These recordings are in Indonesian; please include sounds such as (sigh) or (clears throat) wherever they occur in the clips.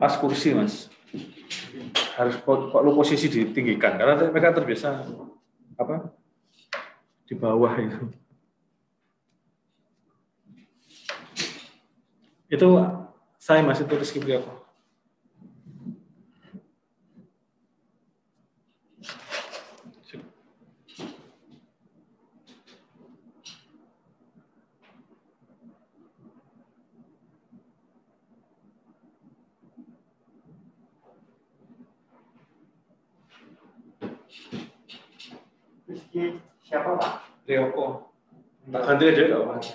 Mas kursi mas. Harus kalau posisi ditinggikan karena mereka terbiasa apa di bawah itu. Itu saya masih tulis aku. 很对这个问题。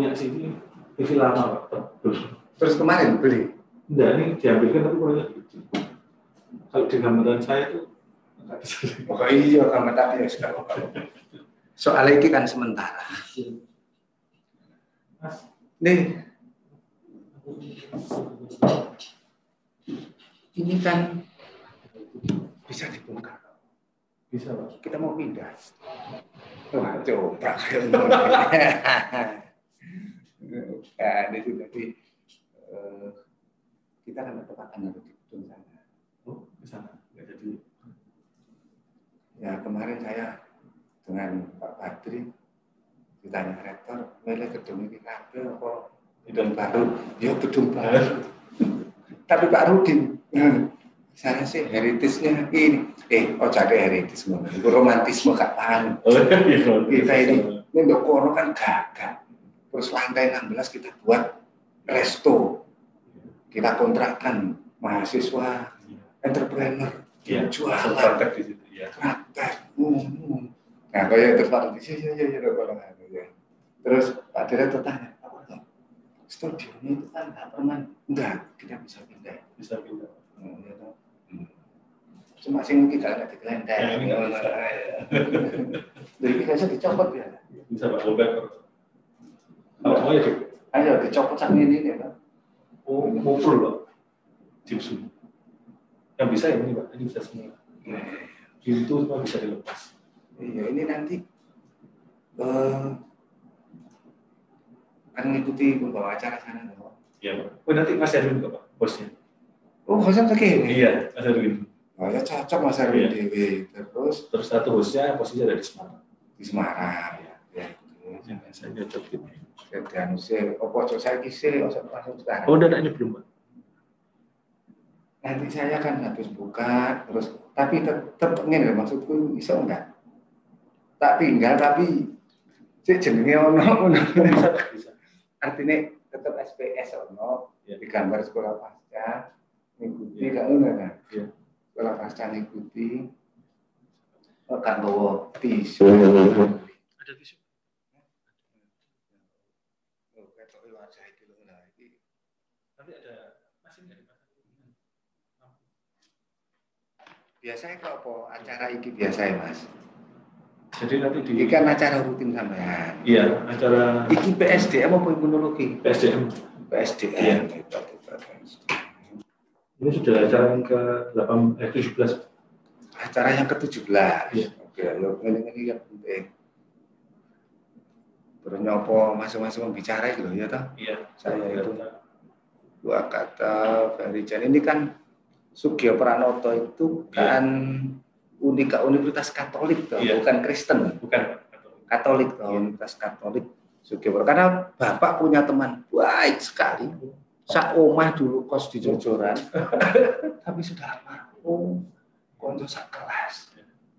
punya sini TV lama terus terus kemarin beli enggak ini diambilkan tapi pokoknya kalau di gambaran saya itu. oh iya kamu tadi ya sekarang soalnya ini kan sementara nih ini kan bisa dibuka bisa pak kita mau pindah wah coba (laughs) nah, itu jadi eh, kita akan meletakkan di sana. Oh, ya, kemarin saya dengan Pak Patri ditanya rektor mereka gedung ini kabel apa gedung baru ya gedung baru (laughs) tapi Pak Rudin saya sih heritisnya ini eh oh jadi heritis itu romantisme kak paham oh, iya, iya, iya. kita ini ini untuk kan gagal Terus lantai 16 kita buat resto. Kita kontrakkan mahasiswa, entrepreneur, ya, jualan, praktek di situ. Ya. Praktek, umum. Nah, kayak iya, iya, iya, terus Pak sini ya, ya, ya, ya, Terus Pak Direktur tanya, studio ini itu kan nggak permanen. Enggak, kita bisa pindah. Bisa pindah. Hmm, ya, hmm. Cuma sing kita ada kelenteng. Nah, ya, ini nggak bisa. Jadi kita bisa dicopot ya. Bisa Pak Gobert. 더 ya? 아니요, 그 copot sang ini nih kan. Oh, mau loh. Tim Yang bisa ya ini pak, ini bisa semua. Pintu semua bisa dilepas. Iya, ini nanti uh, akan ngikuti pembawa acara sana Pak? Iya pak. Oh nanti Mas Erwin juga pak, bosnya. Oh, hostnya pakai Iya, Mas Erwin. Oh, ya cocok Mas Erwin iya. Dewi. Terus? Terus satu hostnya posisinya ada di Semarang. Di Semarang. ya. Ya. Jangan saya cocok. Sedan se, opo saya kisi se, langsung sekarang. Oh, udah ini belum, Pak. Nanti saya kan habis buka, terus tapi tetep ya maksudku bisa enggak? Tak tinggal tapi cek jenenge ono bisa. Artinya tetap SPS ono, iya. di digambar sekolah pasca, ngikuti enggak iya. gak ngono kan? Iya. Sekolah pasca ngikuti, kan bawa tisu. Ada tisu? biasanya kok apa acara iki ya mas jadi nanti di ini kan acara rutin sama ya iya acara iki PSDM apa imunologi PSDM PSDM iya. ini sudah acara yang ke 8 eh 17 acara yang ke 17 iya. oke ayo ini ini yang penting terus nyopo masing-masing membicara gitu ya toh iya saya itu dua kata Ferry ini kan Sugio Pranoto itu kan yeah. unika Universitas Katolik toh, yeah. bukan Kristen. Bukan. Katolik toh, yeah. Universitas Katolik. Sugio Pranoto. karena bapak punya teman baik sekali. Sak omah dulu kos di Jojoran, (laughs) tapi sudah lama. Konco sak kelas,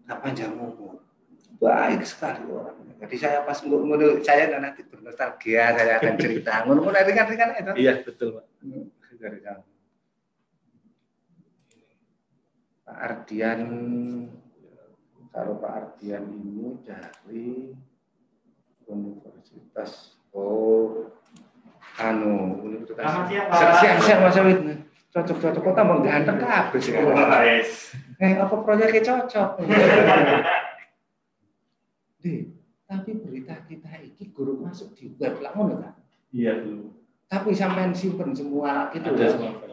Apa panjang umur. Baik sekali orang. Jadi saya pas ngono saya dan nanti bernostalgia saya akan cerita. Ngono-ngono kan, nanti kan, itu. Iya, betul, Pak. Hmm, Pak Ardian kalau Pak Ardian ini dari Universitas Oh anu Universitas siang siang siang Mas Wid cocok cocok kok tambah ganteng kabeh sih oh, eh apa proyeknya cocok (laughs) di tapi berita kita ini guru masuk di web lah kan iya tuh. tapi sampai simpen semua gitu. ada ya. semua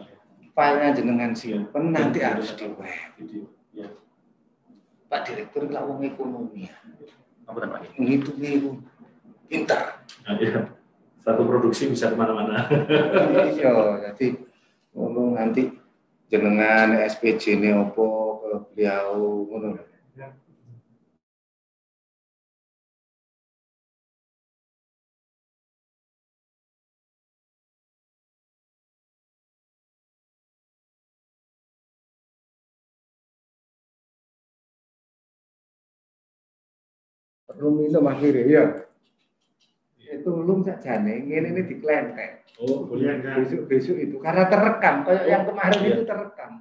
filenya jenengan simpen nanti harus di web. Ya. Pak Direktur lah uang ekonomi. Apa namanya? Menghitung itu Pintar. Nah, ya. Satu produksi bisa kemana-mana. iya, jadi ngomong nanti jenengan SPJ neopo opo beliau ngono. Iya. masih akhirnya ya. Itu lum saja nih, ini ini diklentek. Oh, boleh kan? Besok besok itu karena terekam, kayak yang oh, kemarin ya. itu terekam.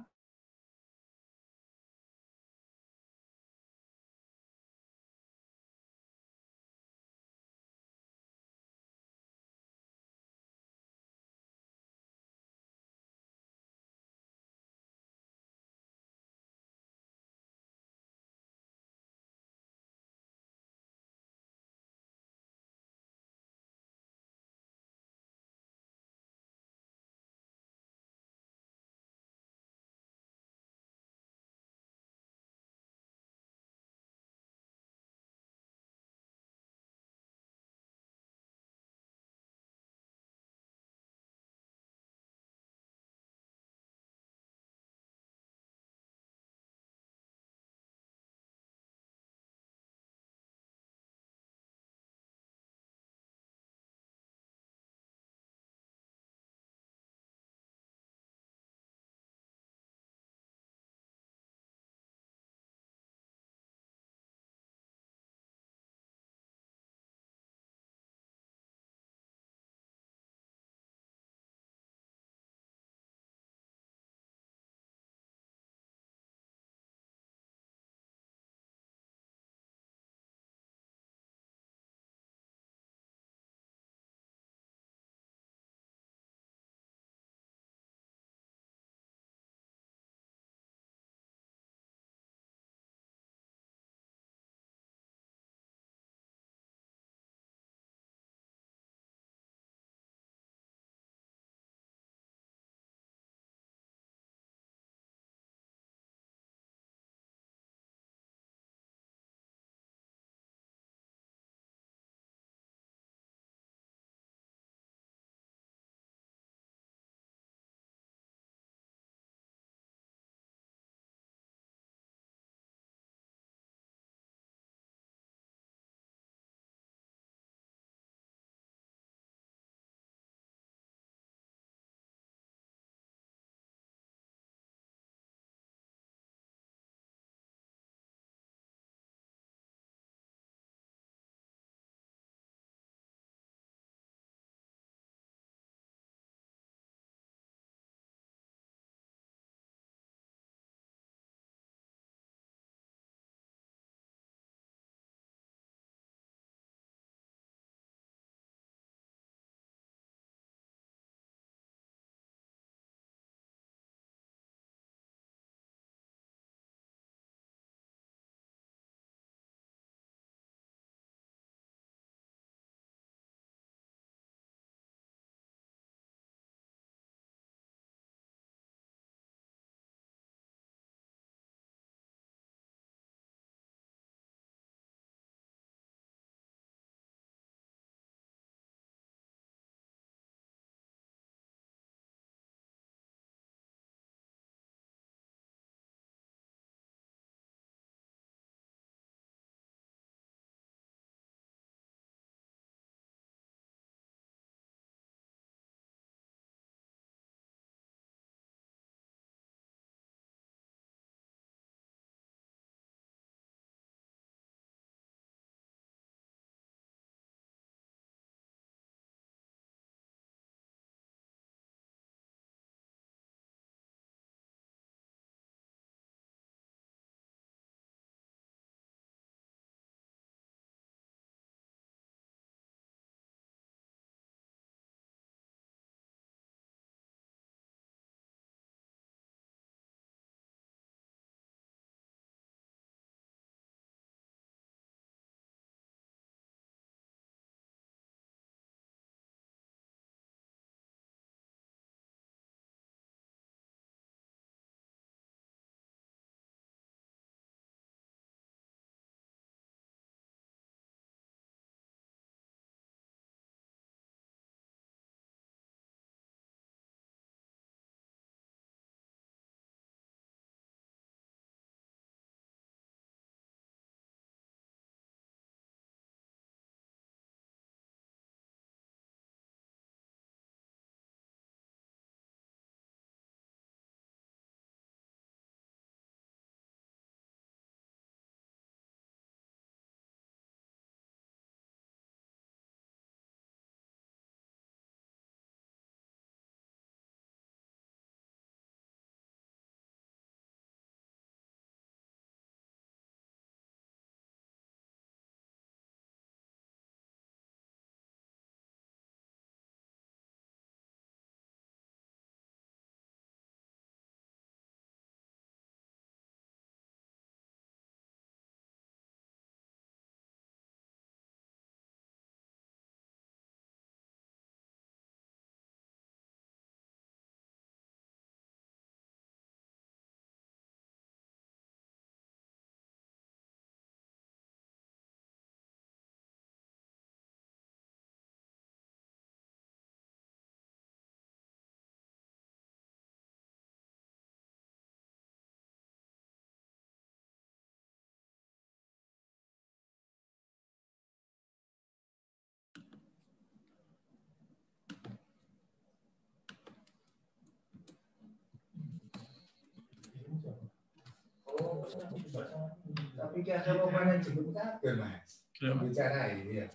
Tapi ki ada rupanya jemput kabeh, Mas. Bicara iya. ini ya.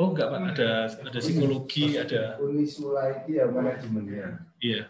Oh enggak Pak, ada ada psikologi, ada Unis mulai itu ya manajemennya. Iya.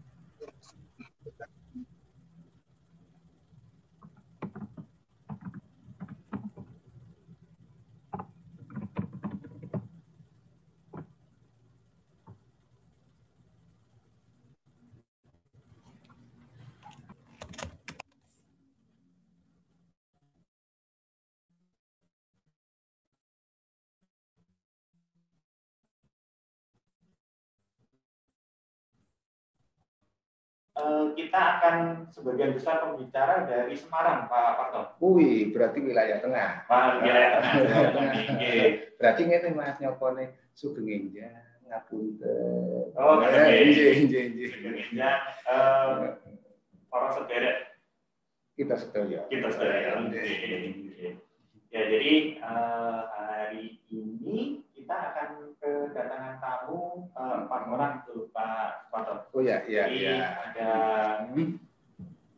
kita akan sebagian besar pembicara dari Semarang, Pak Parto. Wih, berarti wilayah tengah. Wah, wilayah tengah. berarti ini Mas Nyopone Sugeng Enja ngapunten. Oh, nggih nggih nggih. Ya, orang sederet. Kita sedaya. Kita sedaya. Ya, jadi uh, hari ini kita akan kedatangan tamu eh, empat uh, orang itu Pak Pak Oh ya iya iya. iya. Ada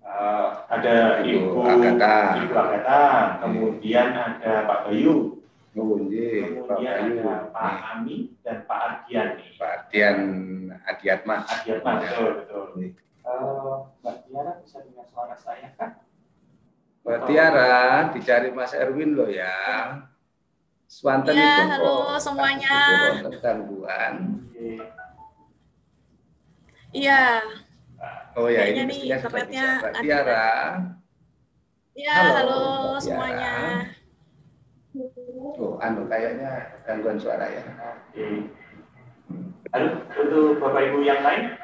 uh, ada Ibu, Ibu Agata, Ibu Agata, kemudian ada Pak Bayu. Oh, iya, Kemudian Pak Bayu. ada Pak Ami dan Pak Ardian. Pak Ardian Adiatma. Adiatma, ya. betul, betul. Uh, Mbak Tiara bisa dengar suara saya kan? Mbak Tiara, dicari Mas Erwin loh ya. Swanten ya, itu halo oh, semuanya. Gangguan. Iya. Oh ya, Kayaknya ini nih, internetnya Tiara. Iya, halo, halo Tiara. semuanya. Oh, anu kayaknya gangguan suara ya. Oke. Lalu untuk Bapak Ibu yang lain,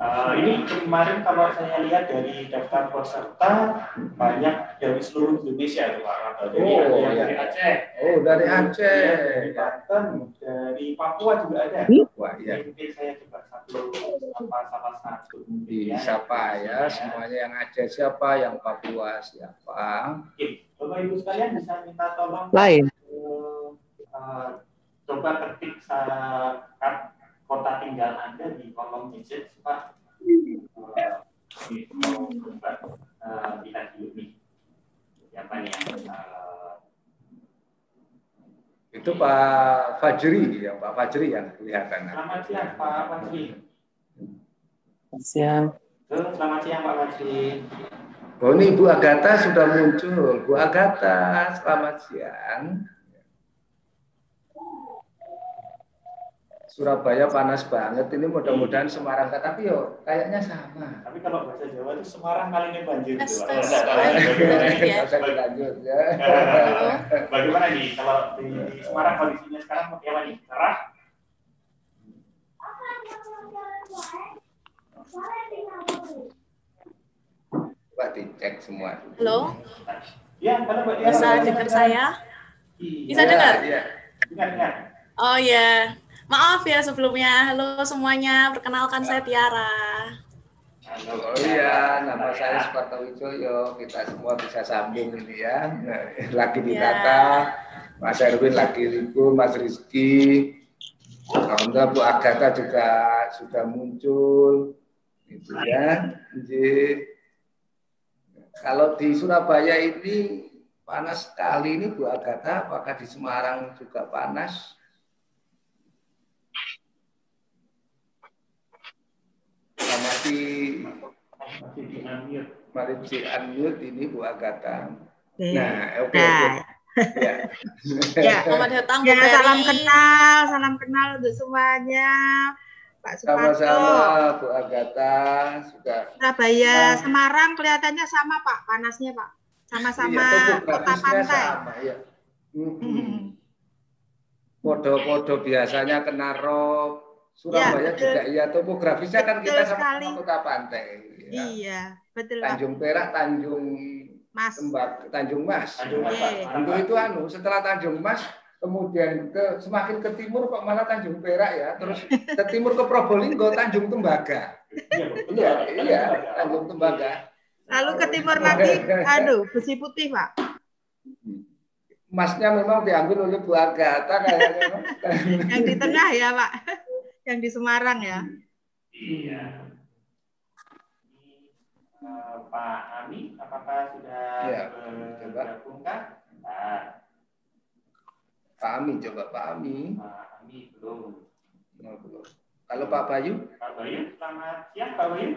Uh, ini kemarin kalau saya lihat dari daftar peserta banyak dari seluruh Indonesia itu Pak Rato. Dari, oh, dari, iya. dari Aceh. Oh, dari Aceh. dari Banten, dari Papua juga ada. Papua, ya. Mungkin saya coba satu apa salah satu. Di ya, siapa ya, semuanya yang Aceh siapa, yang Papua siapa. Oke. Bapak Ibu sekalian bisa minta tolong Lain. Uh, coba ketik saya kota tinggal Anda di kolom gadget Pak di kolom eh, kita siapa nih yang eh, itu Pak Fajri ya Pak Fajri yang kelihatan selamat siang Pak Fajri selamat siang selamat siang Pak Fajri Oh ini Bu Agatha sudah muncul. Bu Agatha, selamat siang. Surabaya panas banget ini mudah-mudahan Semarang tapi yo kayaknya sama. Tapi kalau bahasa Jawa itu Semarang kali ini banjir. lanjut ya. Bagaimana nih ya. ya. kalau di, di Semarang kondisinya sekarang apa nih? Cerah? Coba dicek semua. Halo? Ya, Bisa dengar saya? Iya. Bisa dengar? Iya. Dengar, iya, dengar. Iya. Oh ya. Yeah. Maaf ya sebelumnya. Halo semuanya, perkenalkan saya Tiara. Halo Iya, nama saya Suparto Wijoyo. Kita semua bisa sambung ini ya. (laughs) Lagi di data, iya. Mas Erwin lagi libur, Mas Rizky, Alhamdulillah Bu Agatha juga sudah muncul. Gitu ya. Jadi, kalau di Surabaya ini panas sekali ini Bu Agatha, apakah di Semarang juga panas? masih masih di unmute. Mari di unmute ini Bu Agatha Nah, oke. Okay, nah. Ya. (laughs) ya, selamat datang ya, salam kenal, salam kenal untuk semuanya. Pak Suparto. Sama-sama Bu Agata sudah. Surabaya, nah. Semarang kelihatannya sama Pak, panasnya Pak. Sama-sama ya, kota pantai. Sama, ya. Mm -hmm. Podo-podo biasanya kena rob, Surabaya ya, juga iya topografisnya kan betul kan kita sama kota pantai. Ya. Iya, betul. Tanjung Perak, Tanjung Mas. Tembak, Tanjung Mas. Tanjung Mas. Yeah. Untuk itu anu, setelah Tanjung Mas kemudian ke semakin ke timur kok malah Tanjung Perak ya, terus ke timur ke Probolinggo Tanjung Tembaga. Iya, iya, iya, Tanjung Tembaga. Lalu ke timur lagi, aduh, besi putih, Pak. Masnya memang diambil oleh Bu Agatha kayaknya. Yang di tengah ya, Pak yang di Semarang ya. Iya. Eh, Pak Ami, apakah sudah ya, iya, bergabung kah? Nah. Pak Ami, coba Pak Ami. Pak Ami belum. Oh, belum. Kalau Pak Bayu? Pak Bayu, selamat siang Pak Bayu.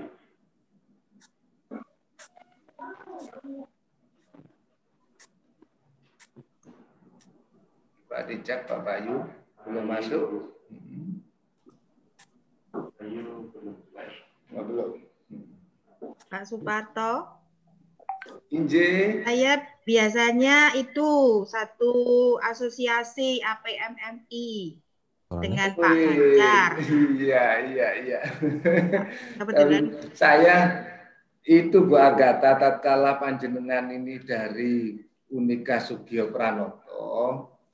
Pak Dicak, Pak Bayu belum masuk belum belum. Pak Suparto. Inje. Saya biasanya itu satu asosiasi APMMI dengan oh, Pak Ganjar. Iya, iya, iya. saya itu Bu Agata tatkala panjenengan ini dari Unika Sugio Pranoto,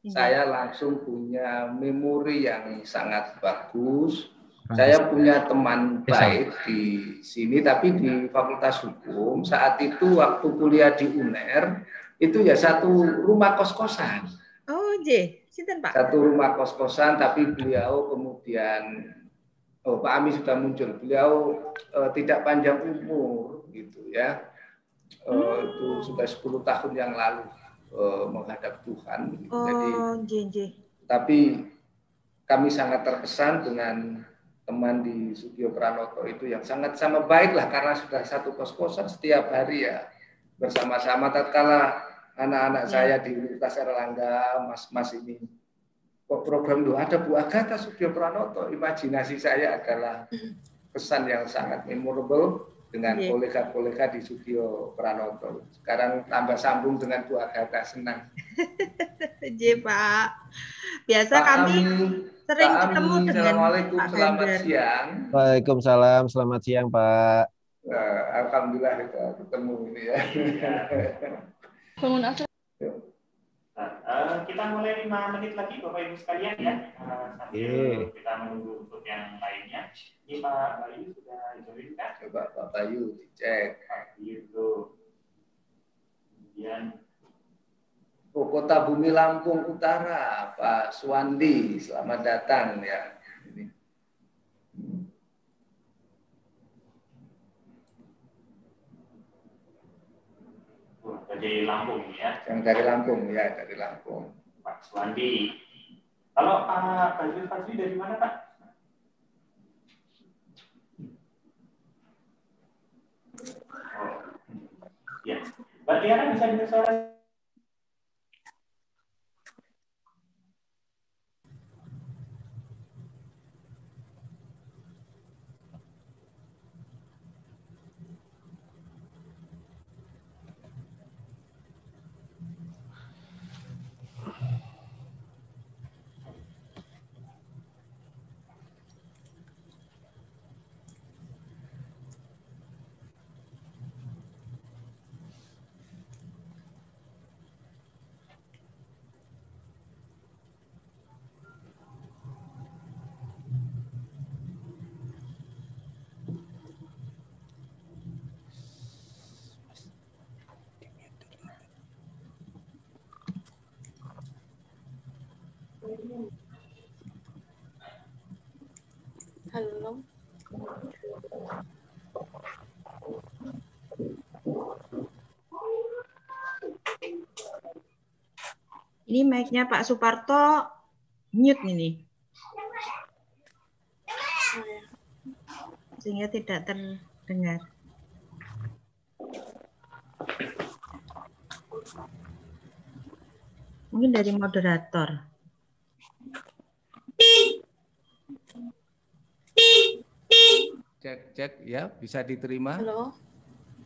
hmm. saya langsung punya memori yang sangat bagus saya punya teman baik di sini, tapi di Fakultas Hukum saat itu waktu kuliah di UNER itu ya satu rumah kos-kosan. Oh, J. Sinten, Pak? Satu rumah kos-kosan, tapi beliau kemudian oh Pak Ami sudah muncul. Beliau eh, tidak panjang umur gitu ya. Eh, hmm. Itu sudah 10 tahun yang lalu eh, menghadap Tuhan. Gitu. Oh, Jadi, j -j. tapi kami sangat terkesan dengan teman di Sugio Pranoto itu yang sangat sama baiklah karena sudah satu kos-kosan setiap hari ya bersama-sama tatkala anak-anak ya. saya di Universitas Erlangga, mas-mas ini kok program doa ada Bu Agatha Sugio Pranoto, imajinasi saya adalah mm-hmm. pesan yang sangat memorable dengan iya. kolega-kolega di Sugio Pranoto. Sekarang tambah sambung dengan Bu Agatha, senang. Jepa (laughs) iya, Biasa kami Amin sering Pak ketemu Amin. dengan Assalamualaikum, Pak selamat Fender. siang. Waalaikumsalam, selamat siang Pak. Nah, Alhamdulillah kita ketemu ini ya. Bangun asal. Eh, eh, kita mulai lima menit lagi Bapak Ibu sekalian ya. Iya. sambil kita menunggu untuk yang lainnya. Ini Pak Bayu sudah join kan? Coba Pak Bayu dicek. Pak Bayu itu. Kemudian Oh, Kota Bumi Lampung Utara, Pak Suwandi, selamat datang ya. Dari Lampung ya. Yang dari Lampung ya, dari Lampung. Pak Suwandi. Kalau Pak Pak Fazli dari mana Pak? Oh. Ya. berarti Tiara kan bisa dengar suara Ini mic-nya Pak Suparto mute ini. Sehingga tidak terdengar. Mungkin dari moderator. Cek, cek, ya, bisa diterima. Halo.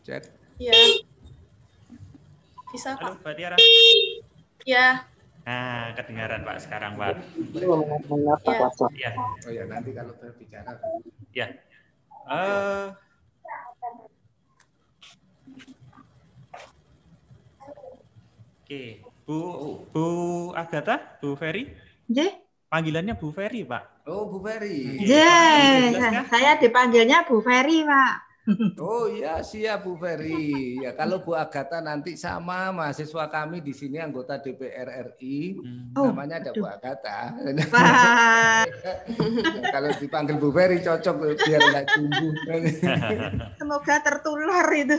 Cek. Ya. Bisa, Pak. Halo, Mbak Tiara. Ya. Nah, kedengaran Pak sekarang Pak. Ya. Oh ya nanti kalau berbicara. Ya. Uh, eh, Oke, Bu Bu Agatha, Bu Ferry. J Panggilannya Bu Ferry, Pak. Oh, Bu Ferry. J iya. iya. Saya dipanggilnya Bu Ferry, Pak. Oh iya siap Bu Ferry. Ya kalau Bu Agatha nanti sama mahasiswa kami di sini anggota DPR RI hmm. oh, namanya ada aduh. Bu Agatha. (laughs) kalau dipanggil Bu Ferry cocok biar nggak tumbuh. (laughs) Semoga tertular itu.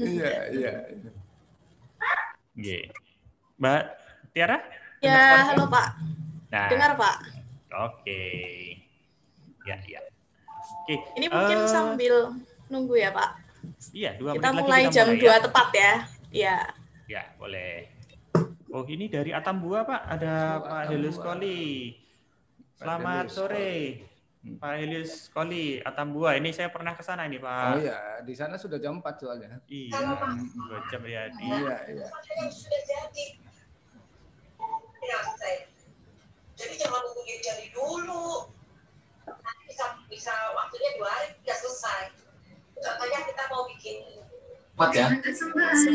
Iya iya. Oke. Mbak Tiara? Ya, halo Pak. Nah. Dengar Pak. Oke. Okay. Ya, ya. Oke. Ini mungkin uh, sambil nunggu ya Pak. Iya, dua kita menit mulai kita jam dua ya. tepat ya. Iya. Iya, boleh. Oh, ini dari Atambua Pak, ada oh, Pak Helios Koli. Selamat sore. Hmm. Pak Helios Koli, Atambua. Ini saya pernah ke sana ini, Pak. Oh iya, di sana sudah jam 4 soalnya. Iya, dua jam ya. Iya, iya. jadi. Iya, jadi jangan nunggu jadi dulu bisa bisa waktunya dua hari tidak selesai contohnya kita mau bikin empat ya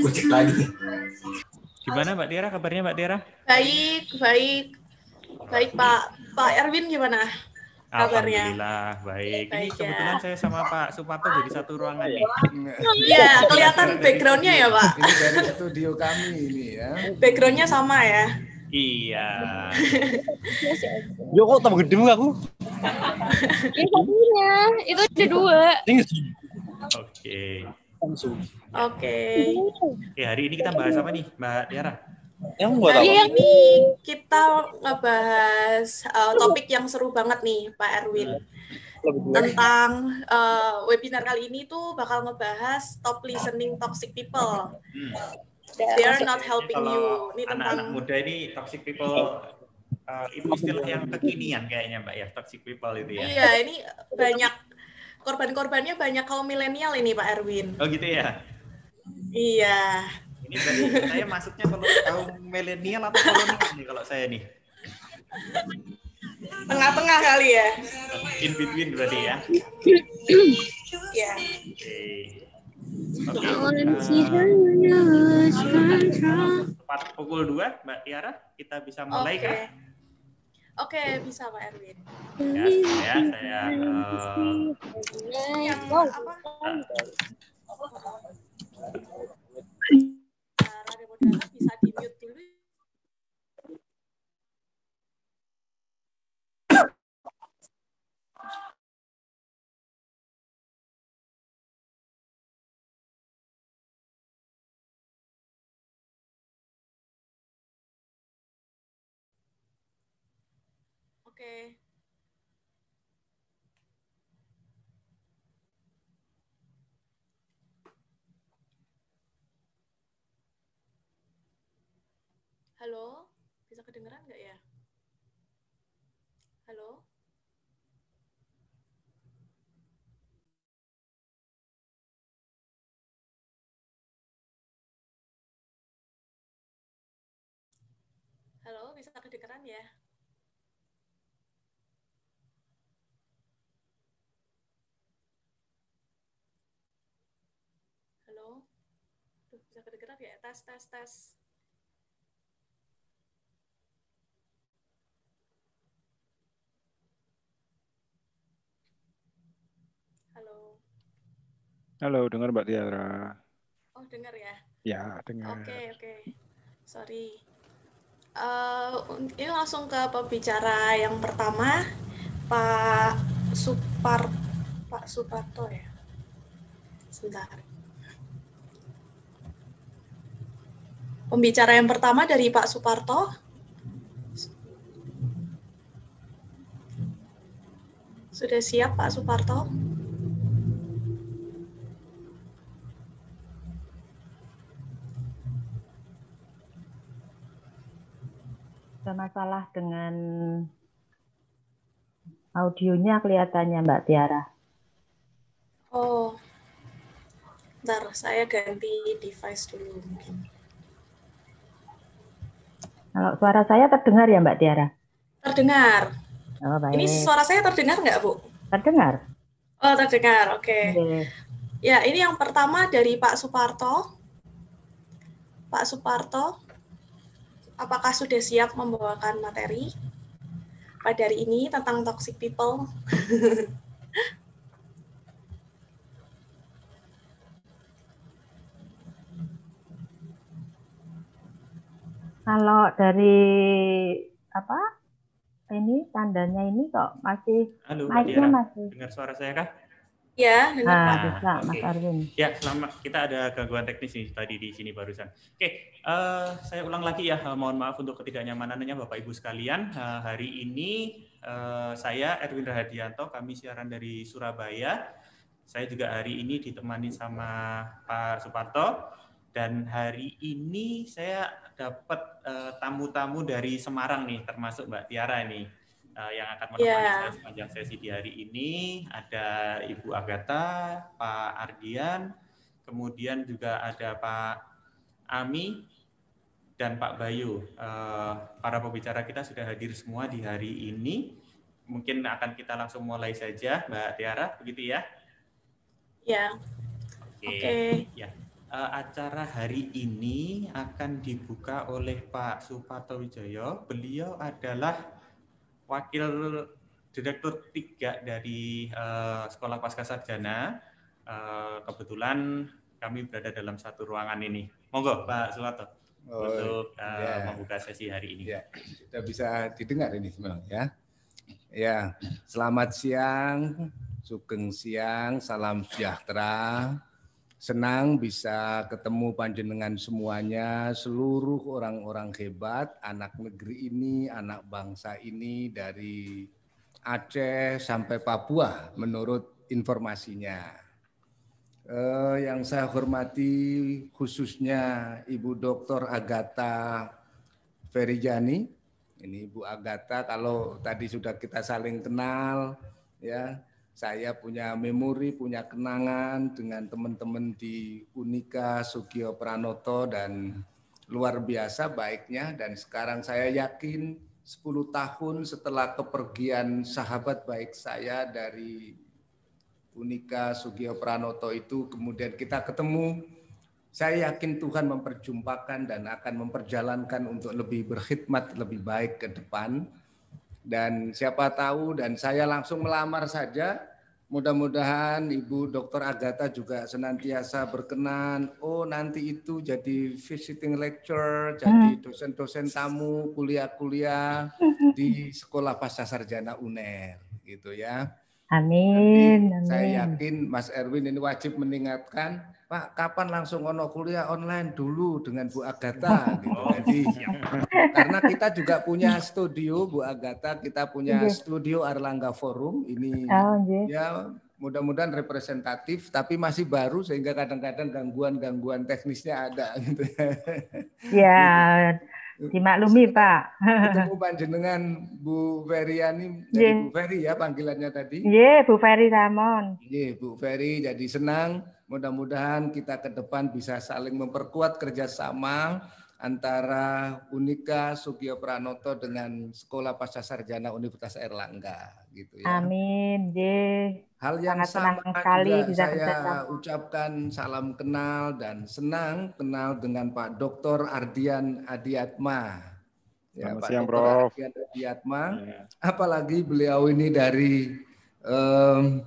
kucing lagi gimana Mbak Tiara kabarnya Mbak Tiara baik baik baik Pak Pak Erwin gimana kabarnya Alhamdulillah baik, ini ya. kebetulan saya sama Pak Supato jadi satu ruangan nih iya kelihatan backgroundnya ya Pak ini dari studio kami ini ya backgroundnya sama ya Iya. Yo kok tambah gede aku? Ini satunya, itu ada dua. Oke. Oke. Oke, hari ini kita bahas apa nih, Mbak Tiara? Yang buat Hari yang ini kita ngebahas uh, topik yang seru banget nih, Pak Erwin. Hmm. Tentang uh, webinar kali ini tuh bakal ngebahas top listening toxic people. Hmm they are not helping ini you. Ini tentang anak, anak muda ini toxic people uh, itu istilah yang kekinian kayaknya Mbak ya, toxic people itu ya. Iya, ini banyak korban-korbannya banyak kaum milenial ini Pak Erwin. Oh gitu ya. Iya. Ini berarti saya maksudnya kalau kaum milenial atau kolonial nih kalau saya nih. Tengah-tengah kali ya. In between berarti ya. Iya. yeah. Okay. Nah, Tepat pukul 2, Mbak Tiara, kita bisa mulai okay. kan? Oke, okay, bisa Pak Erwin. Ya, saya, saya uh, ya, apa? Uh, bisa Halo, bisa kedengeran nggak ya? Halo? Halo, bisa kedengeran ya? Halo? tuh bisa kedengeran ya? Tas, tas, tas. Halo, dengar Mbak Tiara. Oh, dengar ya? Ya, dengar. Oke, okay, oke. Okay. Sorry. Uh, ini langsung ke pembicara yang pertama, Pak Supar Pak Suparto ya. Sebentar. Pembicara yang pertama dari Pak Suparto. Sudah siap Pak Suparto? Ada masalah dengan audionya kelihatannya Mbak Tiara. Oh, ntar saya ganti device dulu mungkin. Kalau suara saya terdengar ya Mbak Tiara? Terdengar. Oh, baik. Ini suara saya terdengar nggak Bu? Terdengar. Oh terdengar, oke. Okay. Ya ini yang pertama dari Pak Suparto. Pak Suparto, apakah sudah siap membawakan materi pada hari ini tentang toxic people? (laughs) Kalau dari apa ini tandanya ini kok masih Halo, masih dengar suara saya kah? Ya, nah, Pak. bisa, okay. Ya, selamat. Kita ada gangguan teknis nih tadi di sini barusan. Oke, okay, uh, eh, saya ulang lagi ya. Eh, mohon maaf untuk ketidaknyamanannya Bapak Ibu sekalian. Uh, hari ini uh, saya Erwin Rahadianto, kami siaran dari Surabaya. Saya juga hari ini ditemani sama Pak Suparto dan hari ini saya dapat tamu-tamu uh, tamu -tamu dari Semarang nih, termasuk Mbak Tiara nih uh, yang akan iya. menemani yeah. saya sepanjang sesi di hari ini. Ada Ibu Agatha, Pak Ardian, kemudian juga ada Pak Ami dan Pak Bayu. Uh, para pembicara kita sudah hadir semua di hari ini. Mungkin akan kita langsung mulai saja, Mbak Tiara, begitu ya? Ya. Oke. Ya. Eh, acara hari ini akan dibuka oleh Pak Supato Wijoyo. Beliau adalah wakil direktur tiga dari uh, Sekolah Pasca Sarjana. Uh, kebetulan kami berada dalam satu ruangan ini. Monggo Pak Suwarto oh, untuk uh, ya. membuka sesi hari ini. Ya. Sudah bisa didengar ini sebenarnya. Ya. ya, selamat siang, sugeng siang, salam sejahtera. Senang bisa ketemu panjenengan semuanya, seluruh orang-orang hebat, anak negeri ini, anak bangsa ini dari Aceh sampai Papua menurut informasinya. Eh, yang saya hormati khususnya Ibu Dr. Agatha Ferijani. Ini Ibu Agatha kalau tadi sudah kita saling kenal ya saya punya memori, punya kenangan dengan teman-teman di Unika, Sugio Pranoto, dan luar biasa baiknya. Dan sekarang saya yakin 10 tahun setelah kepergian sahabat baik saya dari Unika, Sugio Pranoto itu, kemudian kita ketemu, saya yakin Tuhan memperjumpakan dan akan memperjalankan untuk lebih berkhidmat, lebih baik ke depan dan siapa tahu dan saya langsung melamar saja. Mudah-mudahan Ibu Dr. Agatha juga senantiasa berkenan. Oh, nanti itu jadi visiting lecturer, jadi hmm. dosen-dosen tamu kuliah-kuliah (laughs) di Sekolah Pasca Sarjana UNER gitu ya. Amin. amin. Saya yakin Mas Erwin ini wajib mengingatkan Pak, kapan langsung ono kuliah online dulu dengan Bu Agatha (laughs) gitu. Oh, Jadi karena kita juga punya studio Bu Agatha, kita punya iya. studio Arlangga Forum ini oh, iya. ya mudah-mudahan representatif tapi masih baru sehingga kadang-kadang gangguan-gangguan teknisnya ada gitu. Ya, (laughs) gitu. Dimaklumi Pak. Ketemu panjenengan Bu Feriani, iya. jadi yeah. Bu Ferry ya panggilannya tadi. Iya, Bu Ferry Ramon. Iya, Bu Ferry jadi senang. Mudah-mudahan kita ke depan bisa saling memperkuat kerjasama antara Unika Sugio Pranoto dengan Sekolah Pasca Sarjana Universitas Erlangga gitu ya. Amin. J. Hal yang Sangat sama senang sekali bisa saya bisa. ucapkan salam kenal dan senang kenal dengan Pak Dr. Ardian Adiatma. Ya, Selamat Pak siang, Dr. Prof. Ardian Adiatma. Ya. Apalagi beliau ini dari um,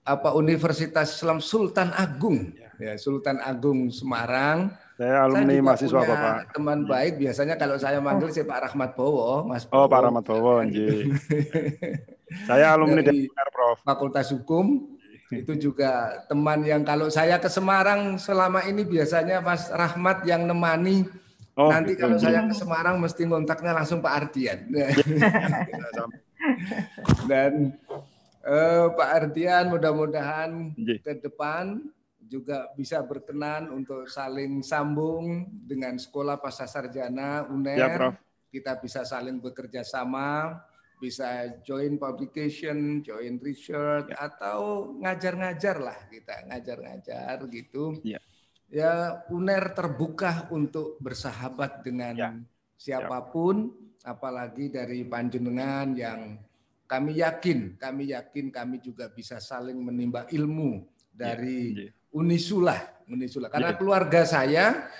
apa Universitas Islam Sultan Agung, ya, ya Sultan Agung Semarang saya alumni saya mahasiswa punya Bapak. Teman baik biasanya kalau saya manggil si Pak Rahmat Bowo, Mas Bowo. Oh, Pak Rahmat Bowo, (laughs) Saya alumni dari DPR, Prof. Fakultas Hukum. Itu juga teman yang kalau saya ke Semarang selama ini biasanya Mas Rahmat yang nemani Oh, Nanti gitu, kalau gitu. saya ke Semarang mesti kontaknya langsung Pak Ardian. (laughs) Iya, Dan eh, Pak Ardian mudah-mudahan ke depan juga bisa berkenan untuk saling sambung dengan Sekolah Pasca Sarjana UNER. Ya, Prof. Kita bisa saling bekerja sama, bisa join publication, join research, ya. atau ngajar-ngajar lah kita, ngajar-ngajar gitu. Ya. ya, UNER terbuka untuk bersahabat dengan ya. siapapun, ya. apalagi dari panjenengan yang kami yakin, kami yakin kami juga bisa saling menimba ilmu ya. dari ya. Ya. Unisula, Unisula. Karena yeah. keluarga saya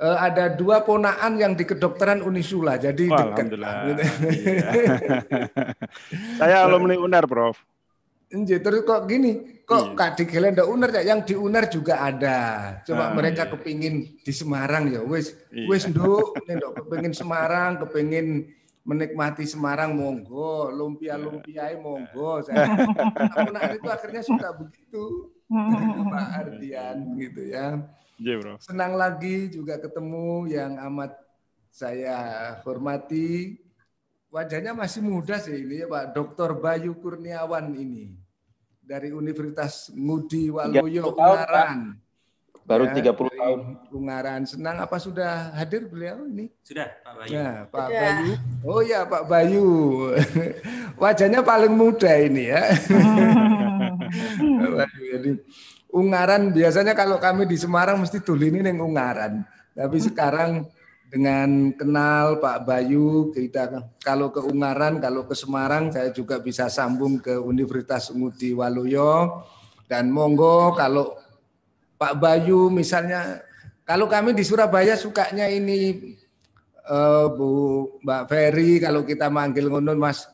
uh, ada dua ponaan yang di kedokteran Unisula, jadi oh, dekat. Alhamdulillah. Gitu. Iya. (laughs) saya alumni Unar, Prof. terus kok gini, kok yeah. kak di Gelenda ya? yang di Unar juga ada. Coba ah, mereka yeah. kepingin di Semarang ya, wes, yeah. wes nduk, nduk kepingin Semarang, kepingin menikmati Semarang monggo, lumpia lumpiai monggo. Saya, (laughs) itu akhirnya suka begitu. (laughs) Pak Ardian gitu ya. Yeah, bro. Senang lagi juga ketemu yang amat saya hormati. Wajahnya masih muda sih ini ya Pak Dr. Bayu Kurniawan ini dari Universitas Ngudi Waluyo Ungaran. Baru ya, 30 tahun. Ungaran. Senang apa sudah hadir beliau ini? Sudah, Pak Bayu. Ya, Pak sudah. Bayu. Oh ya, Pak Bayu. (laughs) Wajahnya paling muda ini ya. Jadi Ungaran biasanya kalau kami di Semarang mesti tulini neng Ungaran. Tapi hmm. sekarang dengan kenal Pak Bayu kita kalau ke Ungaran, kalau ke Semarang saya juga bisa sambung ke Universitas Ngudi Waluyo dan monggo kalau Pak Bayu misalnya kalau kami di Surabaya sukanya ini uh, Bu Mbak Ferry kalau kita manggil ngono Mas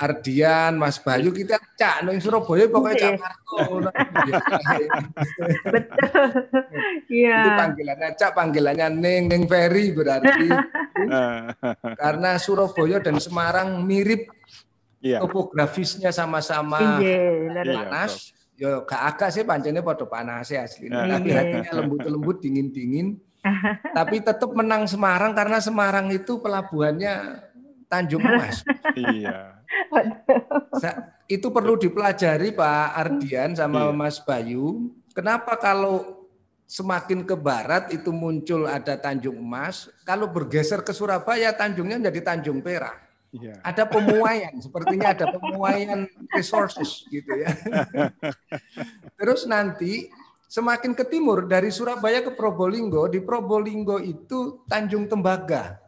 Ardian, Mas Bayu iya. kita cak no, Surabaya pokoknya cak iya. Marco. (laughs) Betul. Iya. Itu panggilannya cak, panggilannya Ning, Ning Ferry berarti. (laughs) Karena Surabaya dan Semarang mirip yeah. topografisnya sama-sama iya, panas. Yo gak agak sih pancennya pada panas ya aslinya, tapi hatinya lembut-lembut dingin-dingin. (laughs) tapi tetap menang Semarang karena Semarang itu pelabuhannya Tanjung Emas. (laughs) Iya. itu perlu dipelajari Pak Ardian sama iya. Mas Bayu. Kenapa kalau semakin ke barat itu muncul ada Tanjung Emas, kalau bergeser ke Surabaya Tanjungnya menjadi Tanjung Perak. Iya. Ada pemuaian, sepertinya ada pemuaian resources gitu ya. (laughs) Terus nanti semakin ke timur dari Surabaya ke Probolinggo, di Probolinggo itu Tanjung Tembaga.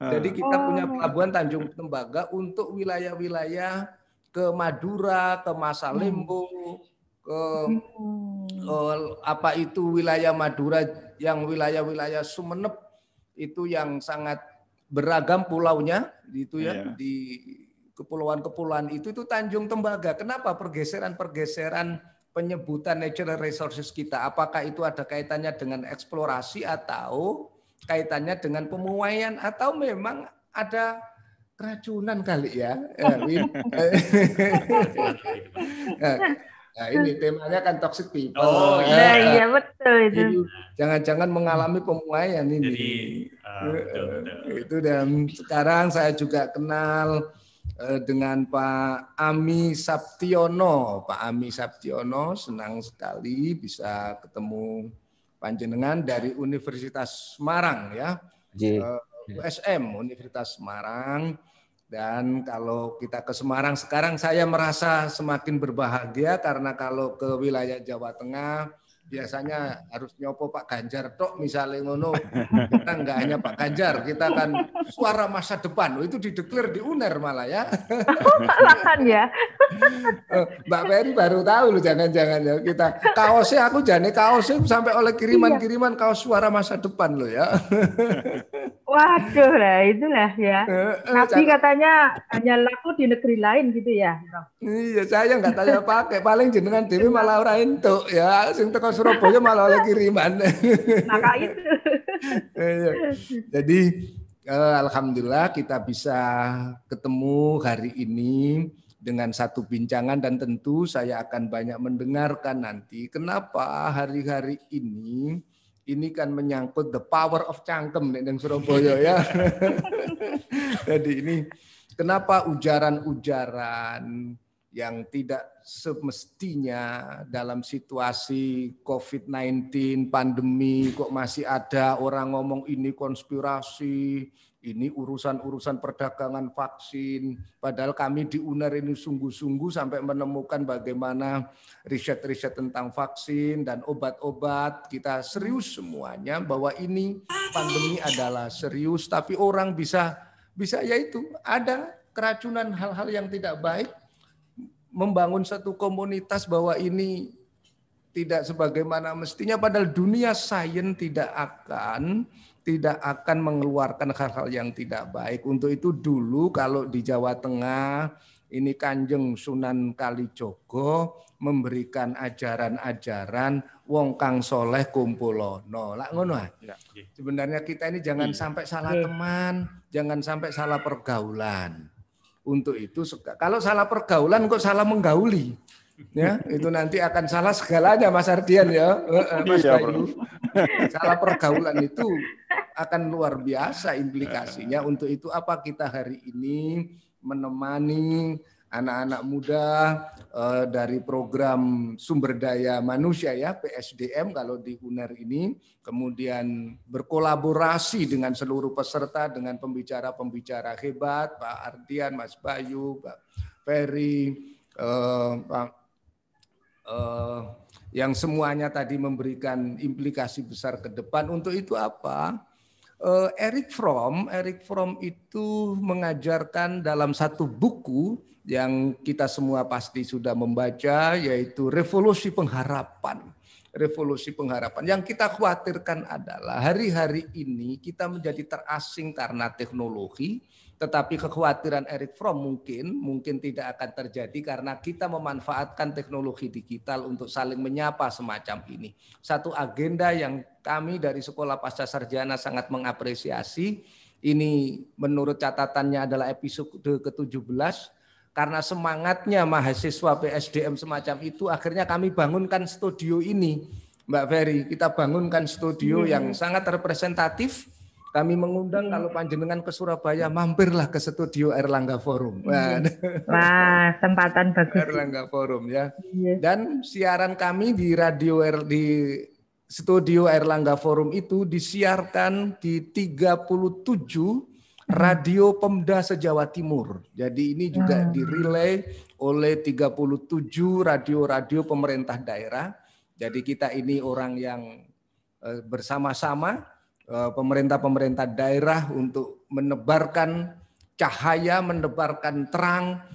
Jadi ah. kita punya oh. pelabuhan Tanjung Tembaga untuk wilayah-wilayah ke Madura, ke Masalimbo, hmm. ke hmm. eh, apa itu wilayah Madura yang wilayah-wilayah Sumeneb itu yang sangat beragam pulaunya itu ya yeah. di kepulauan-kepulauan itu itu Tanjung Tembaga. Kenapa pergeseran-pergeseran penyebutan natural resources kita? Apakah itu ada kaitannya dengan eksplorasi atau kaitannya dengan pemuaian atau memang ada keracunan kali ya, eh, oh. (laughs) eh, Nah, ini temanya kan toxic people. Oh eh, iya, iya betul itu. Jangan-jangan mengalami pemuaian ini. Jadi, uh, betul, itu dan sekarang saya juga kenal dengan Pak Ami Saptiono. Pak Ami Saptiono senang sekali bisa ketemu panjenengan dari Universitas Semarang ya. J. Eh, USM Universitas Semarang dan kalau kita ke Semarang sekarang saya merasa semakin berbahagia karena kalau ke wilayah Jawa Tengah biasanya harus nyopo Pak Ganjar tok misalnya ngono (laughs) kita nggak hanya Pak Ganjar kita kan suara masa depan oh, itu dideklar di UNER malah ya bahkan oh, ya (laughs) eh, Mbak Ferry baru tahu loh jangan-jangan ya kita kaosnya aku jadi kaosnya sampai oleh kiriman-kiriman kaos suara masa depan loh ya (laughs) waduh lah itulah ya tapi eh, eh, katanya hanya laku di negeri lain gitu ya iya saya nggak tanya pakai paling jenengan Dewi malah orang itu ya sing Surabaya malah oleh kiriman. Maka itu. Iya. Jadi eh, alhamdulillah kita bisa ketemu hari ini dengan satu bincangan dan tentu saya akan banyak mendengarkan nanti kenapa hari-hari ini ini kan menyangkut the power of cangkem yang Surabaya ya. (laughs) Jadi ini kenapa ujaran-ujaran yang tidak semestinya dalam situasi COVID-19, pandemi, kok masih ada orang ngomong ini konspirasi, ini urusan-urusan perdagangan vaksin. Padahal kami di UNER ini sungguh-sungguh sampai menemukan bagaimana riset-riset tentang vaksin dan obat-obat. Kita serius semuanya bahwa ini pandemi adalah serius, tapi orang bisa bisa yaitu ada keracunan hal-hal yang tidak baik membangun satu komunitas bahwa ini tidak sebagaimana mestinya padahal dunia sains tidak akan tidak akan mengeluarkan hal-hal yang tidak baik. Untuk itu dulu kalau di Jawa Tengah ini Kanjeng Sunan Kalijogo memberikan ajaran-ajaran wong kang soleh kumpulono. Lak ngono ah. ya, iya. Sebenarnya kita ini jangan iya. sampai salah iya. teman, jangan sampai salah pergaulan. Untuk itu kalau salah pergaulan kok salah menggauli. Ya, itu nanti akan salah segalanya Mas Ardian ya. Mas iya, Bayu. Salah pergaulan itu akan luar biasa implikasinya. Untuk itu apa kita hari ini menemani anak-anak muda eh, dari program sumber daya manusia ya PSDM kalau di UNER ini kemudian berkolaborasi dengan seluruh peserta dengan pembicara-pembicara hebat Pak Ardian, Mas Bayu, Pak Ferry, eh, Pak eh, yang semuanya tadi memberikan implikasi besar ke depan untuk itu apa? Eh, Eric Fromm, Eric Fromm itu mengajarkan dalam satu buku yang kita semua pasti sudah membaca yaitu revolusi pengharapan. Revolusi pengharapan. Yang kita khawatirkan adalah hari-hari ini kita menjadi terasing karena teknologi, tetapi kekhawatiran Eric Fromm mungkin mungkin tidak akan terjadi karena kita memanfaatkan teknologi digital untuk saling menyapa semacam ini. Satu agenda yang kami dari Sekolah Pasca Sarjana sangat mengapresiasi. Ini menurut catatannya adalah episode ke-17 karena semangatnya mahasiswa PSDM semacam itu, akhirnya kami bangunkan studio ini, Mbak Ferry. Kita bangunkan studio hmm. yang sangat representatif. Kami mengundang hmm. kalau panjenengan ke Surabaya, mampirlah ke studio Erlangga Forum. Hmm. Wah, Wah kesempatan bagus. Erlangga Forum ya. Yes. Iya. Dan siaran kami di radio R, er, di studio Erlangga Forum itu disiarkan di 37 Radio Pemda Sejawa Timur. Jadi ini juga hmm. dirilai oleh 37 radio-radio pemerintah daerah. Jadi kita ini orang yang eh, bersama-sama eh, pemerintah-pemerintah daerah untuk menebarkan cahaya, menebarkan terang.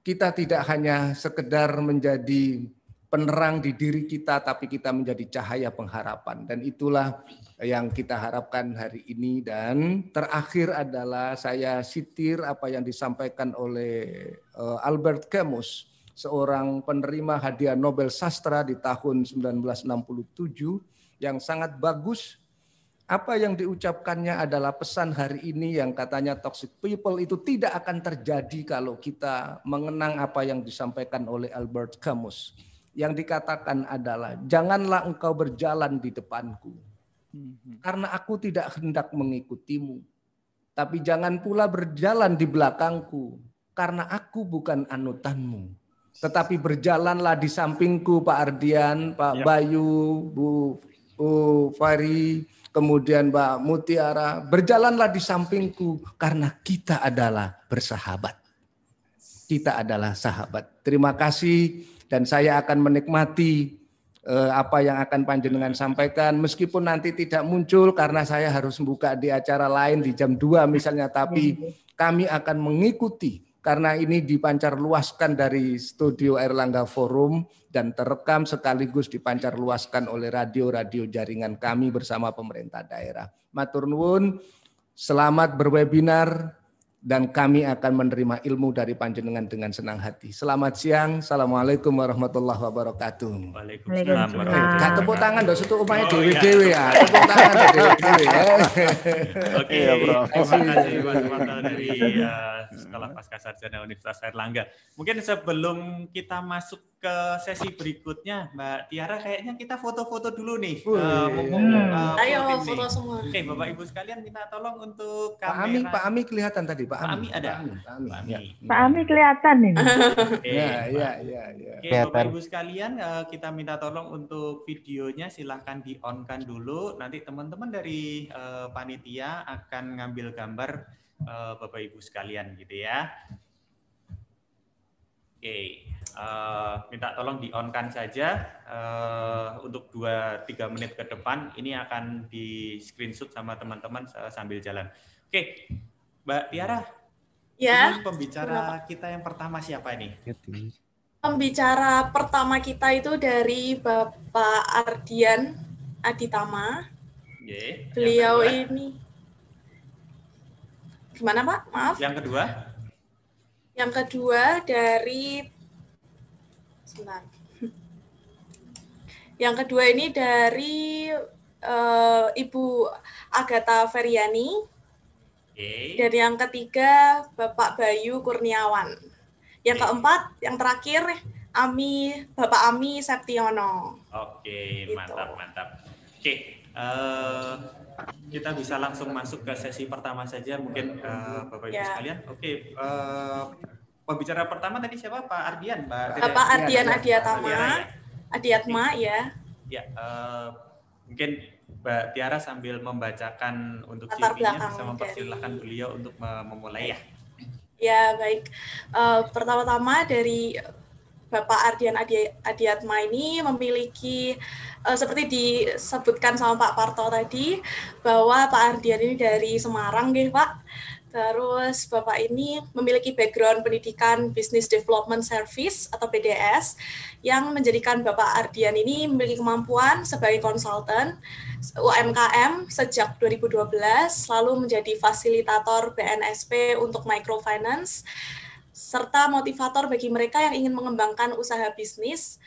Kita tidak hanya sekedar menjadi penerang di diri kita, tapi kita menjadi cahaya pengharapan. Dan itulah yang kita harapkan hari ini dan terakhir adalah saya sitir apa yang disampaikan oleh eh, Albert Camus seorang penerima hadiah Nobel sastra di tahun 1967 yang sangat bagus apa yang diucapkannya adalah pesan hari ini yang katanya toxic people itu tidak akan terjadi kalau kita mengenang apa yang disampaikan oleh Albert Camus. Yang dikatakan adalah janganlah engkau berjalan di depanku, Mhm. Karena aku tidak hendak mengikutimu. Tapi jangan pula berjalan di belakangku. Karena aku bukan anutanmu. Tetapi berjalanlah di sampingku Pak Ardian, Pak ya. Bayu, Bu, Bu Fari, kemudian Pak Mutiara. Berjalanlah di sampingku karena kita adalah bersahabat. Kita adalah sahabat. Terima kasih dan saya akan menikmati Eh, apa yang akan panjenengan sampaikan meskipun nanti tidak muncul karena saya harus membuka di acara lain di jam 2 misalnya tapi iya. kami akan mengikuti karena ini dipancar luaskan dari studio Erlangga Forum dan terekam sekaligus dipancar luaskan oleh radio-radio jaringan kami bersama pemerintah daerah. Matur nuwun, selamat berwebinar, dan kami akan menerima ilmu dari panjenengan dengan senang hati. Selamat siang. Assalamualaikum warahmatullahi wabarakatuh. Waalaikumsalam warahmatullahi oh, iya. ya. Tepuk tangan dong, itu upaya dewi dewi ya. Tepuk tangan dewi dewi. Oke, ya, bro. Terima kasih teman-teman dari eh, Sekolah Pasca Sarjana Universitas Erlangga. Mungkin sebelum kita masuk ke sesi berikutnya, Mbak Tiara. Kayaknya kita foto-foto dulu nih. Uh, uh, uh, uh, Ayo foto semua. Oke, okay, Bapak Ibu sekalian minta tolong untuk kamera. Pak Ami, Pak Ami kelihatan tadi, Pak Ami. Pak Ami ada. Pak Ami, Pak Ami. Pak Ami, ya. Pak Ami kelihatan nih. okay, ya, ya, ya, ya. Oke, okay, Bapak Ibu sekalian, uh, kita minta tolong untuk videonya silahkan di-on-kan dulu. Nanti teman-teman dari uh, panitia akan ngambil gambar uh, Bapak Ibu sekalian gitu ya. Oke. Okay uh, minta tolong di on kan saja uh, untuk 2-3 menit ke depan ini akan di screenshot sama teman-teman eh, sambil jalan. Oke, Mbak Tiara. Ya. Ini pembicara Kenapa? kita yang pertama siapa ini? Pembicara pertama kita itu dari Bapak Ardian Aditama. Yeah. Beliau ini gimana Pak? Maaf. Yang kedua? Yang kedua dari Sebentar. (laughs) Yang kedua ini dari uh, Ibu Agatha Feriani. Okay. Dan yang ketiga Bapak Bayu Kurniawan. Yang okay. keempat, yang terakhir Ami Bapak Ami Septiono. Oke, okay, gitu. mantap mantap. Oke, okay, uh, eh, kita bisa langsung masuk ke sesi pertama saja mungkin uh, Bapak Ibu yeah. sekalian. Oke, okay, uh, pembicara pertama tadi siapa Pak Ardian Pak Pak Ardian iya, Adiatama iya, iya. Adiatma ya ya uh, mungkin Mbak Tiara sambil membacakan untuk CV-nya bisa mempersilahkan dari... beliau untuk memulai ya ya baik uh, pertama-tama dari Bapak Ardian Adi, Adiatma ini memiliki uh, seperti disebutkan sama Pak Parto tadi bahwa Pak Ardian ini dari Semarang, gitu Pak. Terus Bapak ini memiliki background pendidikan Business Development Service atau BDS yang menjadikan Bapak Ardian ini memiliki kemampuan sebagai konsultan UMKM sejak 2012 lalu menjadi fasilitator BNSP untuk microfinance serta motivator bagi mereka yang ingin mengembangkan usaha bisnis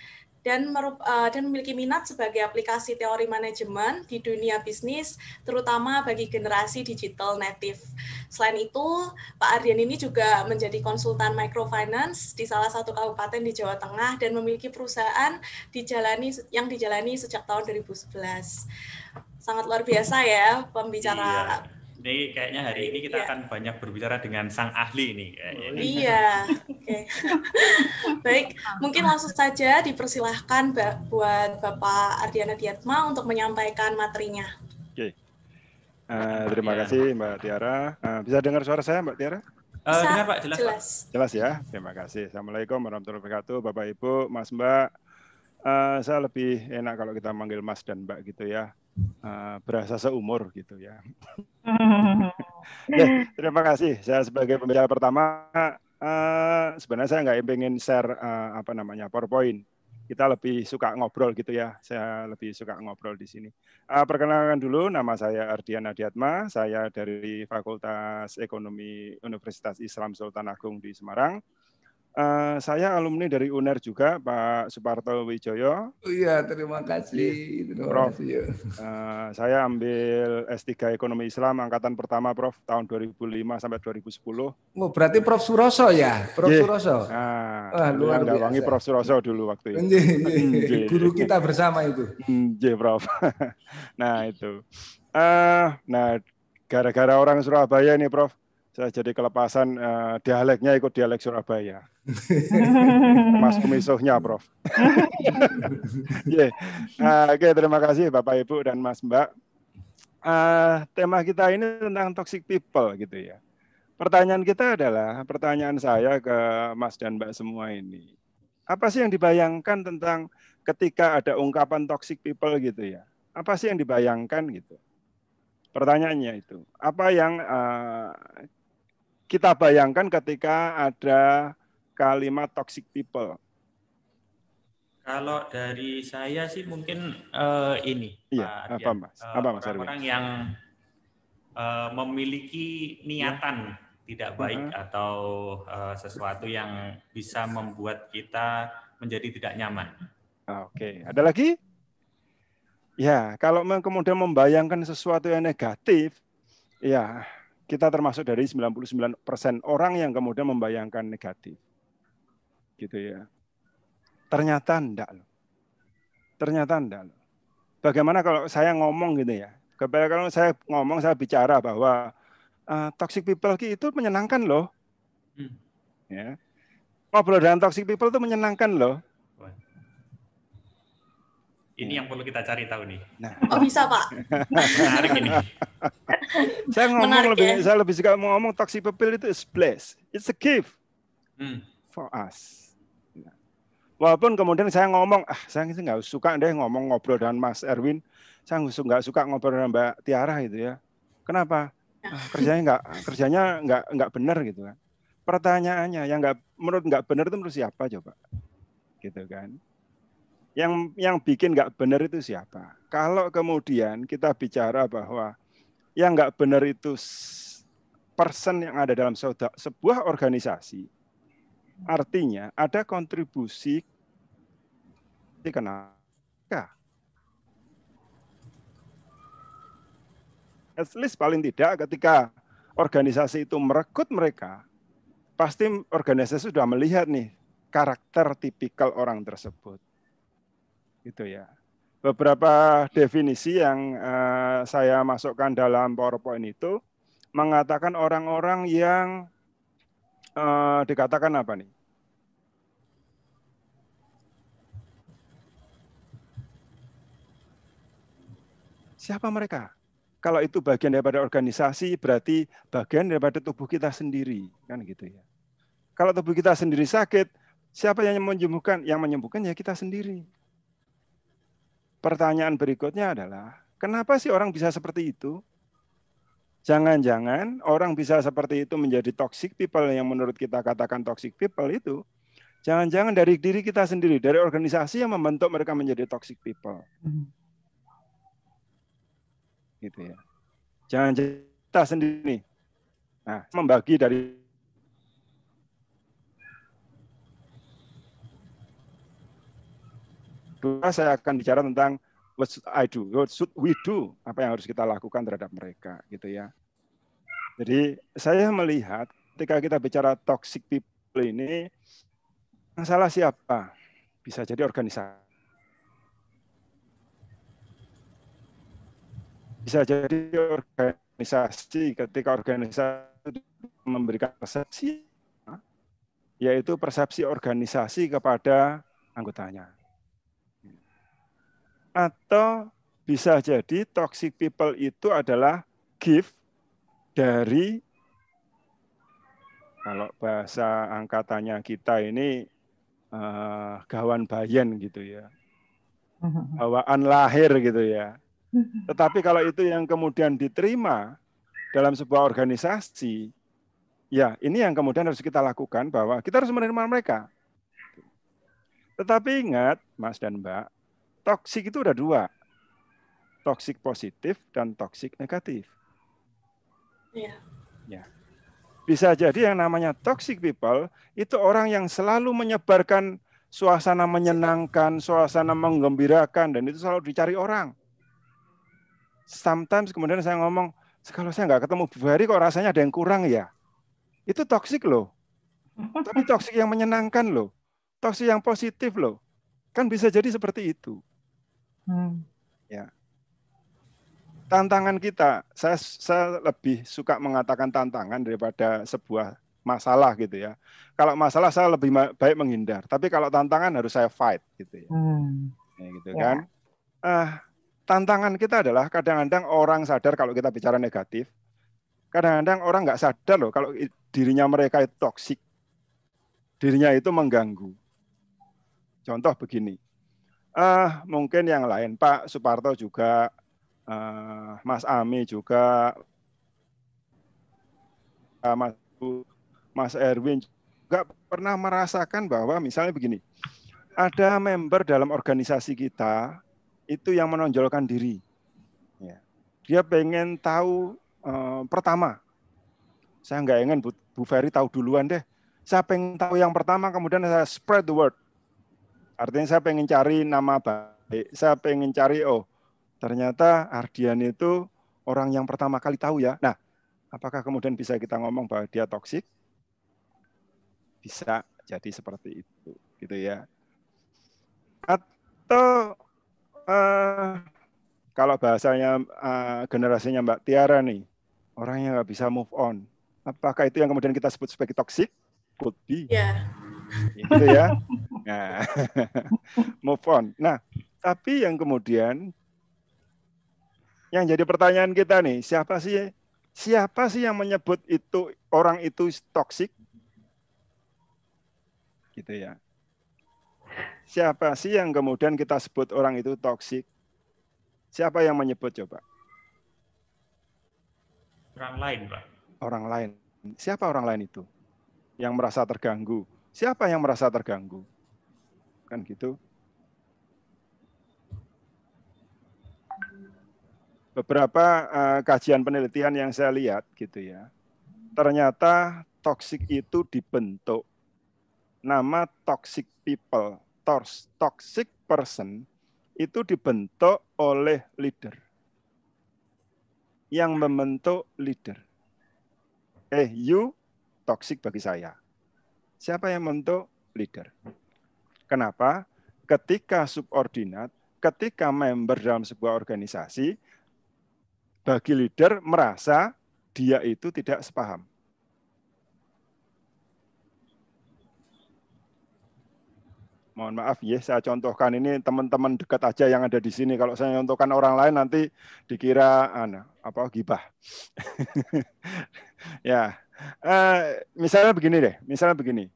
dan eh, dan memiliki minat sebagai aplikasi teori manajemen di dunia bisnis terutama bagi generasi digital native. Selain itu, Pak Ardian ini juga menjadi konsultan microfinance di salah satu kabupaten di Jawa Tengah dan memiliki perusahaan dijalani yang dijalani sejak tahun 2011. Sangat luar biasa ya pembicara iya. Ini kayaknya hari ini kita yeah. akan banyak berbicara dengan sang ahli ini. Oh, Iya. Oke. Okay. (laughs) Baik, mungkin langsung saja dipersilahkan buat Bapak Ardiana Diatma untuk menyampaikan materinya. Oke. Okay. Uh, eh, terima kasih Mbak Tiara. Uh, bisa dengar suara saya Mbak Tiara? Uh, dengar Pak, jelas. Jelas. Pak. jelas ya. Terima kasih. Assalamualaikum warahmatullahi wabarakatuh, Bapak Ibu, Mas Mbak. Uh, saya lebih enak kalau kita manggil Mas dan Mbak gitu ya uh, berasa seumur gitu ya. ya. (laughs) Terima kasih. Saya sebagai pembicara pertama uh, sebenarnya saya nggak ingin share uh, apa namanya PowerPoint. Kita lebih suka ngobrol gitu ya. Saya lebih suka ngobrol di sini. Uh, perkenalkan dulu, nama saya Ardian Adiatma. Saya dari Fakultas Ekonomi Universitas Islam Sultan Agung di Semarang. Eh, saya alumni dari UNER juga, Pak Suparto Wijoyo. Oh iya, terima kasih. Iya. Terima Prof, kasih. Ya. Uh, saya ambil S3 Ekonomi Islam angkatan pertama, Prof, tahun 2005 sampai 2010. Oh, berarti Prof Suroso ya? Prof yeah. Suroso. Nah, Wah, luar biasa. wangi Prof Suroso dulu waktu itu. Iya, iya, Guru kita bersama itu. J, Prof. (laughs) nah, itu. Uh, nah, gara-gara orang Surabaya ini, Prof saya jadi kelepasan uh, dialeknya ikut dialek Surabaya. (laughs) Mas kumisuhnya, Prof. (laughs) yeah. Eh, uh, Oke, okay, terima kasih Bapak Ibu dan Mas Mbak. Uh, tema kita ini tentang toxic people gitu ya. Pertanyaan kita adalah, pertanyaan saya ke Mas dan Mbak semua ini. Apa sih yang dibayangkan tentang ketika ada ungkapan toxic people gitu ya? Apa sih yang dibayangkan gitu? Pertanyaannya itu, apa yang uh, kita bayangkan ketika ada kalimat toxic people. Kalau dari saya sih mungkin uh, ini. Iya, Pak apa Mas? Eh, apa Mas? Orang-orang yang uh, memiliki niatan ya. tidak iya. baik uh -huh. atau uh, sesuatu yang bisa membuat kita menjadi tidak nyaman. Ah, oke, okay. ada lagi? Ya, kalau kemudian membayangkan sesuatu yang negatif, ya kita termasuk dari 99% orang yang kemudian membayangkan negatif. Gitu ya. Ternyata enggak loh. Ternyata enggak loh. Bagaimana kalau saya ngomong gitu ya. Kalau saya ngomong, saya bicara bahwa uh, toxic people itu menyenangkan loh. Hmm. Ya. Ngobrol dengan toxic people itu menyenangkan loh. Ini iya. yang perlu kita cari tahu nih. Nah. Oh bisa pak. Menarik ini. (laughs) saya ngomong Menarik, lebih, ya? saya lebih suka ngomong taksi pepil itu is bless, It's a gift hmm. for us. Nah. Walaupun kemudian saya ngomong, ah saya nggak suka deh ngomong ngobrol dengan Mas Erwin. Saya nggak suka ngobrol dengan Mbak Tiara gitu ya. Kenapa? Nah. Ah, kerjanya nggak kerjanya nggak nggak benar gitu kan. Pertanyaannya yang nggak menurut nggak benar itu menurut siapa coba? Gitu kan yang yang bikin nggak benar itu siapa? Kalau kemudian kita bicara bahwa yang nggak benar itu person yang ada dalam sebuah organisasi, artinya ada kontribusi kenapa? At least paling tidak ketika organisasi itu merekrut mereka, pasti organisasi sudah melihat nih karakter tipikal orang tersebut gitu ya. Beberapa definisi yang uh, saya masukkan dalam PowerPoint itu mengatakan orang-orang yang uh, dikatakan apa nih? Siapa mereka? Kalau itu bagian daripada organisasi, berarti bagian daripada tubuh kita sendiri, kan gitu ya. Kalau tubuh kita sendiri sakit, siapa yang menyembuhkan? Yang menyembuhkan ya kita sendiri pertanyaan berikutnya adalah, kenapa sih orang bisa seperti itu? Jangan-jangan orang bisa seperti itu menjadi toxic people yang menurut kita katakan toxic people itu. Jangan-jangan dari diri kita sendiri, dari organisasi yang membentuk mereka menjadi toxic people. Hmm. Gitu ya. Jangan kita sendiri. Nah, membagi dari kedua saya akan bicara tentang what should I do, what should we do, apa yang harus kita lakukan terhadap mereka gitu ya. Jadi saya melihat ketika kita bicara toxic people ini, yang salah siapa? Bisa jadi organisasi. Bisa jadi organisasi ketika organisasi memberikan persepsi, yaitu persepsi organisasi kepada anggotanya atau bisa jadi toxic people itu adalah gift dari kalau bahasa angkatannya kita ini uh, gawan bayan gitu ya (laughs) bawaan lahir gitu ya tetapi kalau itu yang kemudian diterima dalam sebuah organisasi ya ini yang kemudian harus kita lakukan bahwa kita harus menerima mereka tetapi ingat Mas dan Mbak toksik itu udah dua. Toksik positif dan toksik negatif. Yeah. Ya. Bisa jadi yang namanya toxic people itu orang yang selalu menyebarkan suasana menyenangkan, suasana menggembirakan dan itu selalu dicari orang. Sometimes kemudian saya ngomong, kalau saya nggak ketemu Bu kok rasanya ada yang kurang ya. Itu toxic loh. Tapi toxic yang menyenangkan loh. toxic yang positif loh. Kan bisa jadi seperti itu. Hmm. Ya. Tantangan kita, saya, saya lebih suka mengatakan tantangan daripada sebuah masalah gitu ya. Kalau masalah saya lebih baik menghindar, tapi kalau tantangan harus saya fight gitu ya. Hmm. ya gitu ya. kan. Uh, tantangan kita adalah kadang-kadang orang sadar kalau kita bicara negatif, kadang-kadang orang nggak sadar loh kalau dirinya mereka itu toksik, dirinya itu mengganggu. Contoh begini, Uh, mungkin yang lain Pak Suparto juga, uh, Mas Ami juga, uh, Mas Mas Erwin juga pernah merasakan bahwa misalnya begini, ada member dalam organisasi kita itu yang menonjolkan diri. Ya. Dia pengen tahu uh, pertama. Saya nggak ingin Bu, Bu Ferry tahu duluan deh. Saya pengen tahu yang pertama, kemudian saya spread the word. Artinya saya pengen cari nama baik, saya pengen cari oh ternyata Ardian itu orang yang pertama kali tahu ya. Nah, apakah kemudian bisa kita ngomong bahwa dia toksik? Bisa jadi seperti itu, gitu ya. Atau uh, kalau bahasanya uh, generasinya Mbak Tiara nih, orang yang nggak bisa move on. Apakah itu yang kemudian kita sebut sebagai toksik? Could be. Yeah. Gitu ya. (laughs) Nah, (laughs) move on. Nah, tapi yang kemudian yang jadi pertanyaan kita nih, siapa sih siapa sih yang menyebut itu orang itu toksik? Gitu ya. Siapa sih yang kemudian kita sebut orang itu toksik? Siapa yang menyebut coba? Orang lain, Pak. Orang lain. Siapa orang lain itu? Yang merasa terganggu. Siapa yang merasa terganggu? kan gitu. Beberapa uh, kajian penelitian yang saya lihat gitu ya, ternyata toxic itu dibentuk nama toxic people, toxic person itu dibentuk oleh leader yang membentuk leader. Eh, you toxic bagi saya. Siapa yang membentuk leader? Kenapa? Ketika subordinat, ketika member dalam sebuah organisasi, bagi leader merasa dia itu tidak sepaham. mohon maaf ya saya contohkan ini teman-teman dekat aja yang ada di sini kalau saya contohkan orang lain nanti dikira ana apa gibah (laughs) ya eh, misalnya begini deh misalnya begini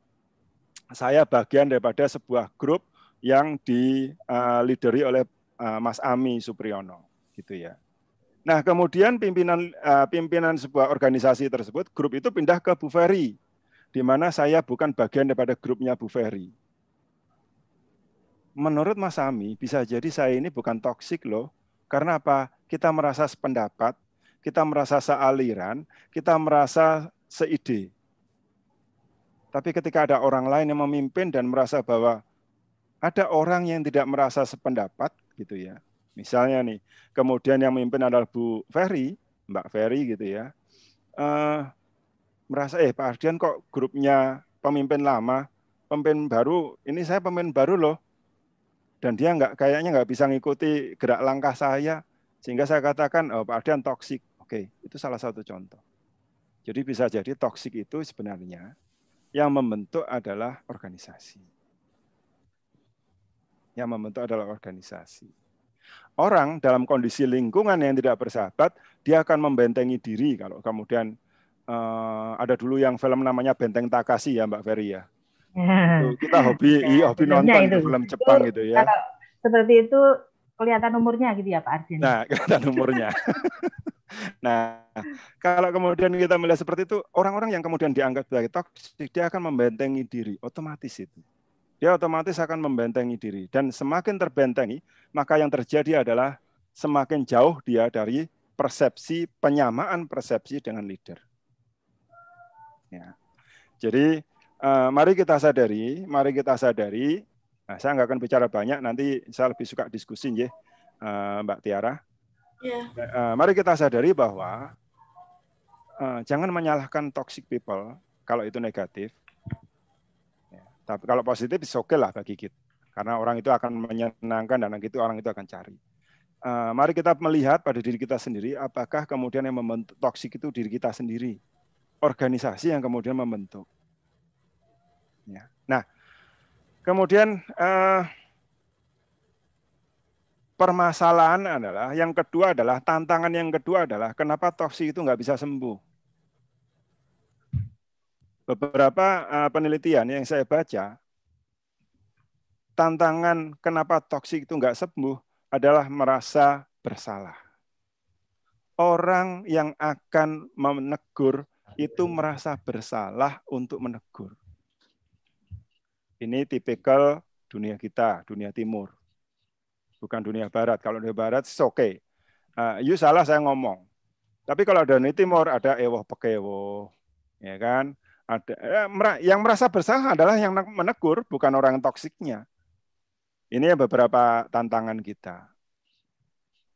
saya bagian daripada sebuah grup yang dilideri eh, oleh eh, Mas Ami Supriyono gitu ya. Nah, kemudian pimpinan eh, pimpinan sebuah organisasi tersebut, grup itu pindah ke Bu Ferry di mana saya bukan bagian daripada grupnya Bu Ferry. Menurut Mas Ami, bisa jadi saya ini bukan toksik loh. Karena apa? Kita merasa sependapat, kita merasa sealiran, kita merasa seide. Tapi ketika ada orang lain yang memimpin dan merasa bahwa ada orang yang tidak merasa sependapat gitu ya. Misalnya nih, kemudian yang memimpin adalah Bu Ferry, Mbak Ferry gitu ya. Uh, merasa eh Pak Ardian kok grupnya pemimpin lama, pemimpin baru, ini saya pemimpin baru loh. Dan dia nggak kayaknya nggak bisa ngikuti gerak langkah saya, sehingga saya katakan oh, Pak Ardian toksik. Oke, itu salah satu contoh. Jadi bisa jadi toksik itu sebenarnya yang membentuk adalah organisasi. Yang membentuk adalah organisasi. Orang dalam kondisi lingkungan yang tidak bersahabat, dia akan membentengi diri kalau kemudian uh, ada dulu yang film namanya Benteng Takasi ya Mbak Ferry ya. (laughs) kita hobi ya, hobi nonton itu. film Jepang itu, gitu ya. Kalau seperti itu kelihatan umurnya gitu ya Pak Arjen. Nah, kelihatan umurnya. (laughs) Nah, kalau kemudian kita melihat seperti itu, orang-orang yang kemudian dianggap sebagai toksik, dia akan membentengi diri, otomatis itu. Dia otomatis akan membentengi diri. Dan semakin terbentengi, maka yang terjadi adalah semakin jauh dia dari persepsi, penyamaan persepsi dengan leader. Ya. Jadi, eh, mari kita sadari, mari kita sadari, nah, saya nggak akan bicara banyak, nanti saya lebih suka diskusi, ya, Mbak Tiara Yeah. Ya. Uh, eh, mari kita sadari bahwa uh, jangan menyalahkan toxic people kalau itu negatif. Ya, tapi kalau positif, oke okay lah bagi kita. Karena orang itu akan menyenangkan dan itu orang itu akan cari. Uh, mari kita melihat pada diri kita sendiri, apakah kemudian yang membentuk toxic itu diri kita sendiri, organisasi yang kemudian membentuk. Ya. Nah, kemudian uh, permasalahan adalah yang kedua adalah tantangan yang kedua adalah kenapa toksi itu nggak bisa sembuh. Beberapa eh, penelitian yang saya baca, tantangan kenapa toksik itu nggak sembuh adalah merasa bersalah. Orang yang akan menegur itu merasa bersalah untuk menegur. Ini tipikal dunia kita, dunia timur bukan dunia barat. Kalau dunia barat, oke. Okay. Uh, you salah saya ngomong. Tapi kalau dunia timur ada ewoh pekewo, ya kan? Ada eh, yang merasa bersalah adalah yang menegur, bukan orang toksiknya. Ini beberapa tantangan kita.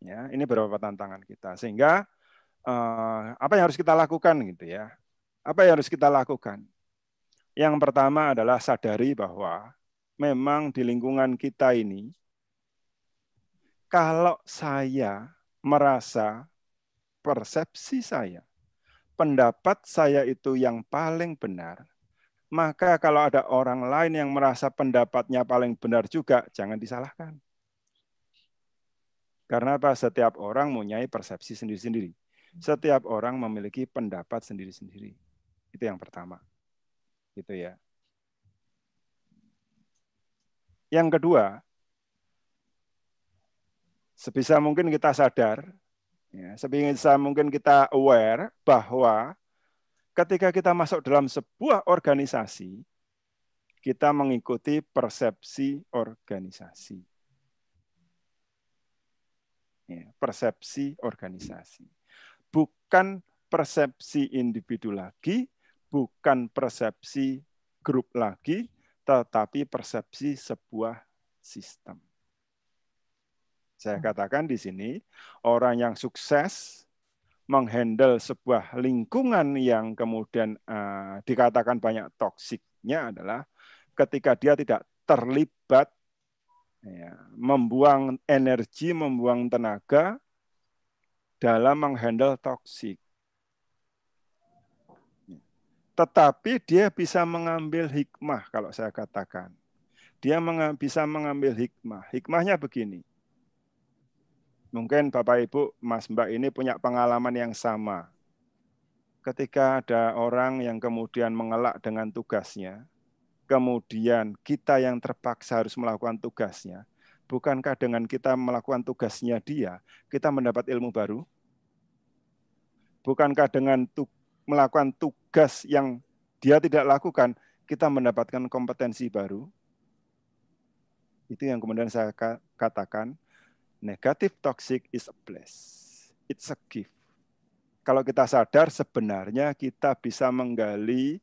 Ya, ini beberapa tantangan kita. Sehingga uh, apa yang harus kita lakukan gitu ya? Apa yang harus kita lakukan? Yang pertama adalah sadari bahwa memang di lingkungan kita ini kalau saya merasa persepsi saya, pendapat saya itu yang paling benar, maka kalau ada orang lain yang merasa pendapatnya paling benar juga, jangan disalahkan. Karena apa? Setiap orang mempunyai persepsi sendiri-sendiri. Setiap orang memiliki pendapat sendiri-sendiri. Itu yang pertama. Gitu ya. Yang kedua, sebisa mungkin kita sadar, ya, sebisa mungkin kita aware bahwa ketika kita masuk dalam sebuah organisasi, kita mengikuti persepsi organisasi. Ya, persepsi organisasi. Bukan persepsi individu lagi, bukan persepsi grup lagi, tetapi persepsi sebuah sistem. Saya katakan di sini, orang yang sukses menghandle sebuah lingkungan yang kemudian uh, dikatakan banyak toksiknya adalah ketika dia tidak terlibat, ya, membuang energi, membuang tenaga dalam menghandle toksik. Tetapi dia bisa mengambil hikmah kalau saya katakan. Dia bisa mengambil hikmah. Hikmahnya begini Mungkin Bapak Ibu, Mas Mbak ini punya pengalaman yang sama. Ketika ada orang yang kemudian mengelak dengan tugasnya, kemudian kita yang terpaksa harus melakukan tugasnya, bukankah dengan kita melakukan tugasnya dia, kita mendapat ilmu baru? Bukankah dengan tu melakukan tugas yang dia tidak lakukan, kita mendapatkan kompetensi baru? Itu yang kemudian saya katakan, Negatif toxic is a bless. It's a gift. Kalau kita sadar sebenarnya kita bisa menggali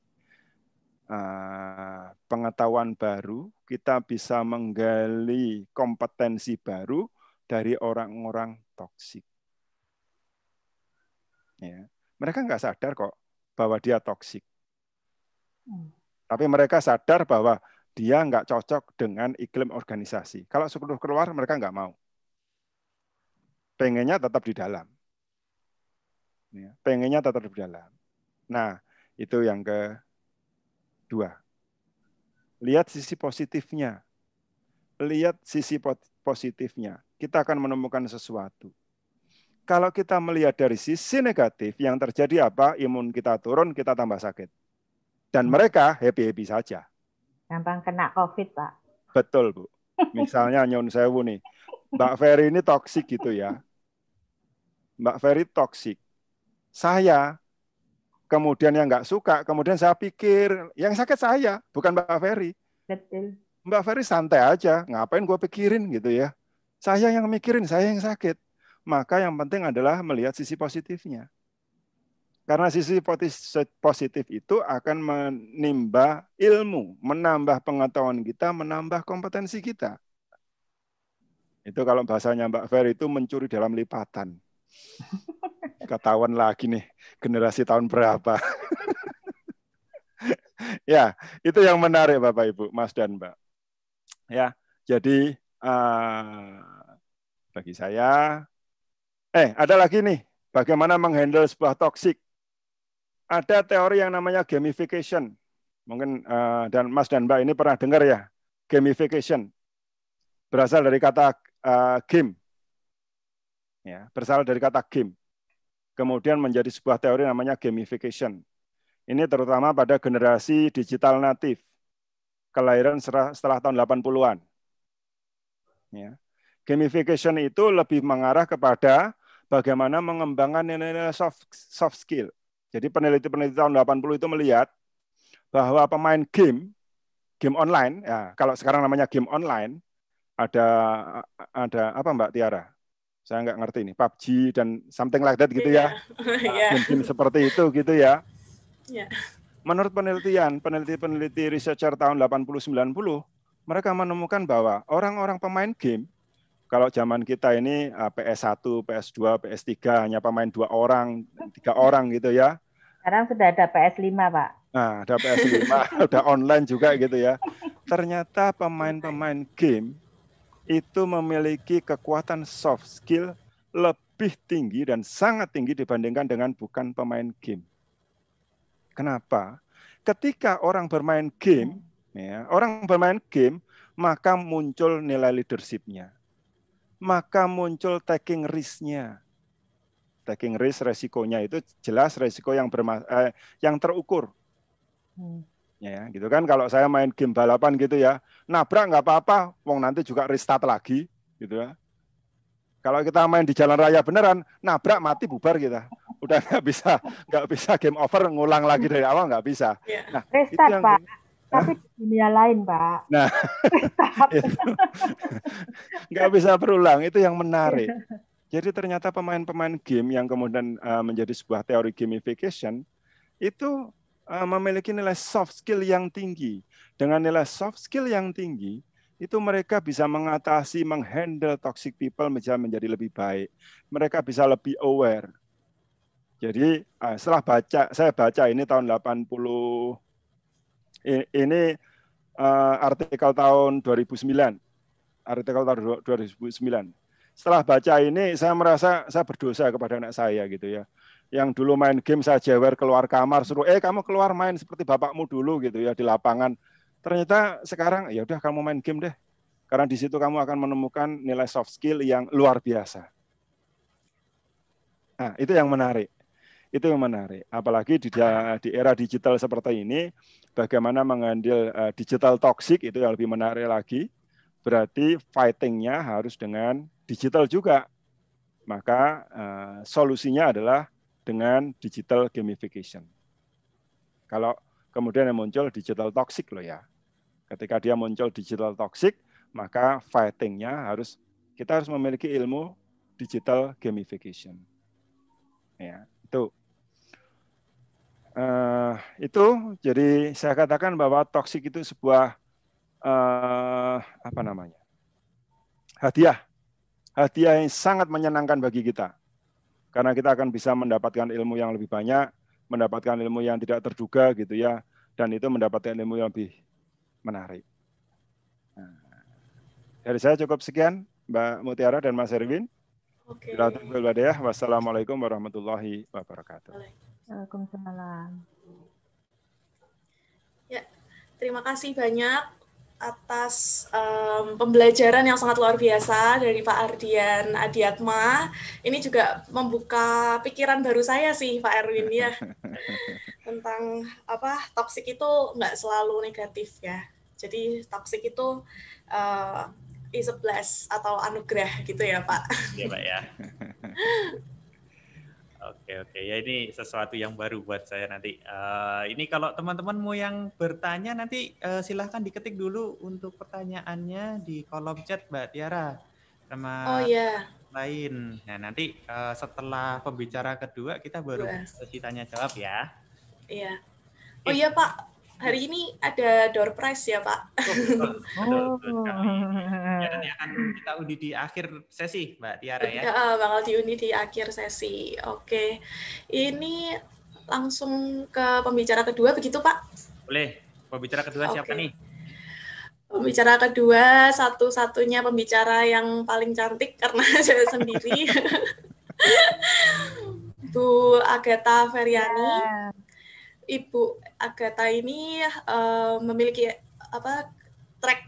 uh, pengetahuan baru, kita bisa menggali kompetensi baru dari orang-orang toksik. Ya. Mereka nggak sadar kok bahwa dia toksik. Hmm. Tapi mereka sadar bahwa dia nggak cocok dengan iklim organisasi. Kalau sebelum keluar, mereka nggak mau pengennya tetap di dalam. Ya, pengennya tetap di dalam. Nah, itu yang kedua. Lihat sisi positifnya. Lihat sisi positifnya. Kita akan menemukan sesuatu. Kalau kita melihat dari sisi negatif, yang terjadi apa? Imun kita turun, kita tambah sakit. Dan hmm. mereka happy-happy saja. Gampang kena COVID, Pak. Betul, Bu. Misalnya Nyon Sewu nih. Mbak Ferry ini toksik gitu ya. Mbak Ferry toksik. Saya kemudian yang nggak suka, kemudian saya pikir yang sakit saya, bukan Mbak Ferry. Betul. Mbak Ferry santai aja, ngapain gue pikirin gitu ya. Saya yang mikirin, saya yang sakit. Maka yang penting adalah melihat sisi positifnya. Karena sisi positif itu akan menimba ilmu, menambah pengetahuan kita, menambah kompetensi kita. Itu kalau bahasanya Mbak ferry itu mencuri dalam lipatan. (laughs) Ketahuan lagi nih generasi tahun berapa. (laughs) ya, itu yang menarik Bapak Ibu, Mas dan Mbak. Ya, jadi uh, bagi saya eh ada lagi nih bagaimana menghandle sebuah toksik. Ada teori yang namanya gamification. Mungkin uh, dan Mas dan Mbak ini pernah dengar ya, gamification. Berasal dari kata uh, game ya, berasal dari kata game. Kemudian menjadi sebuah teori namanya gamification. Ini terutama pada generasi digital natif, kelahiran setelah tahun 80-an. Ya. Gamification itu lebih mengarah kepada bagaimana mengembangkan nilai-nilai soft, soft skill. Jadi peneliti-peneliti tahun 80 itu melihat bahwa pemain game, game online, ya, kalau sekarang namanya game online, ada ada apa Mbak Tiara? saya nggak ngerti ini PUBG dan something like that gitu yeah. ya iya. (laughs) Iya. Nah, mungkin seperti itu gitu ya yeah. menurut penelitian peneliti-peneliti researcher tahun 80-90 mereka menemukan bahwa orang-orang pemain game kalau zaman kita ini PS1, PS2, PS3 hanya pemain dua orang, tiga orang gitu ya. Sekarang sudah ada PS5, Pak. Nah, ada PS5, (laughs) ada online juga gitu ya. Ternyata pemain-pemain game itu memiliki kekuatan soft skill lebih tinggi dan sangat tinggi dibandingkan dengan bukan pemain game. Kenapa? Ketika orang bermain game, hmm. ya, orang bermain game maka muncul nilai leadershipnya, maka muncul taking risknya, Taking risk resikonya itu jelas resiko yang berma eh, yang terukur. Hmm ya gitu kan kalau saya main game balapan gitu ya nabrak nggak apa-apa wong nanti juga restart lagi gitu ya kalau kita main di jalan raya beneran nabrak mati bubar kita (laughs) udah nggak bisa nggak bisa game over ngulang lagi dari awal nggak bisa iya. nah, restart itu yang, pak tapi tapi dunia lain pak nah (laughs) nggak bisa berulang itu yang menarik iya. jadi ternyata pemain-pemain game yang kemudian eh, menjadi sebuah teori gamification itu Eh, memiliki nilai soft skill yang tinggi. Dengan nilai soft skill yang tinggi, itu mereka bisa mengatasi, menghandle toxic people menjadi lebih baik. Mereka bisa lebih aware. Jadi eh, setelah baca, saya baca ini tahun 80, ini eh, artikel tahun 2009. Artikel tahun 2009. Setelah baca ini, saya merasa saya berdosa kepada anak saya gitu ya yang dulu main game saya jewer keluar kamar suruh eh kamu keluar main seperti bapakmu dulu gitu ya di lapangan ternyata sekarang ya udah kamu main game deh karena di situ kamu akan menemukan nilai soft skill yang luar biasa nah itu yang menarik itu yang menarik apalagi di di era digital seperti ini bagaimana mengandil eh, digital toxic itu yang lebih menarik lagi berarti fightingnya harus dengan digital juga maka uh, solusinya adalah dengan digital gamification. Kalau kemudian yang muncul digital toxic loh ya. Ketika dia muncul digital toxic, maka fightingnya harus kita harus memiliki ilmu digital gamification. Ya, itu uh, itu jadi saya katakan bahwa toxic itu sebuah uh, apa namanya hadiah hadiah yang sangat menyenangkan bagi kita karena kita akan bisa mendapatkan ilmu yang lebih banyak, mendapatkan ilmu yang tidak terduga gitu ya, dan itu mendapatkan ilmu yang lebih menarik. Nah, dari saya cukup sekian, Mbak Mutiara dan Mas Erwin. Oke. Okay. Wassalamualaikum warahmatullahi wabarakatuh. Waalaikumsalam. Ya, terima kasih banyak atas um, pembelajaran yang sangat luar biasa dari Pak Ardian Adiatma. Ini juga membuka pikiran baru saya sih Pak Erwin ya (laughs) tentang apa toksik itu nggak selalu negatif ya. Jadi toksik itu uh, is a bless atau anugerah gitu ya Pak. Iya Pak ya. (laughs) Oke oke ya ini sesuatu yang baru buat saya nanti. Uh, ini kalau teman-teman mau yang bertanya nanti uh, silahkan diketik dulu untuk pertanyaannya di kolom chat Mbak Tiara sama oh, yeah. lain. Nah nanti uh, setelah pembicara kedua kita baru sesi tanya jawab ya. Iya. Oh iya Pak, hari iya. ini ada door prize ya Pak. Oh, (laughs) iya, oh, nanti akan kita undi di akhir sesi Mbak Tiara ya. Uh, bakal diundi di akhir sesi. Oke, ini langsung ke pembicara kedua begitu Pak? Boleh. Pembicara kedua okay. siapa nih? Pembicara kedua satu-satunya pembicara yang paling cantik karena (laughs) saya sendiri. (laughs) Bu Agatha Feriani. Yeah. Ibu Agatha ini uh, memiliki apa track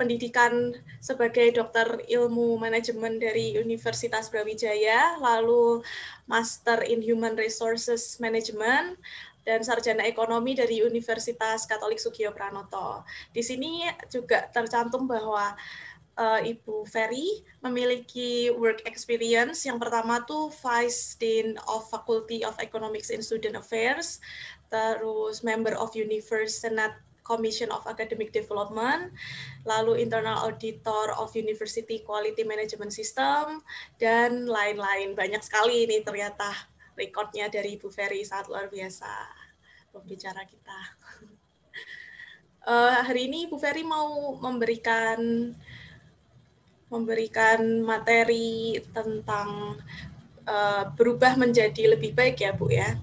pendidikan sebagai dokter ilmu manajemen dari Universitas Brawijaya, lalu master in human resources management dan sarjana ekonomi dari Universitas Katolik Sugio Pranoto. Di sini juga tercantum bahwa uh, Ibu Ferry memiliki work experience. Yang pertama tuh Vice Dean of Faculty of Economics and Student Affairs, terus member of Universe Senat Commission of Academic Development, lalu internal auditor of University Quality Management System, dan lain-lain. Banyak sekali ini ternyata rekodnya dari Bu Ferry saat luar biasa pembicara kita. Uh, (laughs) hari ini Bu Ferry mau memberikan memberikan materi tentang uh, berubah menjadi lebih baik ya Bu ya.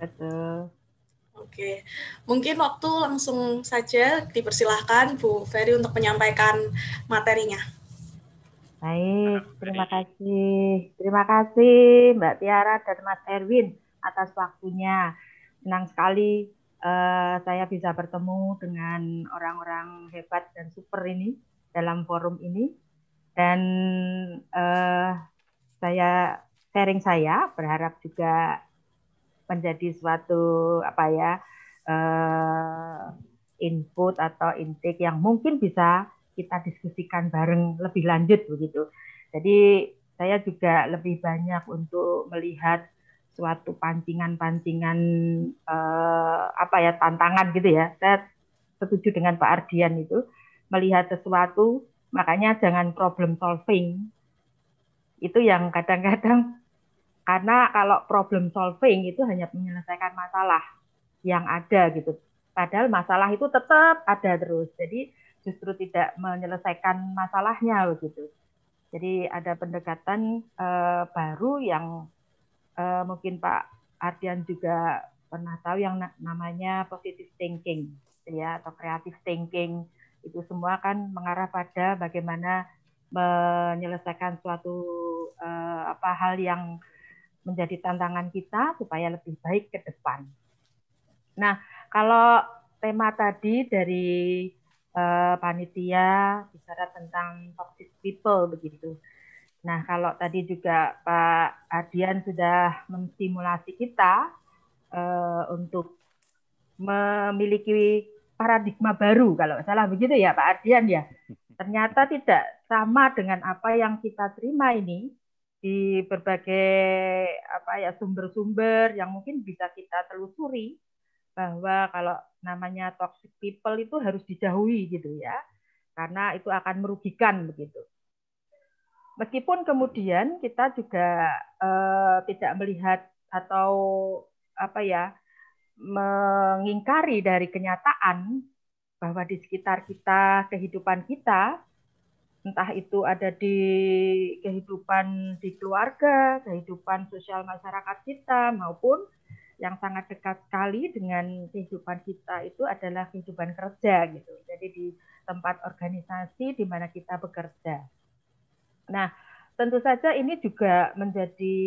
Betul. Oke, mungkin waktu langsung saja dipersilahkan Bu Ferry untuk menyampaikan materinya. Baik, terima kasih. Terima kasih Mbak Tiara dan Mas Erwin atas waktunya. Senang sekali uh, saya bisa bertemu dengan orang-orang hebat dan super ini dalam forum ini. Dan uh, saya sharing saya berharap juga menjadi suatu apa ya uh, input atau intake yang mungkin bisa kita diskusikan bareng lebih lanjut begitu. Jadi saya juga lebih banyak untuk melihat suatu pancingan-pancingan uh, apa ya tantangan gitu ya. Saya setuju dengan Pak Ardian itu melihat sesuatu makanya jangan problem solving itu yang kadang-kadang karena kalau problem solving itu hanya menyelesaikan masalah yang ada gitu. Padahal masalah itu tetap ada terus. Jadi justru tidak menyelesaikan masalahnya begitu. Jadi ada pendekatan uh, baru yang uh, mungkin Pak Ardian juga pernah tahu yang namanya positive thinking gitu ya atau creative thinking itu semua kan mengarah pada bagaimana menyelesaikan suatu uh, apa hal yang menjadi tantangan kita supaya lebih baik ke depan. Nah, kalau tema tadi dari uh, panitia bicara tentang toxic people begitu. Nah, kalau tadi juga Pak Adian sudah menstimulasi kita uh, untuk memiliki paradigma baru kalau salah begitu ya Pak Adian ya. (laughs) Ternyata tidak sama dengan apa yang kita terima ini di berbagai apa ya sumber-sumber yang mungkin bisa kita telusuri bahwa kalau namanya toxic people itu harus dijauhi gitu ya karena itu akan merugikan begitu. Meskipun kemudian kita juga eh, tidak melihat atau apa ya mengingkari dari kenyataan bahwa di sekitar kita kehidupan kita entah itu ada di kehidupan di keluarga, kehidupan sosial masyarakat kita maupun yang sangat dekat sekali dengan kehidupan kita itu adalah kehidupan kerja gitu. Jadi di tempat organisasi di mana kita bekerja. Nah, tentu saja ini juga menjadi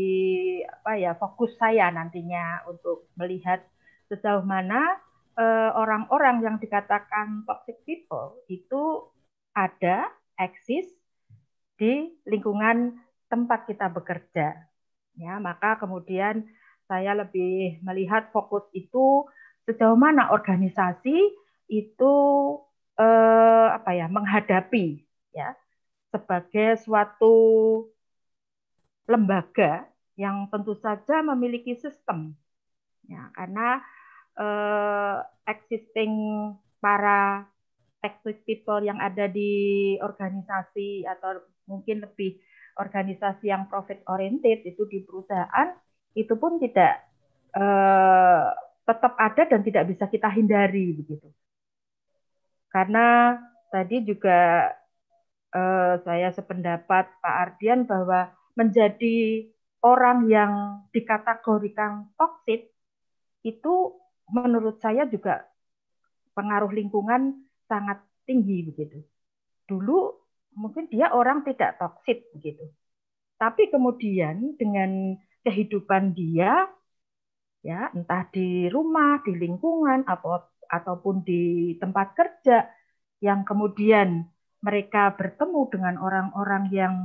apa ya fokus saya nantinya untuk melihat sejauh mana eh, orang-orang eh, yang dikatakan toxic people itu ada eksis di lingkungan tempat kita bekerja. Ya, maka kemudian saya lebih melihat fokus itu sejauh mana organisasi itu eh, apa ya menghadapi ya sebagai suatu lembaga yang tentu saja memiliki sistem ya karena eh, existing para toxic people yang ada di organisasi atau mungkin lebih organisasi yang profit oriented itu di perusahaan itu pun tidak eh, tetap ada dan tidak bisa kita hindari begitu karena tadi juga eh, saya sependapat Pak Ardian bahwa menjadi orang yang dikategorikan toksik itu menurut saya juga pengaruh lingkungan sangat tinggi begitu. Dulu mungkin dia orang tidak toksik begitu. Tapi kemudian dengan kehidupan dia ya entah di rumah, di lingkungan atau ataupun di tempat kerja yang kemudian mereka bertemu dengan orang-orang yang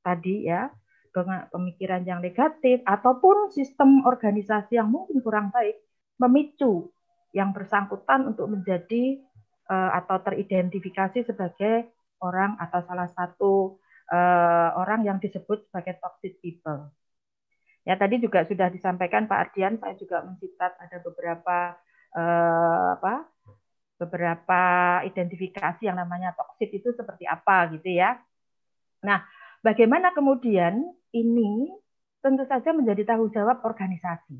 tadi ya dengan pemikiran yang negatif ataupun sistem organisasi yang mungkin kurang baik memicu yang bersangkutan untuk menjadi Eh, atau teridentifikasi sebagai orang atau salah satu eh, orang yang disebut sebagai toxic people. Ya tadi juga sudah disampaikan Pak Ardian, saya juga mencitat ada beberapa eh, apa beberapa identifikasi yang namanya toxic itu seperti apa gitu ya. Nah, bagaimana kemudian ini tentu saja menjadi tanggung jawab organisasi.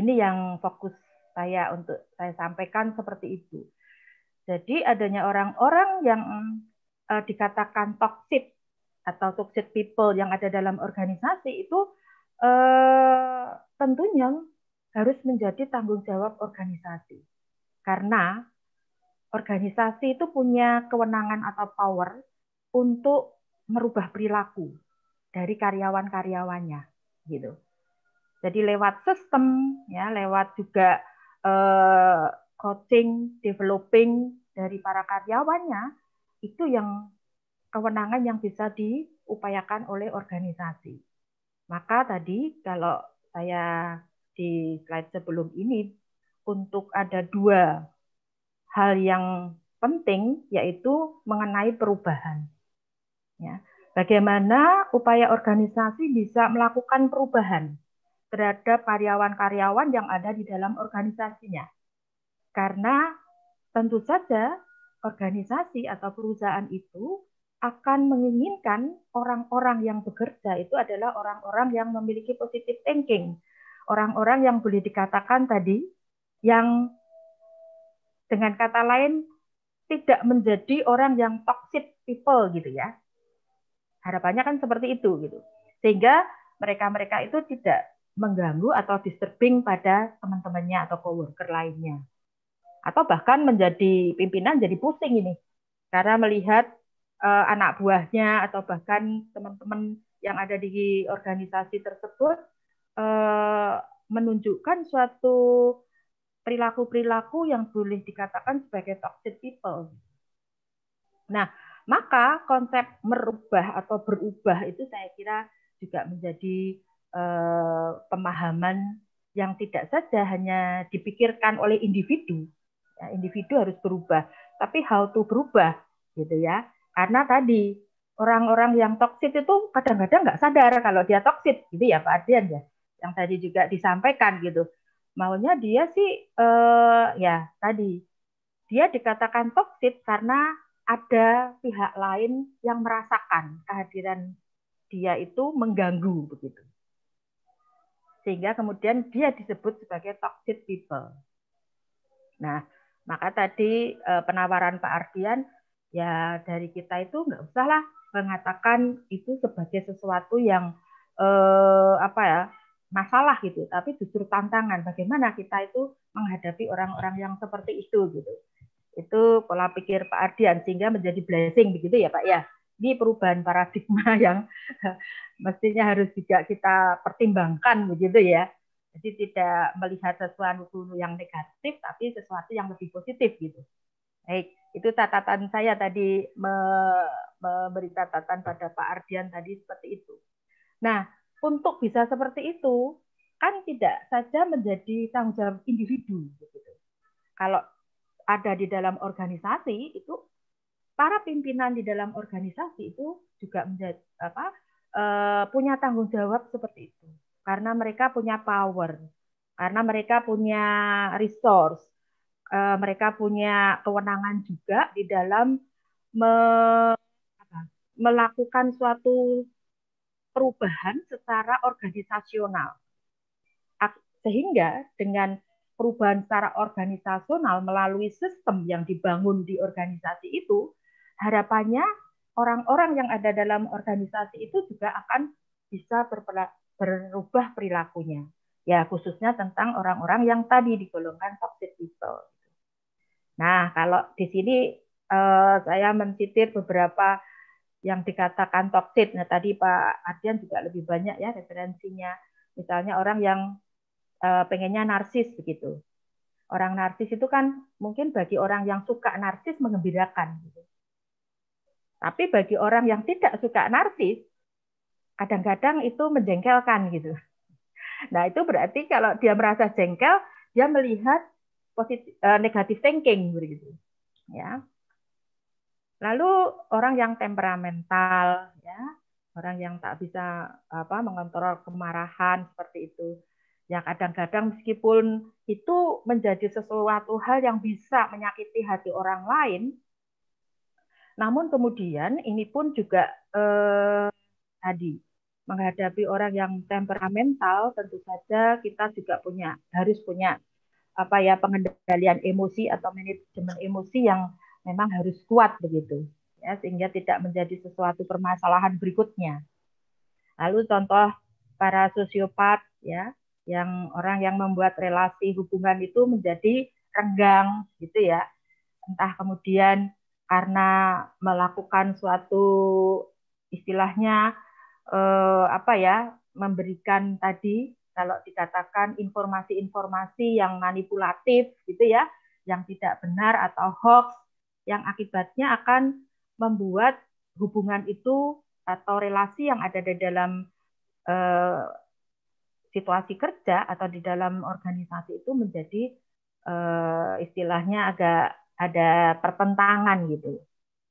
Ini yang fokus saya untuk saya sampaikan seperti itu. Jadi adanya orang-orang yang uh, dikatakan toxic atau toxic people yang ada dalam organisasi itu uh, tentunya harus menjadi tanggung jawab organisasi. Karena organisasi itu punya kewenangan atau power untuk merubah perilaku dari karyawan-karyawannya gitu. Jadi lewat sistem ya, lewat juga eh, coaching, developing dari para karyawannya itu yang kewenangan yang bisa diupayakan oleh organisasi. Maka tadi kalau saya di slide sebelum ini untuk ada dua hal yang penting yaitu mengenai perubahan. Ya, bagaimana upaya organisasi bisa melakukan perubahan terhadap karyawan-karyawan yang ada di dalam organisasinya. Karena tentu saja organisasi atau perusahaan itu akan menginginkan orang-orang yang bekerja itu adalah orang-orang yang memiliki positive thinking, orang-orang yang boleh dikatakan tadi yang dengan kata lain tidak menjadi orang yang toxic people gitu ya. Harapannya kan seperti itu gitu. Sehingga mereka-mereka itu tidak mengganggu atau disturbing pada teman-temannya atau coworker lainnya atau bahkan menjadi pimpinan jadi pusing ini karena melihat uh, anak buahnya atau bahkan teman-teman yang ada di organisasi tersebut uh, menunjukkan suatu perilaku-perilaku yang boleh dikatakan sebagai toxic people. Nah, maka konsep merubah atau berubah itu saya kira juga menjadi uh, pemahaman yang tidak saja hanya dipikirkan oleh individu, ya, individu harus berubah tapi how to berubah gitu ya karena tadi orang-orang yang toksit itu kadang-kadang nggak sadar kalau dia toksit gitu ya Pak Ardian ya yang tadi juga disampaikan gitu maunya dia sih eh, ya tadi dia dikatakan toksit karena ada pihak lain yang merasakan kehadiran dia itu mengganggu begitu sehingga kemudian dia disebut sebagai toxic people. Nah, maka tadi eh, penawaran Pak Ardian ya dari kita itu nggak usahlah mengatakan itu sebagai sesuatu yang eh, apa ya masalah gitu, tapi justru tantangan bagaimana kita itu menghadapi orang-orang yang seperti itu gitu. Itu pola pikir Pak Ardian sehingga menjadi blessing begitu ya Pak ya. Ini perubahan paradigma (laughs) yang mestinya harus juga kita pertimbangkan begitu ya jadi tidak melihat sesuatu yang negatif, tapi sesuatu yang lebih positif gitu. Baik, itu catatan saya tadi memberi catatan pada Pak Ardian tadi seperti itu. Nah, untuk bisa seperti itu, kan tidak saja menjadi tanggung jawab individu. Gitu. Kalau ada di dalam organisasi itu para pimpinan di dalam organisasi itu juga menjadi, apa, eh, punya tanggung jawab seperti itu karena mereka punya power, karena mereka punya resource, e, mereka punya kewenangan juga di dalam me, apa, melakukan suatu perubahan secara organisasional. Sehingga dengan perubahan secara organisasional melalui sistem yang dibangun di organisasi itu, harapannya orang-orang yang ada dalam organisasi itu juga akan bisa berubah perilakunya. Ya, khususnya tentang orang-orang yang tadi digolongkan toxic people. Nah, kalau di sini eh, saya mencitir beberapa yang dikatakan toxic. Nah, tadi Pak Ardian juga lebih banyak ya referensinya. Misalnya orang yang eh, pengennya narsis begitu. Orang narsis itu kan mungkin bagi orang yang suka narsis mengembirakan. Gitu. Tapi bagi orang yang tidak suka narsis, kadang-kadang itu menjengkelkan gitu. Nah itu berarti kalau dia merasa jengkel, dia melihat positif, e, negatif thinking begitu. Ya. Lalu orang yang temperamental, ya, orang yang tak bisa apa mengontrol kemarahan seperti itu, yang kadang-kadang meskipun itu menjadi sesuatu hal yang bisa menyakiti hati orang lain, namun kemudian ini pun juga eh, tadi menghadapi orang yang temperamental tentu saja kita juga punya harus punya apa ya pengendalian emosi atau manajemen emosi yang memang harus kuat begitu ya sehingga tidak menjadi sesuatu permasalahan berikutnya. Lalu contoh para sosiopat ya yang orang yang membuat relasi hubungan itu menjadi renggang gitu ya. Entah kemudian karena melakukan suatu istilahnya eh, apa ya memberikan tadi kalau dikatakan informasi-informasi yang manipulatif gitu ya, yang tidak benar atau hoax yang akibatnya akan membuat hubungan itu atau relasi yang ada di dalam eh, situasi kerja atau di dalam organisasi itu menjadi eh, istilahnya agak ada pertentangan gitu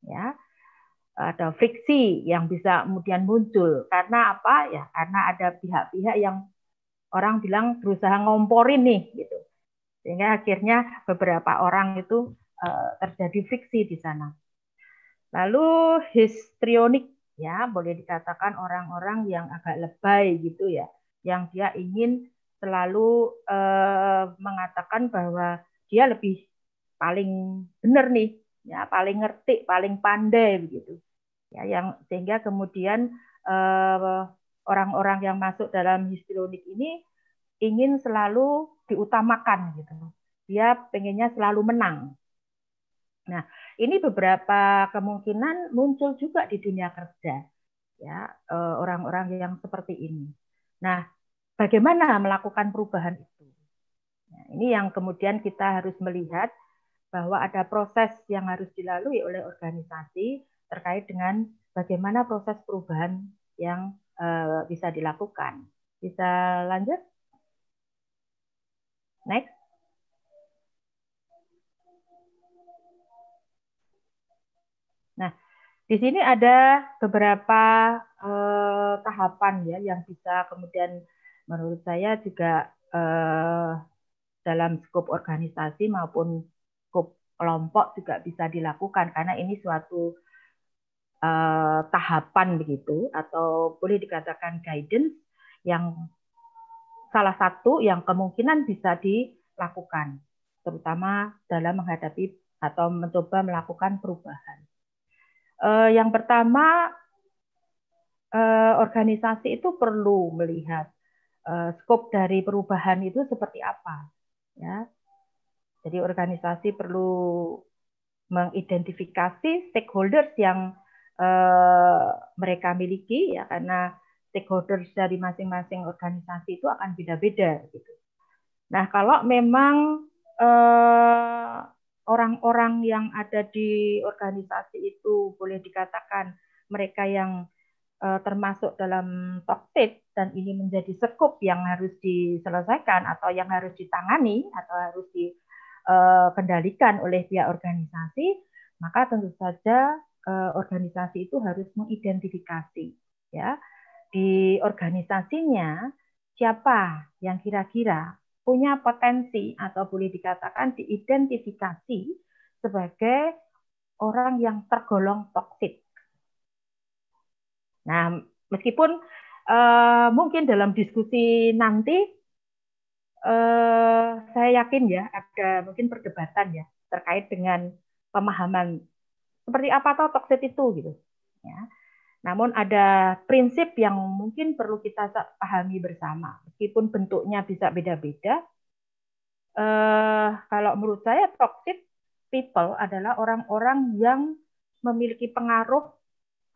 ya ada friksi yang bisa kemudian muncul karena apa ya karena ada pihak-pihak yang orang bilang berusaha ngomporin nih gitu sehingga akhirnya beberapa orang itu eh, terjadi friksi di sana lalu histrionik ya boleh dikatakan orang-orang yang agak lebay gitu ya yang dia ingin selalu uh, mengatakan bahwa dia lebih paling benar nih ya paling ngerti, paling pandai begitu. Ya, yang sehingga kemudian eh, orang-orang yang masuk dalam histrionik ini ingin selalu diutamakan gitu. Dia pengennya selalu menang. Nah, ini beberapa kemungkinan muncul juga di dunia kerja ya eh, orang-orang yang seperti ini. Nah, bagaimana melakukan perubahan itu? Nah, ini yang kemudian kita harus melihat bahwa ada proses yang harus dilalui oleh organisasi terkait dengan bagaimana proses perubahan yang eh, bisa dilakukan. Bisa lanjut? Next. Nah, di sini ada beberapa eh, tahapan ya yang bisa kemudian menurut saya juga eh, dalam skop organisasi maupun kelompok juga bisa dilakukan karena ini suatu uh, tahapan begitu atau boleh dikatakan guidance yang salah satu yang kemungkinan bisa dilakukan terutama dalam menghadapi atau mencoba melakukan perubahan. Uh, yang pertama uh, organisasi itu perlu melihat uh, skop dari perubahan itu seperti apa, ya jadi organisasi perlu mengidentifikasi stakeholders yang eh, mereka miliki ya karena stakeholders dari masing-masing organisasi itu akan beda-beda gitu. Nah, kalau memang orang eh, orang-orang yang ada di organisasi itu boleh dikatakan mereka yang eh, termasuk dalam toxic dan ini menjadi sekup yang harus diselesaikan atau yang harus ditangani atau harus di Eh, kendalikan oleh pihak organisasi, maka tentu saja eh, organisasi itu harus mengidentifikasi ya di organisasinya siapa yang kira-kira punya potensi atau boleh dikatakan diidentifikasi sebagai orang yang tergolong toksik. Nah, meskipun eh, mungkin dalam diskusi nanti eh, saya yakin ya ada mungkin perdebatan ya terkait dengan pemahaman seperti apa toxic itu gitu ya. Namun ada prinsip yang mungkin perlu kita pahami bersama meskipun bentuknya bisa beda-beda. Eh, kalau menurut saya toxic people adalah orang-orang yang memiliki pengaruh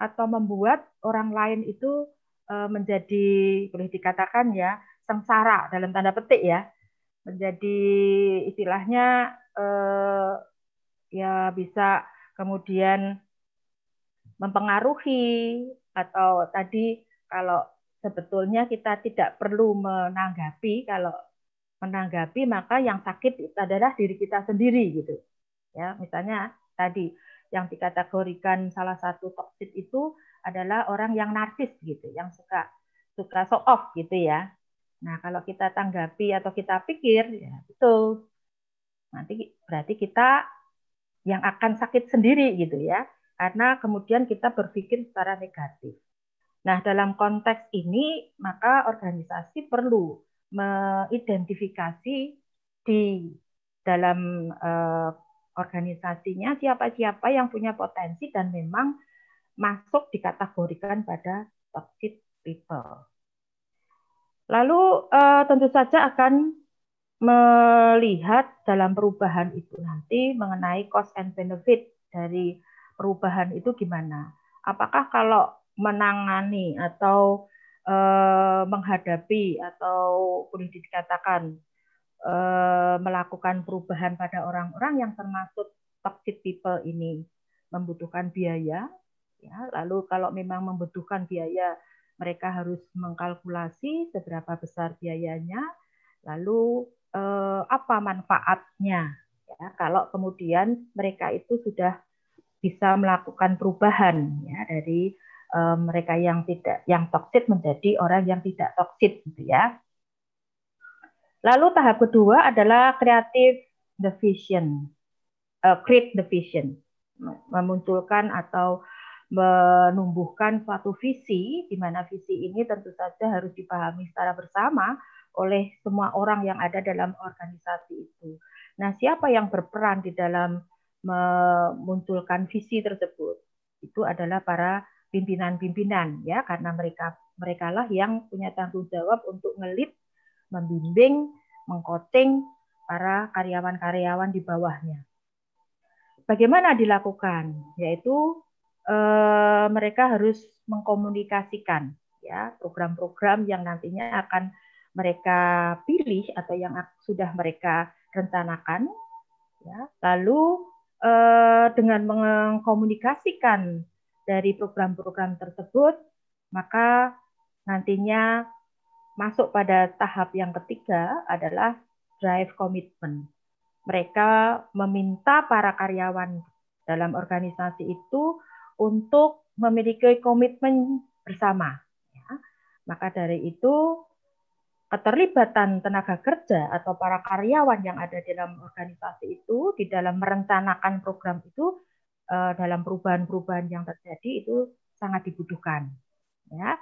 atau membuat orang lain itu eh, menjadi boleh dikatakan ya sengsara dalam tanda petik ya menjadi istilahnya eh, ya bisa kemudian mempengaruhi atau tadi kalau sebetulnya kita tidak perlu menanggapi kalau menanggapi maka yang sakit itu adalah diri kita sendiri gitu ya misalnya tadi yang dikategorikan salah satu toksik itu adalah orang yang narsis gitu yang suka suka show off gitu ya Nah, kalau kita tanggapi atau kita pikir, ya itu nanti berarti kita yang akan sakit sendiri gitu ya, karena kemudian kita berpikir secara negatif. Nah, dalam konteks ini maka organisasi perlu mengidentifikasi di dalam eh, organisasinya siapa-siapa yang punya potensi dan memang masuk dikategorikan pada toxic people. Lalu uh, tentu saja akan melihat dalam perubahan itu nanti mengenai cost and benefit dari perubahan itu gimana. Apakah kalau menangani atau eh, menghadapi atau boleh dikatakan eh, melakukan perubahan pada orang-orang yang termasuk toxic people ini membutuhkan biaya ya lalu kalau memang membutuhkan biaya mereka harus mengkalkulasi seberapa besar biayanya, lalu eh, apa manfaatnya. Ya, kalau kemudian mereka itu sudah bisa melakukan perubahan ya, dari eh, mereka yang tidak yang toksik menjadi orang yang tidak toksit, gitu ya. Lalu tahap kedua adalah creative the uh, create the vision, memunculkan atau menumbuhkan suatu visi di mana visi ini tentu saja harus dipahami secara bersama oleh semua orang yang ada dalam organisasi itu. Nah, siapa yang berperan di dalam memunculkan visi tersebut? Itu adalah para pimpinan-pimpinan ya karena mereka merekalah yang punya tanggung jawab untuk ngelit, membimbing, mengkoting para karyawan-karyawan di bawahnya. Bagaimana dilakukan? Yaitu eh, mereka harus mengkomunikasikan ya program-program yang nantinya akan mereka pilih atau yang sudah mereka rencanakan ya lalu eh, dengan mengkomunikasikan dari program-program tersebut maka nantinya masuk pada tahap yang ketiga adalah drive commitment. Mereka meminta para karyawan dalam organisasi itu untuk memiliki komitmen bersama. Ya. Maka dari itu keterlibatan tenaga kerja atau para karyawan yang ada dalam organisasi itu di dalam merencanakan program itu eh, dalam perubahan-perubahan yang terjadi itu sangat dibutuhkan. Ya.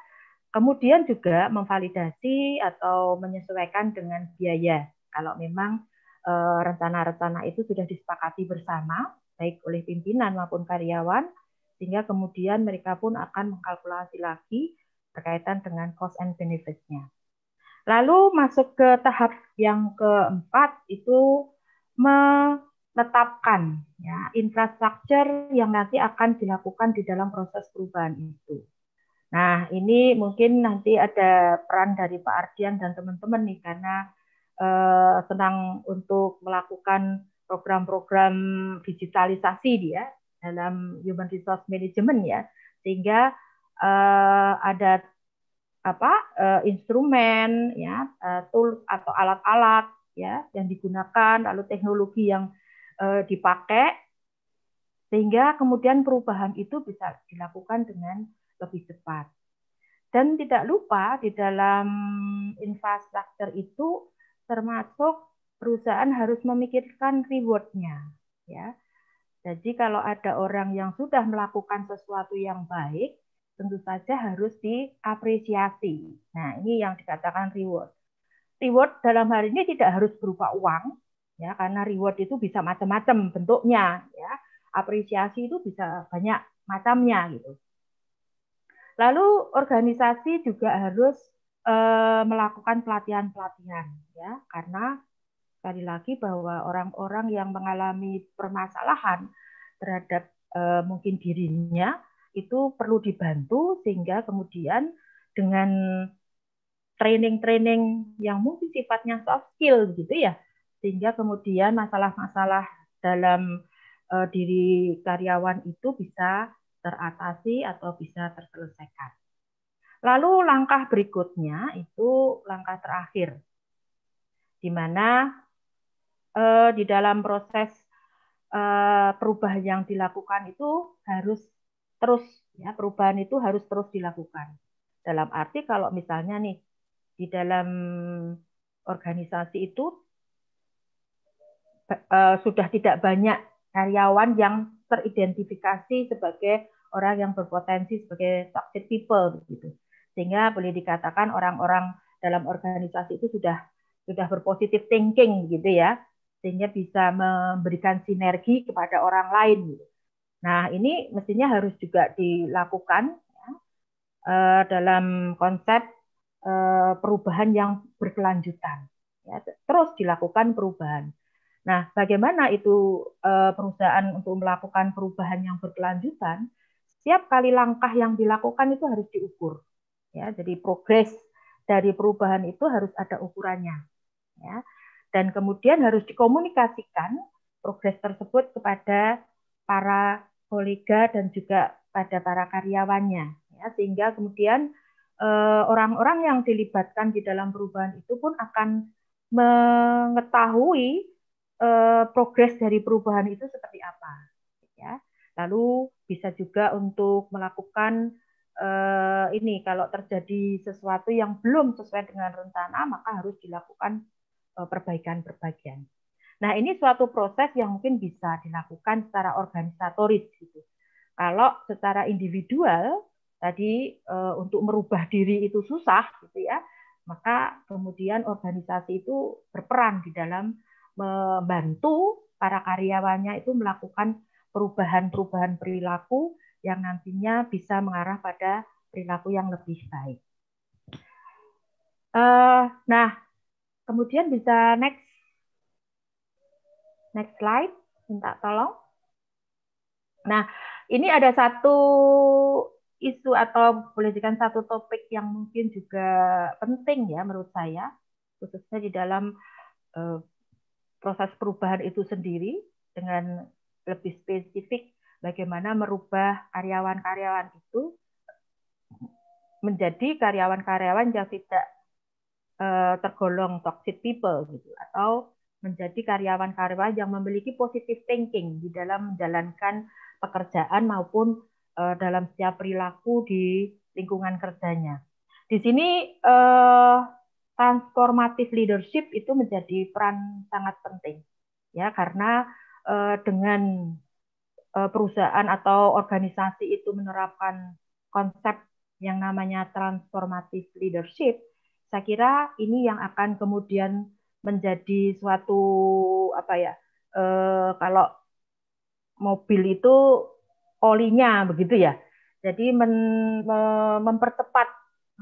Kemudian juga memvalidasi atau menyesuaikan dengan biaya. Kalau memang eh, rencana-rencana itu sudah disepakati bersama, baik oleh pimpinan maupun karyawan, sehingga kemudian mereka pun akan mengkalkulasi lagi berkaitan dengan cost and benefitnya. Lalu masuk ke tahap yang keempat itu menetapkan ya infrastruktur yang nanti akan dilakukan di dalam proses perubahan itu. Nah, ini mungkin nanti ada peran dari Pak Ardian dan teman-teman nih karena eh, senang untuk melakukan program-program digitalisasi dia dalam human resource management ya sehingga uh, ada apa uh, instrumen ya uh, eh, tools atau alat-alat ya yang digunakan lalu teknologi yang uh, dipakai sehingga kemudian perubahan itu bisa dilakukan dengan lebih cepat dan tidak lupa di dalam infrastruktur itu termasuk perusahaan harus memikirkan rewardnya ya jadi kalau ada orang yang sudah melakukan sesuatu yang baik, tentu saja harus diapresiasi. Nah, ini yang dikatakan reward. Reward dalam hal ini tidak harus berupa uang, ya karena reward itu bisa macam-macam bentuknya, ya. Apresiasi itu bisa banyak macamnya gitu. Lalu organisasi juga harus eh, melakukan pelatihan-pelatihan ya karena sekali lagi bahwa orang-orang yang mengalami permasalahan terhadap eh, mungkin dirinya itu perlu dibantu sehingga kemudian dengan training-training yang mungkin sifatnya soft skill gitu ya sehingga kemudian masalah-masalah dalam eh, diri karyawan itu bisa teratasi atau bisa terselesaikan. Lalu langkah berikutnya itu langkah terakhir, di mana eh, di dalam proses eh, perubahan yang dilakukan itu harus terus ya perubahan itu harus terus dilakukan. Dalam arti kalau misalnya nih di dalam organisasi itu eh, sudah tidak banyak karyawan yang teridentifikasi sebagai orang yang berpotensi sebagai toxic people gitu. Sehingga boleh dikatakan orang-orang dalam organisasi itu sudah sudah berpositif thinking gitu ya sehingga bisa memberikan sinergi kepada orang lain. Gitu. Nah, ini mestinya harus juga dilakukan ya, eh, dalam konsep eh, perubahan yang berkelanjutan. Ya, terus dilakukan perubahan. Nah, bagaimana itu eh, perusahaan untuk melakukan perubahan yang berkelanjutan? Setiap kali langkah yang dilakukan itu harus diukur. Ya, jadi progres dari perubahan itu harus ada ukurannya. Ya dan kemudian harus dikomunikasikan progres tersebut kepada para kolega dan juga pada para karyawannya ya sehingga kemudian eh, orang-orang yang dilibatkan di dalam perubahan itu pun akan mengetahui eh, progres dari perubahan itu seperti apa ya lalu bisa juga untuk melakukan eh, ini kalau terjadi sesuatu yang belum sesuai dengan rencana maka harus dilakukan Eh, perbaikan perbagian. Nah, ini suatu proses yang mungkin bisa dilakukan secara organisatoris gitu. Kalau secara individual tadi eh, untuk merubah diri itu susah gitu ya, maka kemudian organisasi itu berperan di dalam membantu para karyawannya itu melakukan perubahan-perubahan perilaku yang nantinya bisa mengarah pada perilaku yang lebih baik. Eh, nah, Kemudian bisa next next slide, minta tolong. Nah, ini ada satu isu atau boleh dikatakan satu topik yang mungkin juga penting ya menurut saya, khususnya di dalam uh, proses perubahan itu sendiri dengan lebih spesifik bagaimana merubah karyawan-karyawan itu menjadi karyawan-karyawan yang tidak Eh, tergolong toxic people gitu atau menjadi karyawan-karyawan yang memiliki positive thinking di dalam menjalankan pekerjaan maupun uh, dalam setiap perilaku di lingkungan kerjanya. Di sini uh, transformative leadership itu menjadi peran sangat penting ya karena uh, dengan uh, perusahaan atau organisasi itu menerapkan konsep yang namanya transformative leadership saya kira ini yang akan kemudian menjadi suatu apa ya eh, kalau mobil itu olinya begitu ya. Jadi men, mempercepat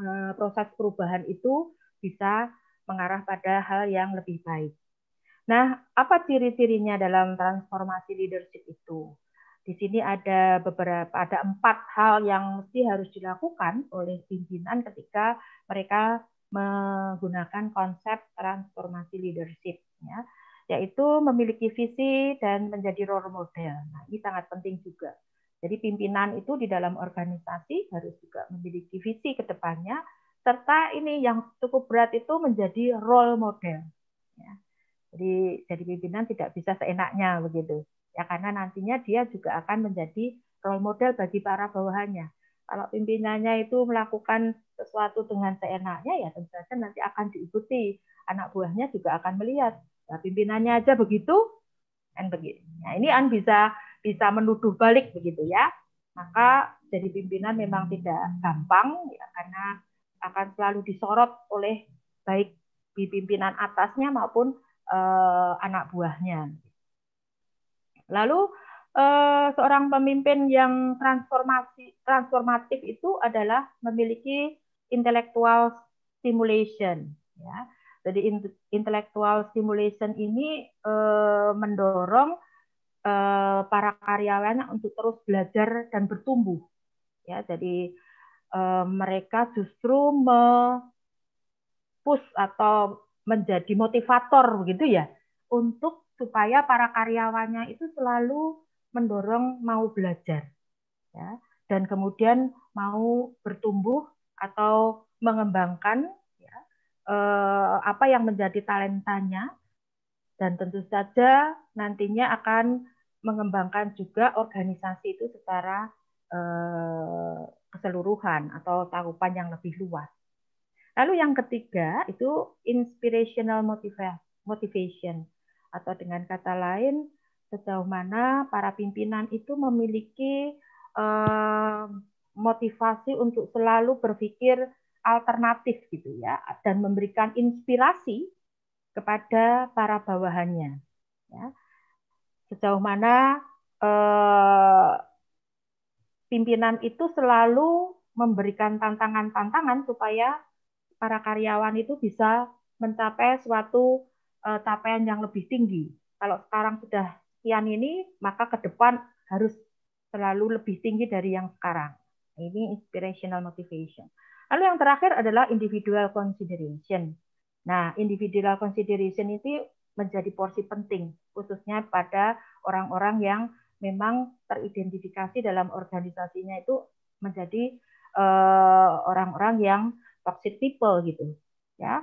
eh, proses perubahan itu bisa mengarah pada hal yang lebih baik. Nah, apa ciri-cirinya dalam transformasi leadership itu? Di sini ada beberapa, ada empat hal yang mesti harus dilakukan oleh pimpinan ketika mereka menggunakan konsep transformasi leadership ya yaitu memiliki visi dan menjadi role model. Nah, ini sangat penting juga. Jadi pimpinan itu di dalam organisasi harus juga memiliki visi ke depannya serta ini yang cukup berat itu menjadi role model. Ya. Jadi jadi pimpinan tidak bisa seenaknya begitu. Ya karena nantinya dia juga akan menjadi role model bagi para bawahannya. Kalau pimpinannya itu melakukan sesuatu dengan seenaknya, ya tentu saja nanti akan diikuti. Anak buahnya juga akan melihat. Nah, pimpinannya aja begitu, kan begini. Nah, ini An bisa bisa menuduh balik begitu ya. Maka jadi pimpinan memang tidak gampang ya, karena akan selalu disorot oleh baik di pimpinan atasnya maupun eh, anak buahnya. Lalu uh, seorang pemimpin yang transformasi transformatif itu adalah memiliki intellectual stimulation ya. Jadi intellectual stimulation ini uh, mendorong uh, para karyawannya untuk terus belajar dan bertumbuh ya. Jadi uh, mereka justru me push atau menjadi motivator begitu ya untuk supaya para karyawannya itu selalu mendorong mau belajar ya dan kemudian mau bertumbuh atau mengembangkan ya, eh, apa yang menjadi talentanya dan tentu saja nantinya akan mengembangkan juga organisasi itu secara eh, keseluruhan atau tahapan yang lebih luas. Lalu yang ketiga itu inspirational motivation atau dengan kata lain sejauh mana para pimpinan itu memiliki eh, motivasi untuk selalu berpikir alternatif gitu ya dan memberikan inspirasi kepada para bawahannya ya sejauh mana eh, pimpinan itu selalu memberikan tantangan-tantangan supaya para karyawan itu bisa mencapai suatu eh, capaian yang lebih tinggi kalau sekarang sudah sekian ini, maka ke depan harus selalu lebih tinggi dari yang sekarang. Ini inspirational motivation. Lalu yang terakhir adalah individual consideration. Nah, individual consideration itu menjadi porsi penting, khususnya pada orang-orang yang memang teridentifikasi dalam organisasinya itu menjadi eh, orang-orang uh, orang -orang yang toxic people gitu. Ya,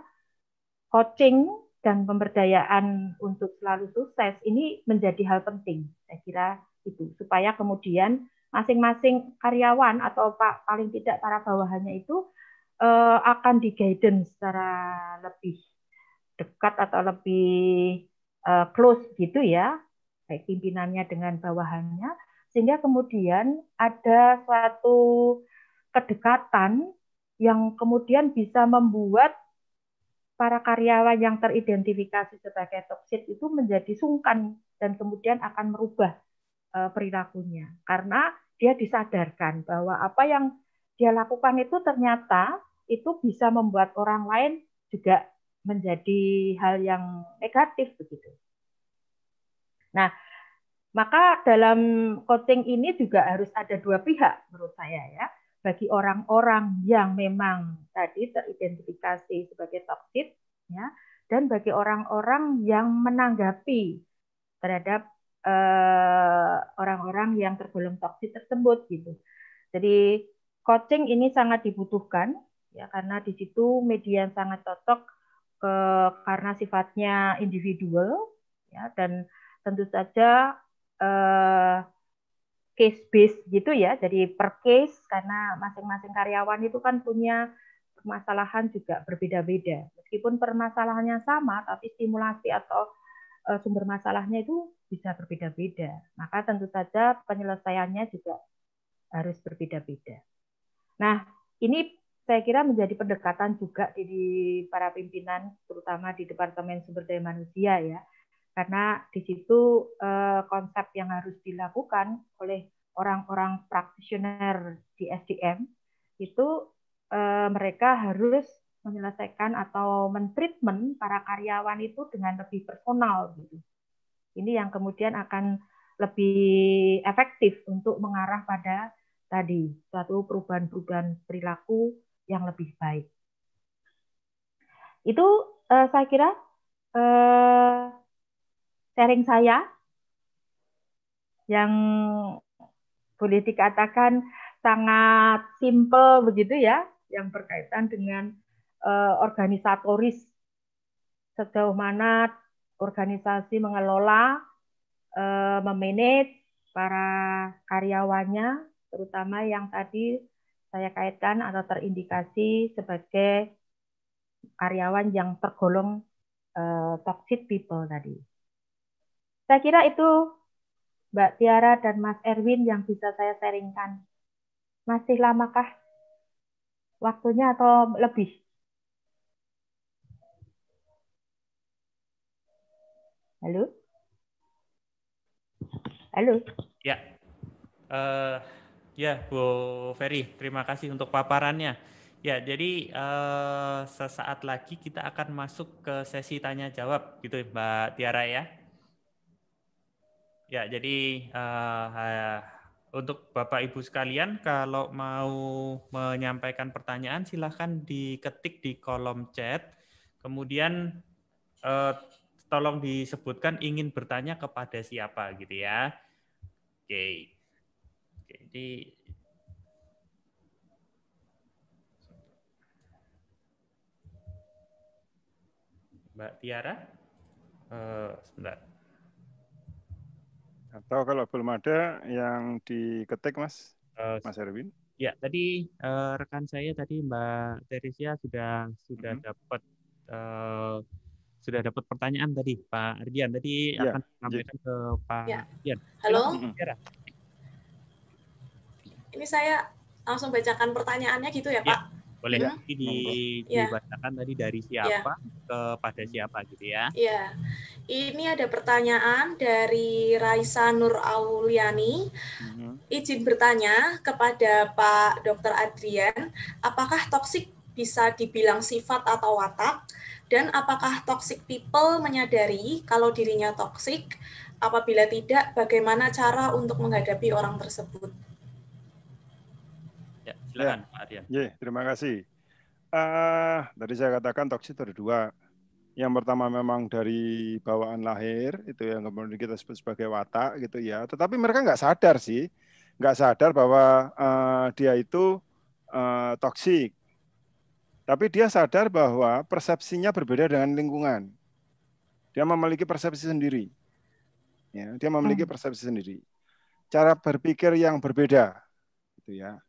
coaching dan pemberdayaan untuk selalu sukses ini menjadi hal penting. Saya kira itu supaya kemudian masing-masing karyawan atau pak paling tidak para bawahannya itu eh, akan di guidance secara lebih dekat atau lebih eh, close gitu ya baik pimpinannya dengan bawahannya sehingga kemudian ada suatu kedekatan yang kemudian bisa membuat para karyawan yang teridentifikasi sebagai toksik itu menjadi sungkan dan kemudian akan merubah eh, perilakunya karena dia disadarkan bahwa apa yang dia lakukan itu ternyata itu bisa membuat orang lain juga menjadi hal yang negatif begitu. Nah, maka dalam coaching ini juga harus ada dua pihak menurut saya ya bagi orang-orang yang memang tadi teridentifikasi sebagai toksik ya dan bagi orang-orang yang menanggapi terhadap orang eh, orang-orang yang tergolong toksik tersebut gitu. Jadi coaching ini sangat dibutuhkan ya karena di situ media yang sangat cocok ke, eh, karena sifatnya individual ya dan tentu saja eh, case base gitu ya, jadi per case karena masing-masing karyawan itu kan punya permasalahan juga berbeda-beda. Meskipun permasalahannya sama, tapi stimulasi atau eh, sumber masalahnya itu bisa berbeda-beda. Maka tentu saja penyelesaiannya juga harus berbeda-beda. Nah, ini saya kira menjadi pendekatan juga di para pimpinan, terutama di Departemen Sumber Daya Manusia ya, karena di situ eh, konsep yang harus dilakukan oleh orang-orang praktisioner di SDM itu eh, mereka harus menyelesaikan atau mentreatment para karyawan itu dengan lebih personal gitu. Ini yang kemudian akan lebih efektif untuk mengarah pada tadi suatu perubahan-perubahan perilaku yang lebih baik. Itu eh, saya kira eh, sharing saya yang boleh dikatakan sangat simpel begitu ya, yang berkaitan dengan uh, organisatoris sejauh mana organisasi mengelola, uh, memanage para karyawannya, terutama yang tadi saya kaitkan atau terindikasi sebagai karyawan yang tergolong uh, toxic people tadi. Saya kira itu Mbak Tiara dan Mas Erwin yang bisa saya sharingkan. Masih lamakah waktunya atau lebih? Halo? Halo? Ya. Uh, ya, Bu Ferry, terima kasih untuk paparannya. Ya, jadi uh, sesaat lagi kita akan masuk ke sesi tanya jawab gitu Mbak Tiara ya. Ya, jadi uh, uh, untuk Bapak Ibu sekalian, kalau mau menyampaikan pertanyaan, silahkan diketik di kolom chat. Kemudian uh, tolong disebutkan ingin bertanya kepada siapa, gitu ya. Oke, jadi Mbak Tiara, uh, sebentar. Atau kalau belum ada yang diketik Mas, uh, Mas Erwin. Ya, tadi uh, rekan saya tadi Mbak Teresia sudah sudah mm -hmm. dapat uh, eh, sudah dapat pertanyaan tadi Pak Ardian. Tadi ya. akan sampaikan ke Pak ya. Ardian. Halo. Ini saya langsung bacakan pertanyaannya gitu ya, ya. Pak. Boleh hmm? di, ya. dibacakan tadi dari iya. siapa ya. kepada siapa gitu ya. Iya. Ini ada pertanyaan dari Raisa Nur Auliani. Hmm. Izin bertanya kepada Pak Dr. Adrian, apakah toksik bisa dibilang sifat atau watak? Dan apakah toxic people menyadari kalau dirinya toksik? Apabila tidak, bagaimana cara untuk menghadapi orang tersebut? Silakan ya. Pak terima kasih. Uh, tadi saya katakan toksik ada dua. Yang pertama memang dari bawaan lahir itu yang kemudian kita sebut sebagai watak gitu ya. Tetapi mereka nggak sadar sih, nggak sadar bahwa uh, dia itu uh, toksik. Tapi dia sadar bahwa persepsinya berbeda dengan lingkungan. Dia memiliki persepsi sendiri. Ya, dia memiliki hmm. persepsi sendiri. Cara berpikir yang berbeda, gitu ya.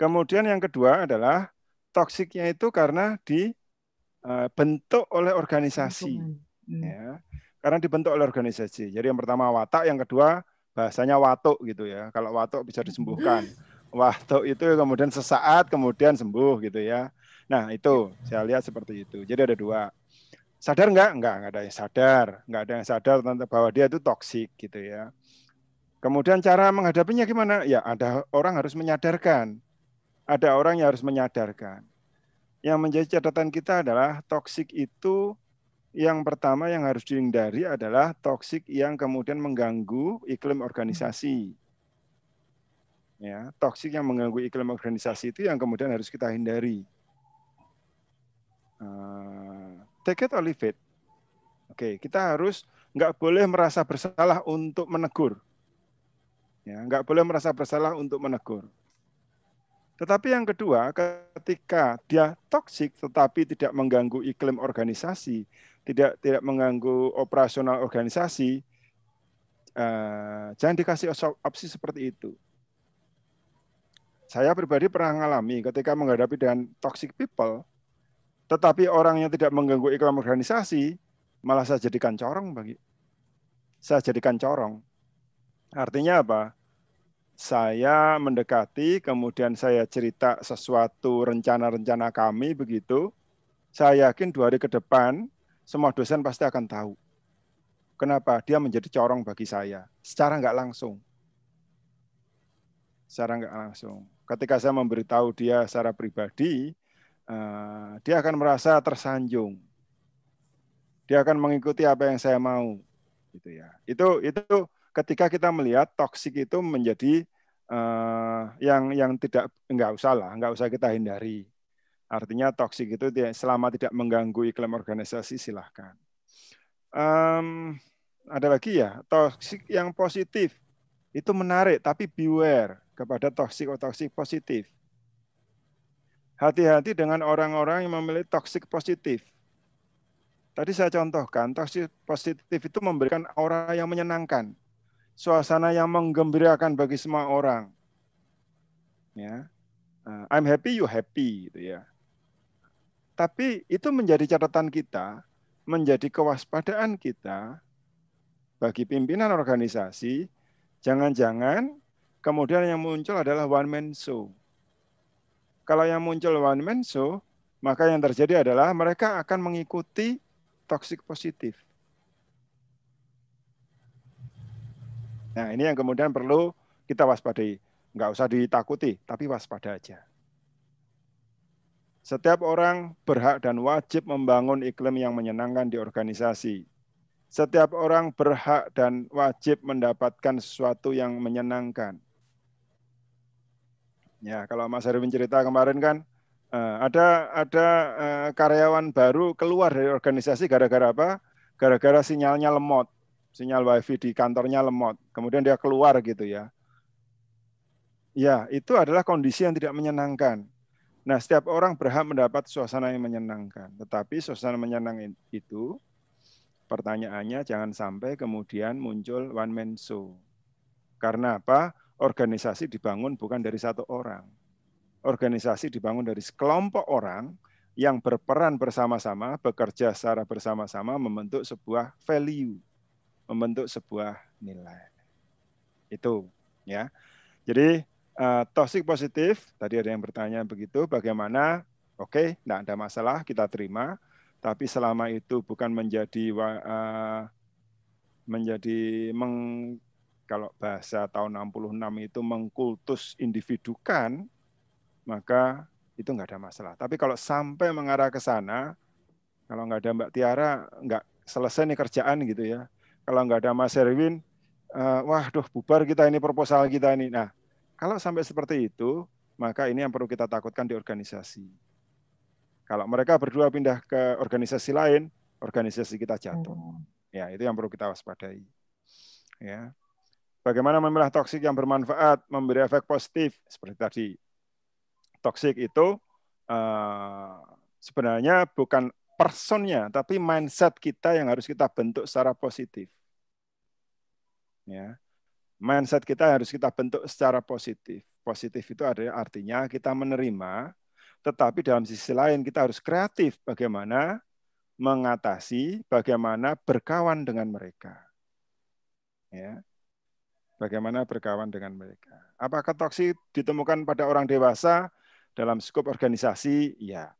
Kemudian yang kedua adalah toksiknya itu karena dibentuk e, oleh organisasi. Hmm. Ya, karena dibentuk oleh organisasi. Jadi yang pertama watak, yang kedua bahasanya watuk gitu ya. Kalau watuk bisa disembuhkan. (laughs) Watuk itu kemudian sesaat kemudian sembuh gitu ya. Nah itu saya lihat seperti itu. Jadi ada dua. Sadar nggak? Nggak, nggak ada yang sadar. Nggak ada yang sadar tentang bahwa dia itu toksik gitu ya. Kemudian cara menghadapinya gimana? Ya ada orang harus menyadarkan ada orang yang harus menyadarkan. Yang menjadi catatan kita adalah toksik itu yang pertama yang harus dihindari adalah toksik yang kemudian mengganggu iklim organisasi. Ya, toksik yang mengganggu iklim organisasi itu yang kemudian harus kita hindari. Uh, take it or leave it. Oke, okay, kita harus nggak boleh merasa bersalah untuk menegur. Ya, nggak boleh merasa bersalah untuk menegur. Tetapi yang kedua, ketika dia toksik tetapi tidak mengganggu iklim organisasi, tidak tidak mengganggu operasional organisasi, eh, jangan dikasih opsi seperti itu. Saya pribadi pernah mengalami ketika menghadapi dengan toxic people, tetapi orang yang tidak mengganggu iklim organisasi, malah saya jadikan corong bagi. Saya jadikan corong. Artinya apa? saya mendekati, kemudian saya cerita sesuatu rencana-rencana kami begitu, saya yakin dua hari ke depan semua dosen pasti akan tahu. Kenapa? Dia menjadi corong bagi saya. Secara nggak langsung. Secara nggak langsung. Ketika saya memberitahu dia secara pribadi, eh, dia akan merasa tersanjung. Dia akan mengikuti apa yang saya mau. Gitu ya. Itu itu ketika kita melihat toksik itu menjadi uh, yang yang tidak nggak usah lah, nggak usah kita hindari. Artinya toksik itu selama tidak mengganggu iklim organisasi silahkan. Um, ada lagi ya, toksik yang positif itu menarik, tapi beware kepada toksik atau toksik positif. Hati-hati dengan orang-orang yang memiliki toksik positif. Tadi saya contohkan, toksik positif itu memberikan aura yang menyenangkan suasana yang menggembirakan bagi semua orang. Ya. Eh, I'm happy, you happy gitu ya. Tapi itu menjadi catatan kita, menjadi kewaspadaan kita bagi pimpinan organisasi, jangan-jangan kemudian yang muncul adalah one man show. Kalau yang muncul one man show, maka yang terjadi adalah mereka akan mengikuti toxic positif Nah, ini yang kemudian perlu kita waspadai. Nggak usah ditakuti, tapi waspada aja. Setiap orang berhak dan wajib membangun iklim yang menyenangkan di organisasi. Setiap orang berhak dan wajib mendapatkan sesuatu yang menyenangkan. Ya, kalau Mas Harim cerita kemarin kan, eh, ada ada eh, karyawan baru keluar dari organisasi gara-gara apa? Gara-gara sinyalnya lemot sinyal wifi di kantornya lemot, kemudian dia keluar gitu ya. Ya, itu adalah kondisi yang tidak menyenangkan. Nah, setiap orang berhak mendapat suasana yang menyenangkan. Tetapi suasana menyenangkan itu, pertanyaannya jangan sampai kemudian muncul one man show. Karena apa? Organisasi dibangun bukan dari satu orang. Organisasi dibangun dari sekelompok orang yang berperan bersama-sama, bekerja secara bersama-sama, membentuk sebuah value membentuk sebuah nilai. Itu ya. Jadi uh, toxic positif tadi ada yang bertanya begitu bagaimana? Oke, okay, tidak ada masalah kita terima, tapi selama itu bukan menjadi uh, menjadi meng kalau bahasa tahun 66 itu mengkultus individukan, maka itu enggak ada masalah. Tapi kalau sampai mengarah ke sana, kalau enggak ada Mbak Tiara, enggak selesai nih kerjaan gitu ya, kalau nggak ada Mas Erwin, uh, eh, wah, duh, bubar kita ini proposal kita ini. Nah, kalau sampai seperti itu, maka ini yang perlu kita takutkan di organisasi. Kalau mereka berdua pindah ke organisasi lain, organisasi kita jatuh. Hmm. Ya, itu yang perlu kita waspadai. Ya. Bagaimana memilah toksik yang bermanfaat, memberi efek positif seperti tadi. Toksik itu uh, sebenarnya bukan personnya, tapi mindset kita yang harus kita bentuk secara positif ya mindset kita harus kita bentuk secara positif positif itu ada artinya kita menerima tetapi dalam sisi lain kita harus kreatif bagaimana mengatasi bagaimana berkawan dengan mereka ya bagaimana berkawan dengan mereka apakah toksi ditemukan pada orang dewasa dalam skop organisasi ya,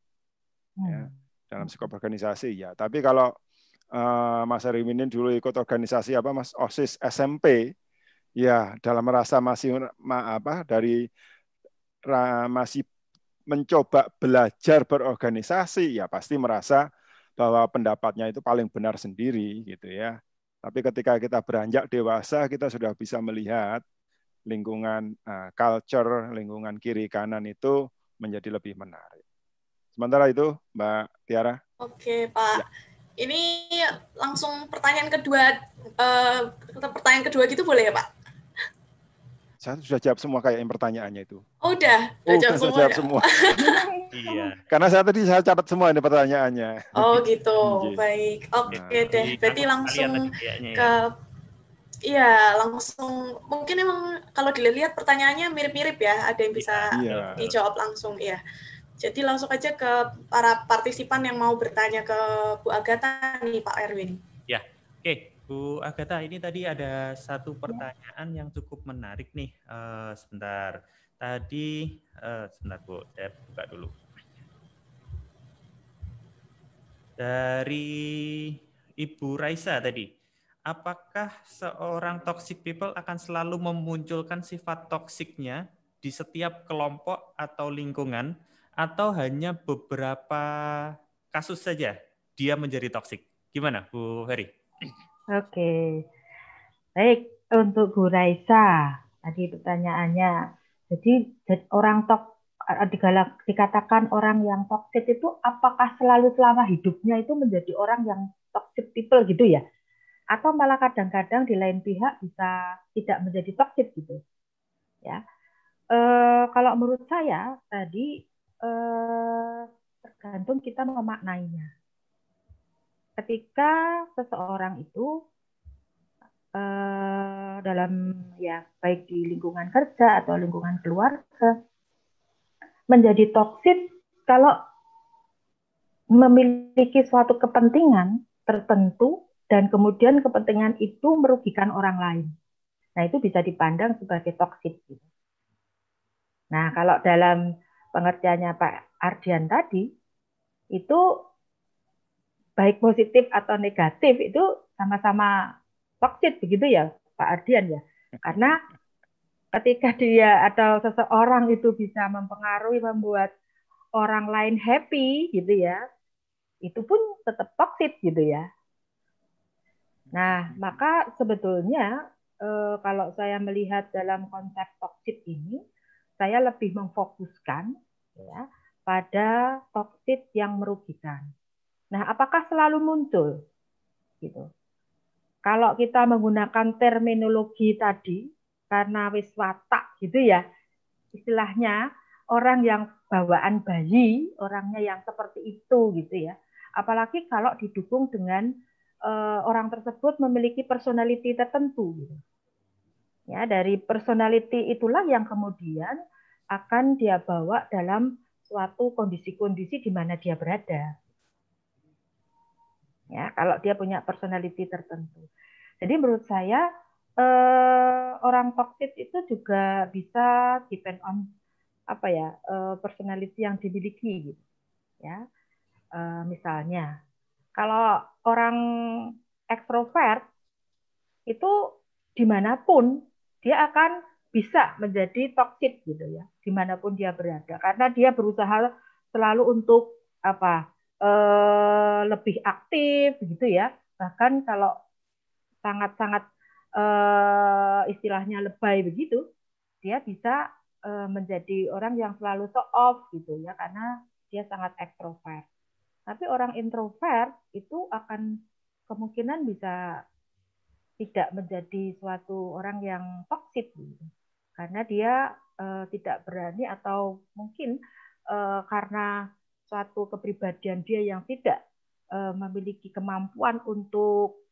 ya. Hmm. dalam skop organisasi ya tapi kalau uh, Mas Ariminin dulu ikut organisasi apa Mas OSIS SMP ya dalam rasa masih ma, apa dari ra, masih mencoba belajar berorganisasi ya pasti merasa bahwa pendapatnya itu paling benar sendiri gitu ya. Tapi ketika kita beranjak dewasa kita sudah bisa melihat lingkungan uh, culture, lingkungan kiri kanan itu menjadi lebih menarik. Sementara itu, Mbak Tiara. Oke, Pak. Ya. Ini langsung pertanyaan kedua, uh, pertanyaan kedua gitu boleh ya Pak? Saya sudah jawab semua kayak yang pertanyaannya itu. Oh udah, sudah oh, jawab, semua, jawab ya? semua. (laughs) iya. Karena saya tadi saya catat semua ini pertanyaannya. Oh gitu, (laughs) iya. baik. Oke okay, nah, deh, berarti langsung ya. ke Iya, langsung mungkin emang kalau dilihat pertanyaannya mirip-mirip ya, ada yang iya. bisa iya. dijawab langsung ya. Jadi langsung aja ke para partisipan yang mau bertanya ke Bu Agatha nih Pak Erwin. Ya, oke. Okay. Bu Agatha, ini tadi ada satu pertanyaan yang cukup menarik nih. Uh, sebentar. Tadi, uh, sebentar Bu, saya buka dulu. Dari Ibu Raisa tadi, apakah seorang toxic people akan selalu memunculkan sifat toksiknya di setiap kelompok atau lingkungan atau hanya beberapa kasus saja dia menjadi toksik? Gimana, Bu Ferry? Oke, baik untuk Bu Raisa tadi pertanyaannya. Jadi orang tok eh, dikatakan orang yang toksik itu apakah selalu selama hidupnya itu menjadi orang yang toxic people gitu ya? Atau malah kadang-kadang di lain pihak bisa tidak menjadi toksik gitu? Ya, e, kalau menurut saya tadi eh, tergantung kita memaknainya. Ketika seseorang itu eh, dalam ya baik di lingkungan kerja atau lingkungan keluarga menjadi toksik kalau memiliki suatu kepentingan tertentu dan kemudian kepentingan itu merugikan orang lain. Nah, itu bisa dipandang sebagai toksik. Gitu. Nah, kalau dalam pengertiannya Pak Ardian tadi, itu baik positif atau negatif itu sama-sama toxic begitu ya Pak Ardian ya. Karena ketika dia atau seseorang itu bisa mempengaruhi membuat orang lain happy gitu ya itu pun tetap toxic gitu ya nah maka sebetulnya eh, kalau saya melihat dalam konsep toxic ini saya lebih memfokuskan ya, pada toksit yang merugikan. Nah, apakah selalu muncul? Gitu. Kalau kita menggunakan terminologi tadi, karena wis watak gitu ya, istilahnya orang yang bawaan bayi, orangnya yang seperti itu gitu ya. Apalagi kalau didukung dengan uh, orang tersebut memiliki personality tertentu gitu. Ya, dari personality itulah yang kemudian akan dia bawa dalam suatu kondisi-kondisi di mana dia berada. Ya, kalau dia punya personality tertentu. Jadi menurut saya eh, orang toksik itu juga bisa depend on apa ya eh, personality yang dimiliki, gitu. ya. Eh, misalnya, kalau orang ekstrovert itu dimanapun dia akan bisa menjadi toksik gitu ya dimanapun dia berada karena dia berusaha selalu untuk apa eh, lebih aktif gitu ya bahkan kalau sangat-sangat eh, istilahnya lebay begitu dia bisa eh, menjadi orang yang selalu so off gitu ya karena dia sangat ekstrovert tapi orang introvert itu akan kemungkinan bisa tidak menjadi suatu orang yang toksik gitu. karena dia uh, tidak berani atau mungkin uh, karena suatu kepribadian dia yang tidak uh, memiliki kemampuan untuk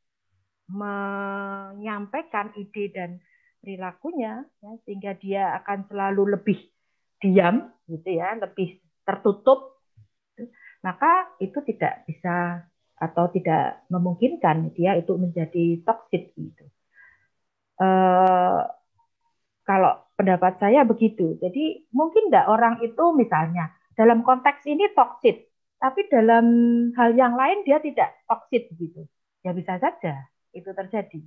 menyampaikan ide dan perilakunya ya, sehingga dia akan selalu lebih diam gitu ya lebih tertutup maka itu tidak bisa atau tidak memungkinkan dia itu menjadi toksik gitu. E, kalau pendapat saya begitu. Jadi mungkin tidak orang itu misalnya dalam konteks ini toksik, tapi dalam hal yang lain dia tidak toksik gitu. Ya bisa saja itu terjadi.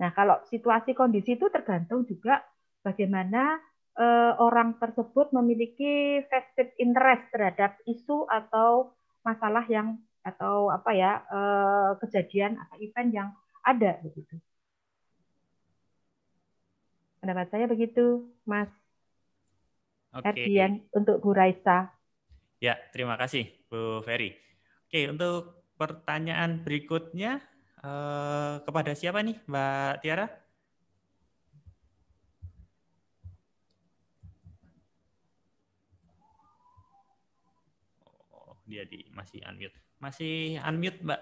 Nah kalau situasi kondisi itu tergantung juga bagaimana eh, orang tersebut memiliki vested interest terhadap isu atau masalah yang atau apa ya eh, kejadian atau event yang ada begitu. Pendapat saya begitu, Mas. Oke. Erdian untuk Bu Raisa. Ya, terima kasih Bu Ferry. Oke, untuk pertanyaan berikutnya eh, kepada siapa nih, Mbak Tiara? Oh, dia di masih unmute. Masih unmute, Mbak.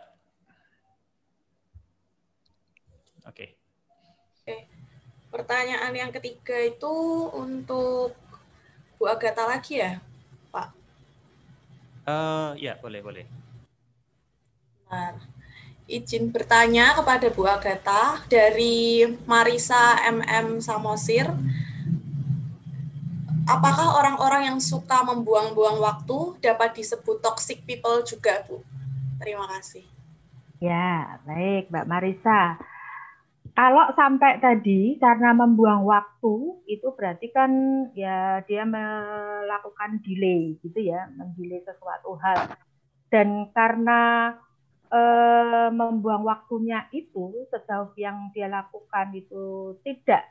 Oke. Okay. Oke. Pertanyaan yang ketiga itu untuk Bu Agatha lagi ya, Pak? Uh, ya, boleh, boleh. Bentar. Izin bertanya kepada Bu Agatha dari Marisa MM Samosir. Hmm Apakah orang-orang yang suka membuang-buang waktu dapat disebut toxic people juga, Bu? Terima kasih. Ya, baik, Mbak Marisa. Kalau sampai tadi karena membuang waktu itu berarti kan ya dia melakukan delay gitu ya, mendelay sesuatu hal. Dan karena eh, membuang waktunya itu sejauh yang dia lakukan itu tidak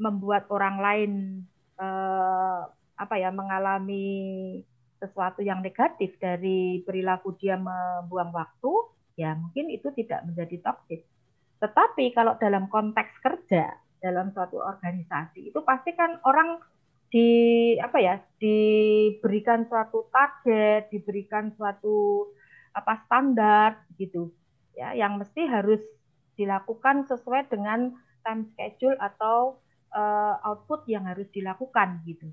membuat orang lain eh, apa ya mengalami sesuatu yang negatif dari perilaku dia membuang waktu, ya mungkin itu tidak menjadi toksis Tetapi kalau dalam konteks kerja dalam suatu organisasi itu pasti kan orang di apa ya diberikan suatu target, diberikan suatu apa standar gitu ya yang mesti harus dilakukan sesuai dengan time schedule atau uh, output yang harus dilakukan gitu.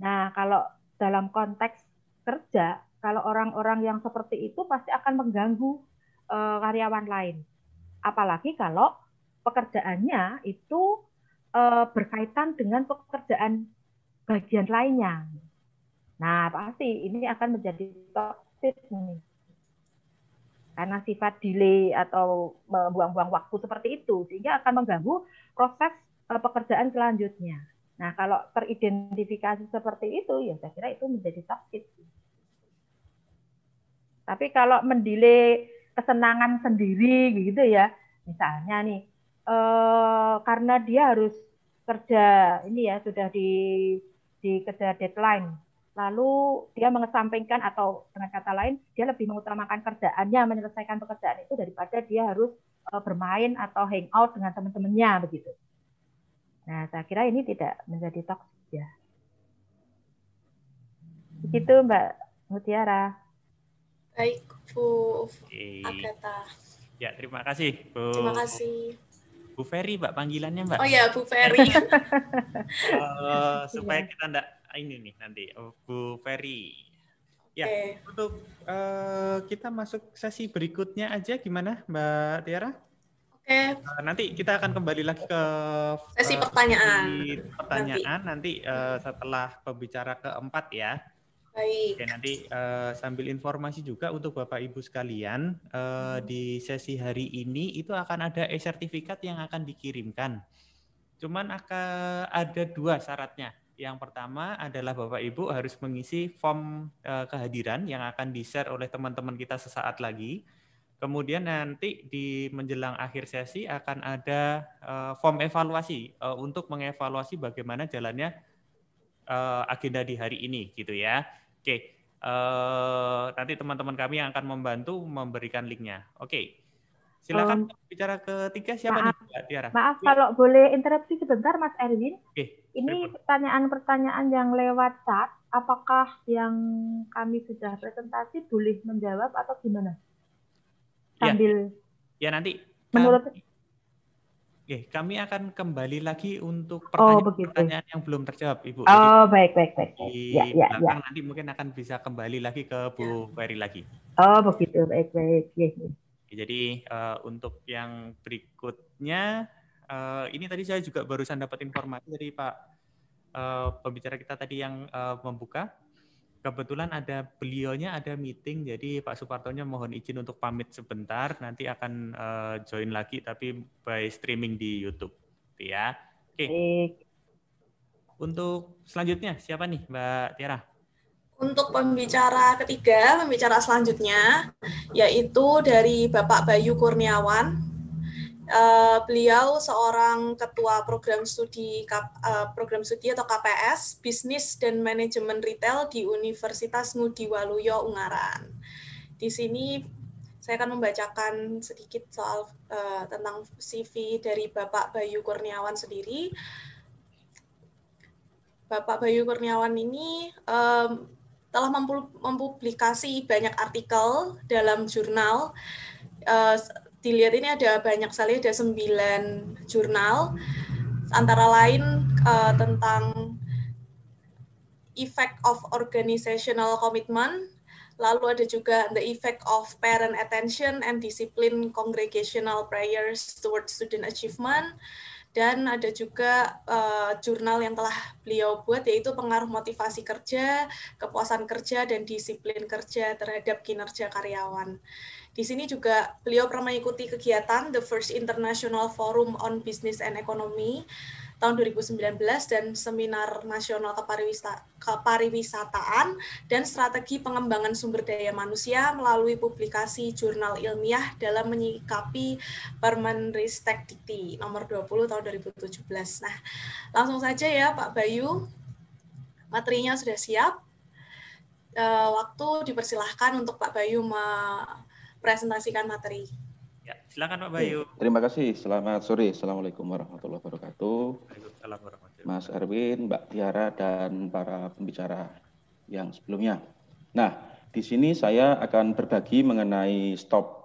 Nah, kalau dalam konteks kerja, kalau orang-orang yang seperti itu pasti akan mengganggu uh, karyawan lain. Apalagi kalau pekerjaannya itu uh, berkaitan dengan pekerjaan bagian lainnya. Nah, pasti ini akan menjadi toxic nih. Karena sifat delay atau membuang-buang waktu seperti itu, sehingga akan mengganggu proses Eh, pekerjaan selanjutnya. Nah, kalau teridentifikasi seperti itu, ya saya kira itu menjadi toxic. Tapi kalau mendile kesenangan sendiri gitu ya, misalnya nih, eh, karena dia harus kerja ini ya sudah di dikejar deadline, lalu dia mengesampingkan atau dengan kata lain dia lebih mengutamakan kerjaannya menyelesaikan pekerjaan itu daripada dia harus eh, bermain atau hangout dengan teman-temannya begitu. Nah, saya kira ini tidak menjadi toksik ya. Begitu hmm. Mbak Mutiara. Baik, Bu Agatha. Ya, terima kasih, Bu. Terima kasih. Bu Ferry, Mbak, panggilannya, Mbak. Oh ya, Bu Ferry. uh, (laughs) (laughs) supaya kita tidak ini nih nanti oh, Bu Ferry. Okay. Ya, untuk uh, kita masuk sesi berikutnya aja gimana, Mbak Tiara? Okay. Uh, eh, nanti kita akan kembali lagi ke sesi uh, pertanyaan. Pertanyaan nanti, nanti uh, eh, setelah pembicara keempat ya. Baik. Oke, nanti uh, sambil informasi juga untuk Bapak Ibu sekalian uh, hmm. di sesi hari ini itu akan ada e-sertifikat yang akan dikirimkan. Cuman akan ada dua syaratnya. Yang pertama adalah Bapak Ibu harus mengisi form uh, kehadiran yang akan di-share oleh teman-teman kita sesaat lagi Kemudian nanti di menjelang akhir sesi akan ada uh, form evaluasi uh, untuk mengevaluasi bagaimana jalannya uh, agenda di hari ini gitu ya. Oke, uh, nanti teman-teman kami yang akan membantu memberikan linknya. Oke, silakan um, bicara ketiga siapa maaf, nih Mbak Tiara? Maaf ya. kalau boleh interupsi sebentar Mas Erwin. Oke, ini pertanyaan-pertanyaan yang lewat chat, apakah yang kami sudah presentasi boleh menjawab atau gimana? Ya. sambil ya, ya nanti menurut kami, okay, kami akan kembali lagi untuk oh, pertanyaan-pertanyaan oh, pertanyaan yang belum terjawab Ibu. Oh, Jadi, baik baik baik. Ya, ya, ya. nanti mungkin akan bisa kembali lagi ke Bu ya. Ferry lagi. Oh, begitu. Baik baik. Ya, ya. Jadi uh, untuk yang berikutnya uh, ini tadi saya juga barusan dapat informasi dari Pak uh, pembicara kita tadi yang uh, membuka kebetulan ada beliaunya ada meeting jadi Pak Supartonya mohon izin untuk pamit sebentar nanti akan uh, join lagi tapi by streaming di YouTube gitu ya oke okay. untuk selanjutnya siapa nih Mbak Tiara untuk pembicara ketiga, pembicara selanjutnya, yaitu dari Bapak Bayu Kurniawan Uh, beliau seorang ketua program studi uh, program studi atau KPS Bisnis dan Manajemen Retail di Universitas Ngudi Waluyo Ungaran. Di sini saya akan membacakan sedikit soal uh, tentang CV dari Bapak Bayu Kurniawan sendiri. Bapak Bayu Kurniawan ini um, telah mempublikasi banyak artikel dalam jurnal uh, dilihat ini ada banyak sekali ada sembilan jurnal antara lain uh, tentang effect of organizational commitment lalu ada juga the effect of parent attention and discipline congregational prayers towards student achievement dan ada juga uh, jurnal yang telah beliau buat yaitu pengaruh motivasi kerja, kepuasan kerja dan disiplin kerja terhadap kinerja karyawan. Di sini juga beliau pernah mengikuti kegiatan The First International Forum on Business and Economy tahun 2019 dan seminar nasional Kepariwisa kepariwisataan dan strategi pengembangan sumber daya manusia melalui publikasi jurnal ilmiah dalam menyikapi Permenristek Dikti nomor 20 tahun 2017. Nah, langsung saja ya Pak Bayu, materinya sudah siap. E, waktu dipersilahkan untuk Pak Bayu presentasikan materi. Ya, silakan Pak Bayu. Terima kasih. Selamat sore. Assalamualaikum warahmatullahi wabarakatuh. warahmatullahi wabarakatuh. Mas Erwin, Mbak Tiara, dan para pembicara yang sebelumnya. Nah, di sini saya akan berbagi mengenai stop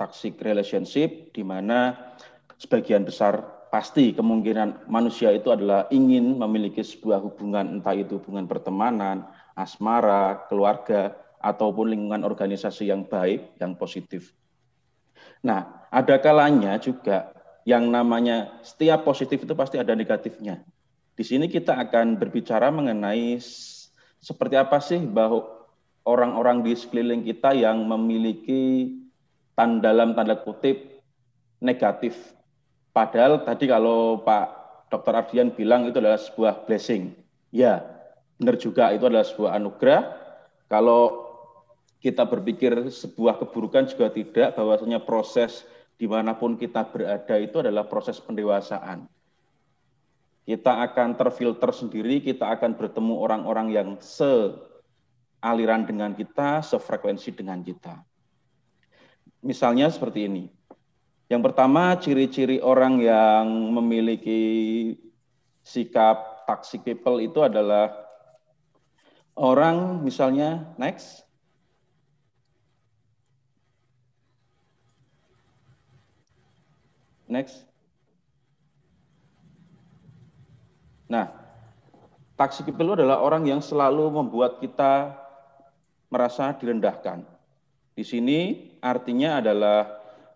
toxic relationship, di mana sebagian besar pasti kemungkinan manusia itu adalah ingin memiliki sebuah hubungan, entah itu hubungan pertemanan, asmara, keluarga, ataupun lingkungan organisasi yang baik, yang positif. Nah, ada kalanya juga yang namanya setiap positif itu pasti ada negatifnya. Di sini kita akan berbicara mengenai seperti apa sih bahwa orang-orang di sekeliling kita yang memiliki tanda dalam tanda kutip negatif. Padahal tadi kalau Pak Dr. Ardian bilang itu adalah sebuah blessing. Ya, benar juga itu adalah sebuah anugerah. Kalau kita berpikir sebuah keburukan juga tidak, bahwasanya proses dimanapun kita berada itu adalah proses pendewasaan. Kita akan terfilter sendiri, kita akan bertemu orang-orang yang sealiran dengan kita, sefrekuensi dengan kita. Misalnya seperti ini. Yang pertama, ciri-ciri orang yang memiliki sikap toxic people itu adalah orang misalnya next Next. Nah, taksi kipil adalah orang yang selalu membuat kita merasa direndahkan. Di sini artinya adalah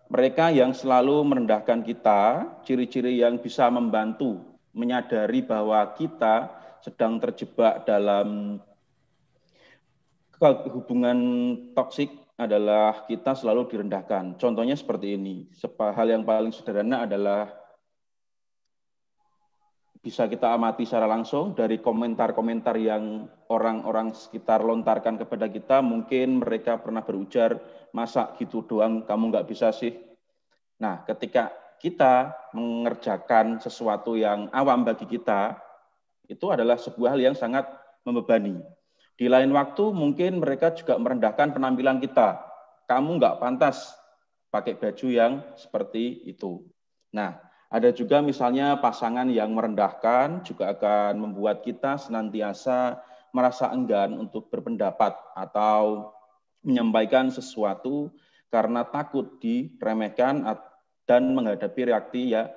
mereka yang selalu merendahkan kita, ciri-ciri yang bisa membantu menyadari bahwa kita sedang terjebak dalam hubungan toksik adalah kita selalu direndahkan. Contohnya seperti ini. Hal yang paling sederhana adalah bisa kita amati secara langsung dari komentar-komentar yang orang-orang sekitar lontarkan kepada kita. Mungkin mereka pernah berujar, masa gitu doang kamu nggak bisa sih? Nah, ketika kita mengerjakan sesuatu yang awam bagi kita, itu adalah sebuah hal yang sangat membebani di lain waktu mungkin mereka juga merendahkan penampilan kita. Kamu nggak pantas pakai baju yang seperti itu. Nah, ada juga misalnya pasangan yang merendahkan juga akan membuat kita senantiasa merasa enggan untuk berpendapat atau menyampaikan sesuatu karena takut diremehkan dan menghadapi reaksi ya,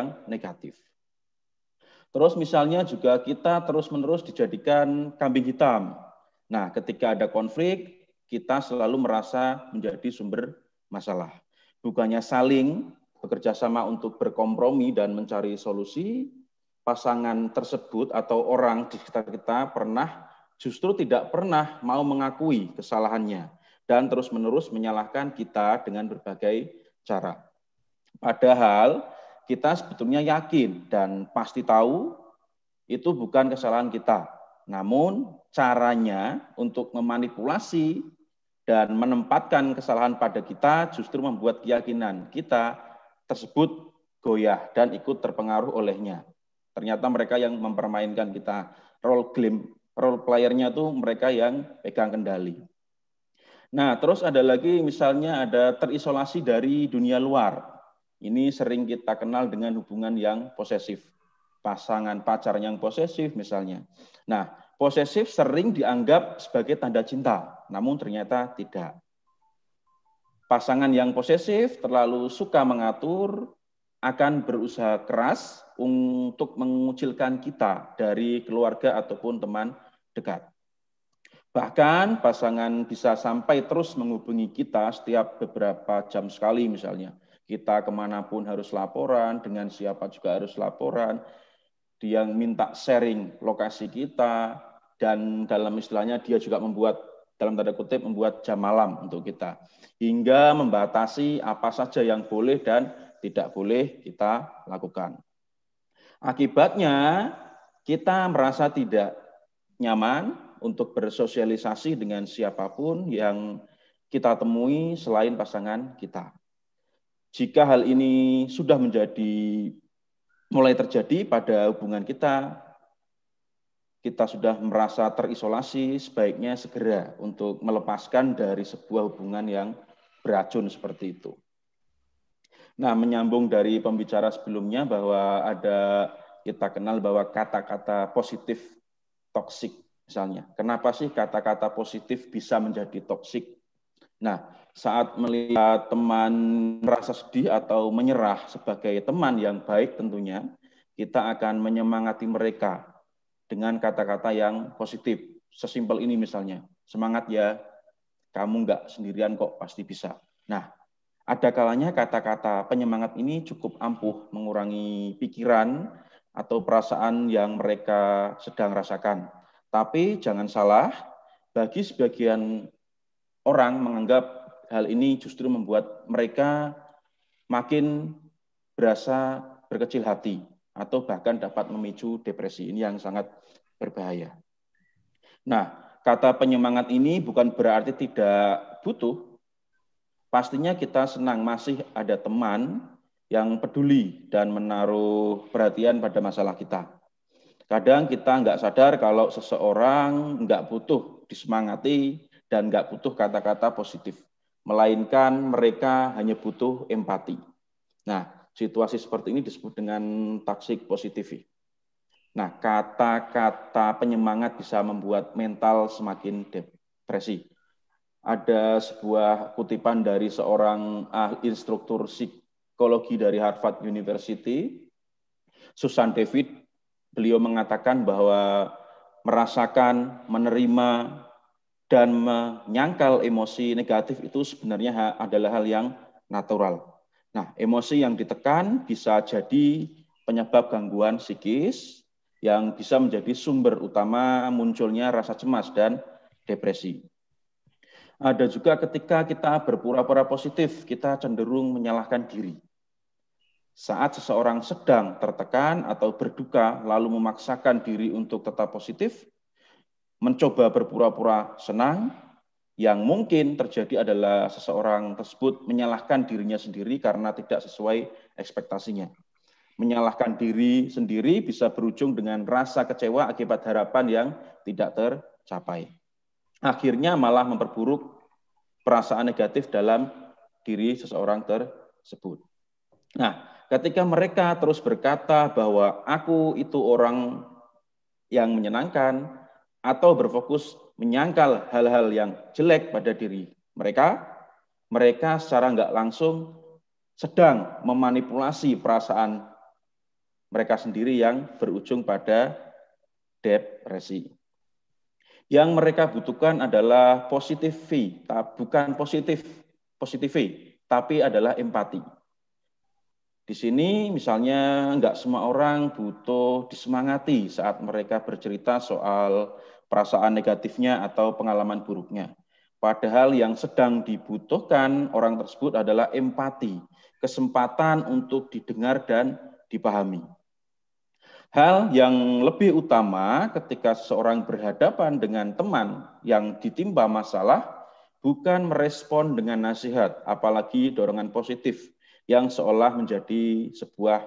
yang negatif. Terus misalnya juga kita terus-menerus dijadikan kambing hitam. Nah, ketika ada konflik, kita selalu merasa menjadi sumber masalah. Bukannya saling bekerja sama untuk berkompromi dan mencari solusi, pasangan tersebut atau orang di sekitar kita pernah justru tidak pernah mau mengakui kesalahannya dan terus-menerus menyalahkan kita dengan berbagai cara. Padahal kita sebetulnya yakin dan pasti tahu itu bukan kesalahan kita. Namun caranya untuk memanipulasi dan menempatkan kesalahan pada kita justru membuat keyakinan kita tersebut goyah dan ikut terpengaruh olehnya. Ternyata mereka yang mempermainkan kita role glim, role playernya itu mereka yang pegang kendali. Nah, terus ada lagi misalnya ada terisolasi dari dunia luar. Ini sering kita kenal dengan hubungan yang posesif. Pasangan pacar yang posesif misalnya. Nah, posesif sering dianggap sebagai tanda cinta, namun ternyata tidak. Pasangan yang posesif terlalu suka mengatur, akan berusaha keras untuk mengucilkan kita dari keluarga ataupun teman dekat. Bahkan pasangan bisa sampai terus menghubungi kita setiap beberapa jam sekali misalnya kita kemanapun harus laporan, dengan siapa juga harus laporan, dia minta sharing lokasi kita, dan dalam istilahnya dia juga membuat, dalam tanda kutip, membuat jam malam untuk kita. Hingga membatasi apa saja yang boleh dan tidak boleh kita lakukan. Akibatnya, kita merasa tidak nyaman untuk bersosialisasi dengan siapapun yang kita temui selain pasangan kita. Jika hal ini sudah menjadi mulai terjadi pada hubungan kita, kita sudah merasa terisolasi, sebaiknya segera untuk melepaskan dari sebuah hubungan yang beracun seperti itu. Nah, menyambung dari pembicara sebelumnya bahwa ada kita kenal bahwa kata-kata positif toksik misalnya. Kenapa sih kata-kata positif bisa menjadi toksik? Nah, saat melihat teman merasa sedih atau menyerah sebagai teman yang baik tentunya, kita akan menyemangati mereka dengan kata-kata yang positif. Sesimpel ini misalnya, semangat ya, kamu nggak sendirian kok pasti bisa. Nah, ada kalanya kata-kata penyemangat ini cukup ampuh mengurangi pikiran atau perasaan yang mereka sedang rasakan. Tapi jangan salah, bagi sebagian orang menganggap hal ini justru membuat mereka makin berasa berkecil hati atau bahkan dapat memicu depresi ini yang sangat berbahaya. Nah, kata penyemangat ini bukan berarti tidak butuh. Pastinya kita senang masih ada teman yang peduli dan menaruh perhatian pada masalah kita. Kadang kita nggak sadar kalau seseorang nggak butuh disemangati dan nggak butuh kata-kata positif melainkan mereka hanya butuh empati. Nah, situasi seperti ini disebut dengan toxic positivity. Nah, kata-kata penyemangat bisa membuat mental semakin depresi. Ada sebuah kutipan dari seorang ah, instruktur psikologi dari Harvard University, Susan David, beliau mengatakan bahwa merasakan, menerima, dan menyangkal emosi negatif itu sebenarnya adalah hal yang natural. Nah, emosi yang ditekan bisa jadi penyebab gangguan psikis yang bisa menjadi sumber utama munculnya rasa cemas dan depresi. Ada juga ketika kita berpura-pura positif, kita cenderung menyalahkan diri. Saat seseorang sedang tertekan atau berduka, lalu memaksakan diri untuk tetap positif, mencoba berpura-pura senang, yang mungkin terjadi adalah seseorang tersebut menyalahkan dirinya sendiri karena tidak sesuai ekspektasinya. Menyalahkan diri sendiri bisa berujung dengan rasa kecewa akibat harapan yang tidak tercapai. Akhirnya malah memperburuk perasaan negatif dalam diri seseorang tersebut. Nah, ketika mereka terus berkata bahwa aku itu orang yang menyenangkan, atau berfokus menyangkal hal-hal yang jelek pada diri mereka, mereka secara nggak langsung sedang memanipulasi perasaan mereka sendiri yang berujung pada depresi. Yang mereka butuhkan adalah positif positivity, bukan positif, positivity, tapi adalah empati. Di sini misalnya nggak semua orang butuh disemangati saat mereka bercerita soal perasaan negatifnya atau pengalaman buruknya. Padahal yang sedang dibutuhkan orang tersebut adalah empati, kesempatan untuk didengar dan dipahami. Hal yang lebih utama ketika seorang berhadapan dengan teman yang ditimpa masalah bukan merespon dengan nasihat, apalagi dorongan positif yang seolah menjadi sebuah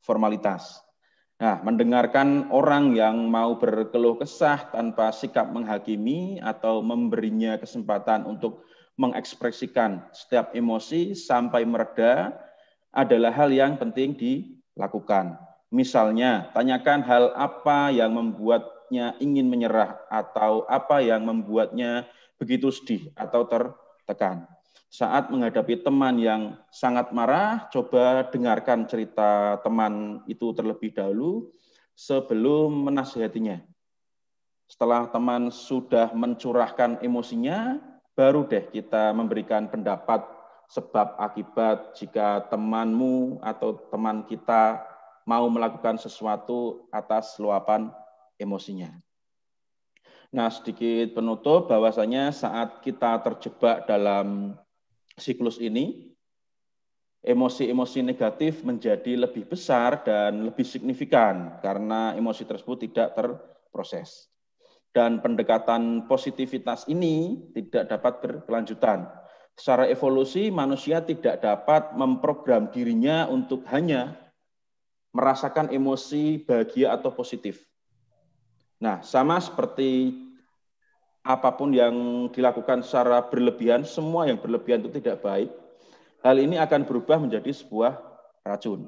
formalitas. Nah, mendengarkan orang yang mau berkeluh kesah tanpa sikap menghakimi atau memberinya kesempatan untuk mengekspresikan setiap emosi sampai mereda adalah hal yang penting dilakukan. Misalnya, tanyakan hal apa yang membuatnya ingin menyerah atau apa yang membuatnya begitu sedih atau tertekan saat menghadapi teman yang sangat marah, coba dengarkan cerita teman itu terlebih dahulu sebelum menasihatinya. Setelah teman sudah mencurahkan emosinya, baru deh kita memberikan pendapat sebab akibat jika temanmu atau teman kita mau melakukan sesuatu atas luapan emosinya. Nah, sedikit penutup bahwasanya saat kita terjebak dalam siklus ini, emosi-emosi negatif menjadi lebih besar dan lebih signifikan karena emosi tersebut tidak terproses. Dan pendekatan positivitas ini tidak dapat berkelanjutan. Secara evolusi, manusia tidak dapat memprogram dirinya untuk hanya merasakan emosi bahagia atau positif. Nah, sama seperti apapun yang dilakukan secara berlebihan, semua yang berlebihan itu tidak baik, hal ini akan berubah menjadi sebuah racun.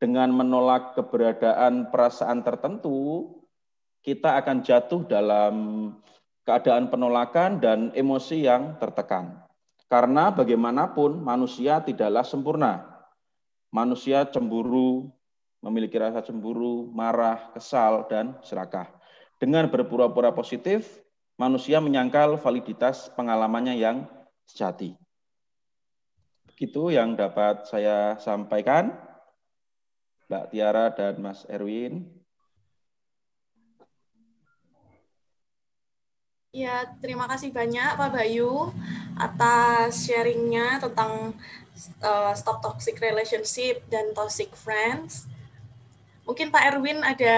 Dengan menolak keberadaan perasaan tertentu, kita akan jatuh dalam keadaan penolakan dan emosi yang tertekan. Karena bagaimanapun manusia tidaklah sempurna. Manusia cemburu, memiliki rasa cemburu, marah, kesal, dan serakah. Dengan berpura-pura positif, manusia menyangkal validitas pengalamannya yang sejati. Begitu yang dapat saya sampaikan. Mbak Tiara dan Mas Erwin. Ya, terima kasih banyak Pak Bayu atas sharingnya tentang uh, eh, stop toxic relationship dan toxic friends. Mungkin Pak Erwin ada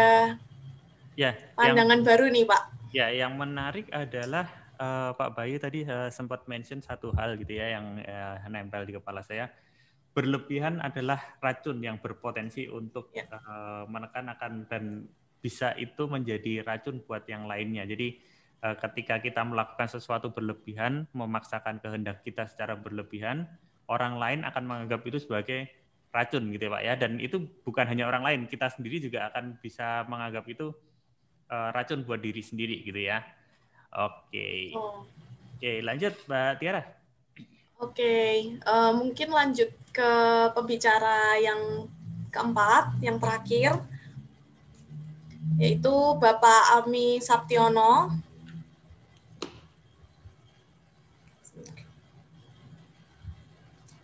ya, pandangan yang... baru nih Pak Ya, yang menarik adalah uh, Pak Bayu tadi uh, sempat mention satu hal gitu ya yang uh, nempel di kepala saya. Berlebihan adalah racun yang berpotensi untuk ya. uh, menekan akan dan bisa itu menjadi racun buat yang lainnya. Jadi uh, ketika kita melakukan sesuatu berlebihan, memaksakan kehendak kita secara berlebihan, orang lain akan menganggap itu sebagai racun gitu ya Pak ya. Dan itu bukan hanya orang lain, kita sendiri juga akan bisa menganggap itu uh, racun buat diri sendiri gitu ya. Oke. Okay. Oh. Oke, okay, lanjut Mbak Tiara. Oke, okay. uh, eh, mungkin lanjut ke pembicara yang keempat, yang terakhir, yaitu Bapak Ami Saptiono.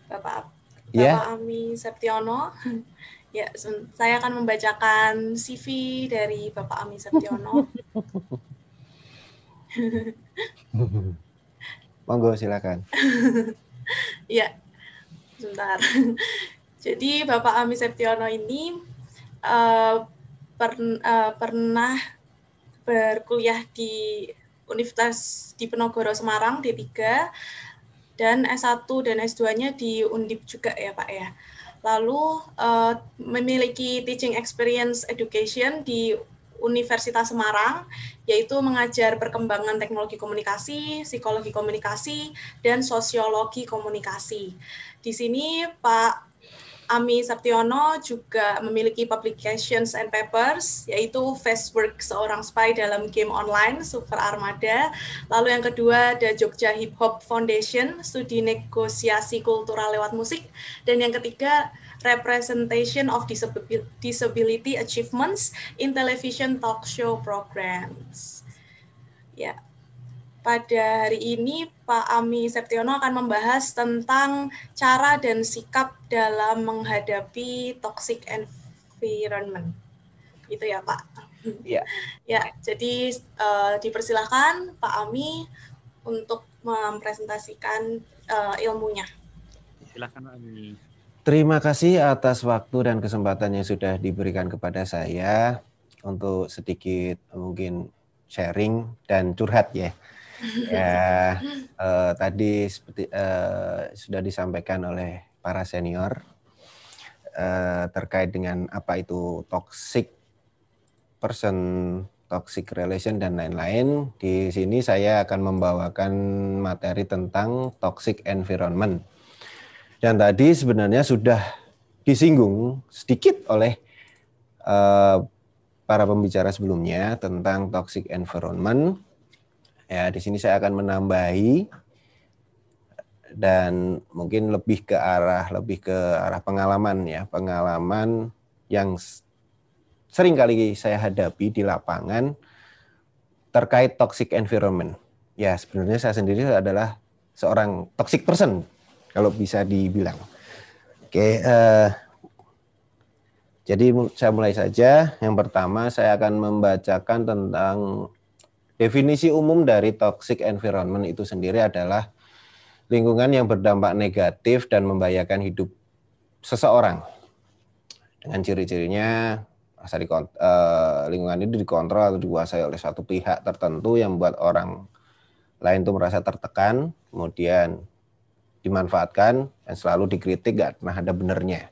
Bapak, ya. Bapak yeah. Ami Saptiono. (laughs) Ya, saya akan membacakan CV dari Bapak Ami Setiono. (laughs) Monggo silakan. (laughs) ya, sebentar. (laughs) Jadi Bapak Ami Septiono ini uh, per, uh, pernah berkuliah di Universitas di Diponegoro Semarang D3 dan S1 dan S2-nya di Undip juga ya Pak ya lalu uh, memiliki teaching experience education di Universitas Semarang, yaitu mengajar perkembangan teknologi komunikasi, psikologi komunikasi, dan sosiologi komunikasi. Di sini Pak Ami Saptiono juga memiliki publications and papers, yaitu Work: Seorang Spy dalam Game Online, Super Armada. Lalu yang kedua The Jogja Hip Hop Foundation, Studi Negosiasi Kultural Lewat Musik. Dan yang ketiga, Representation of Disability Achievements in Television Talk Show Programs. Ya, yeah pada hari ini Pak Ami Septiono akan membahas tentang cara dan sikap dalam menghadapi toxic environment. Gitu ya Pak. Iya. ya, jadi uh, dipersilahkan Pak Ami untuk mempresentasikan uh, ilmunya. Silakan Pak Ami. Terima kasih atas waktu dan kesempatan yang sudah diberikan kepada saya untuk sedikit mungkin sharing dan curhat ya ya uh, tadi seperti uh, sudah disampaikan oleh para senior uh, terkait dengan apa itu toxic person, toxic relation dan lain-lain. Di sini saya akan membawakan materi tentang toxic environment. Dan tadi sebenarnya sudah disinggung sedikit oleh uh, para pembicara sebelumnya tentang toxic environment Ya, di sini saya akan menambahi dan mungkin lebih ke arah lebih ke arah pengalaman ya, pengalaman yang sering kali saya hadapi di lapangan terkait toxic environment. Ya, sebenarnya saya sendiri adalah seorang toxic person kalau bisa dibilang. Oke, uh, jadi saya mulai saja. Yang pertama saya akan membacakan tentang Definisi umum dari toxic environment itu sendiri adalah lingkungan yang berdampak negatif dan membahayakan hidup seseorang. Dengan ciri-cirinya asal di, eh, lingkungan itu dikontrol atau dikuasai oleh satu pihak tertentu yang membuat orang lain itu merasa tertekan, kemudian dimanfaatkan dan selalu dikritik gak pernah ada benernya.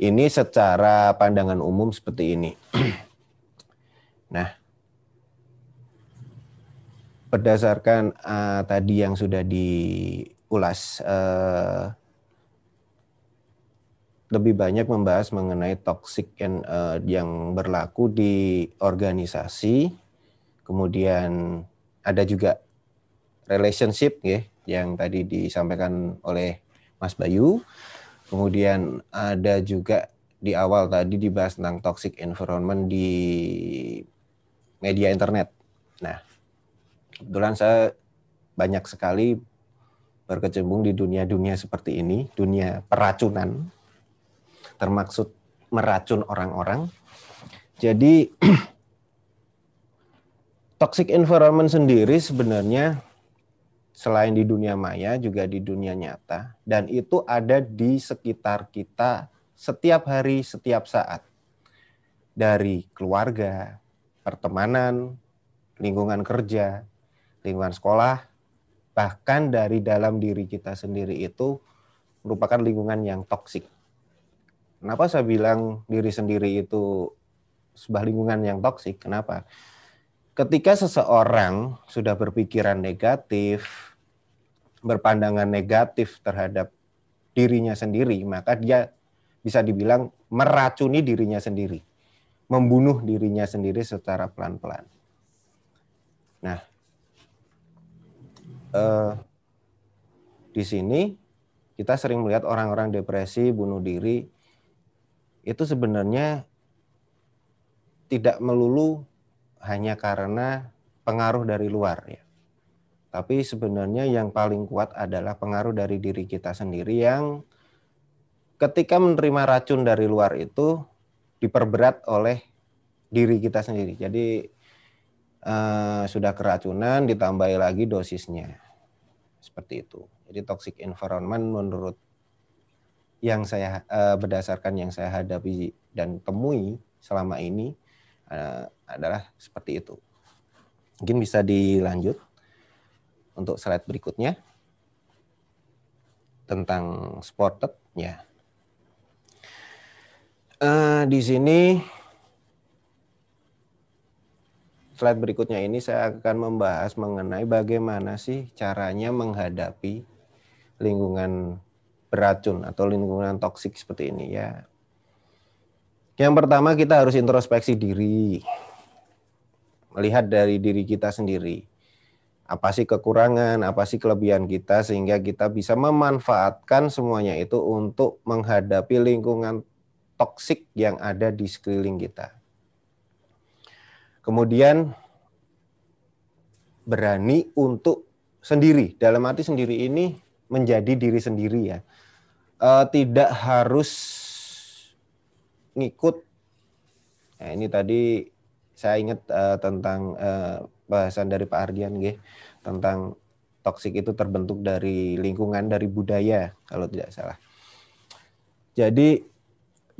Ini secara pandangan umum seperti ini. (clears throat) Nah, berdasarkan uh, tadi yang sudah diulas uh, lebih banyak membahas mengenai toxic and, uh, yang berlaku di organisasi, kemudian ada juga relationship ya yang tadi disampaikan oleh Mas Bayu, kemudian ada juga di awal tadi dibahas tentang toxic environment di media internet. Nah, Kebetulan saya banyak sekali berkecimpung di dunia-dunia seperti ini, dunia peracunan, termaksud meracun orang-orang. Jadi (clears throat) toxic environment sendiri sebenarnya selain di dunia maya juga di dunia nyata dan itu ada di sekitar kita setiap hari, setiap saat. Dari keluarga, pertemanan, lingkungan kerja, lingkungan sekolah, bahkan dari dalam diri kita sendiri itu merupakan lingkungan yang toksik. Kenapa saya bilang diri sendiri itu sebuah lingkungan yang toksik? Kenapa? Ketika seseorang sudah berpikiran negatif, berpandangan negatif terhadap dirinya sendiri, maka dia bisa dibilang meracuni dirinya sendiri, membunuh dirinya sendiri secara pelan-pelan. Nah, eh, di sini kita sering melihat orang-orang depresi, bunuh diri itu sebenarnya tidak melulu hanya karena pengaruh dari luar ya. Tapi sebenarnya yang paling kuat adalah pengaruh dari diri kita sendiri yang ketika menerima racun dari luar itu diperberat oleh diri kita sendiri. Jadi Eh, sudah keracunan ditambah lagi dosisnya. Seperti itu. Jadi toxic environment menurut yang saya uh, berdasarkan yang saya hadapi dan temui selama ini uh, adalah seperti itu. Mungkin bisa dilanjut untuk slide berikutnya tentang sported ya. Uh, di sini slide berikutnya ini saya akan membahas mengenai bagaimana sih caranya menghadapi lingkungan beracun atau lingkungan toksik seperti ini ya. Yang pertama kita harus introspeksi diri. Melihat dari diri kita sendiri. Apa sih kekurangan, apa sih kelebihan kita sehingga kita bisa memanfaatkan semuanya itu untuk menghadapi lingkungan toksik yang ada di sekeliling kita. Kemudian berani untuk sendiri. Dalam arti sendiri ini menjadi diri sendiri ya. E, tidak harus ngikut. Nah, ini tadi saya ingat e, tentang e, bahasan dari Pak Ardian gih, tentang toksik itu terbentuk dari lingkungan, dari budaya kalau tidak salah. Jadi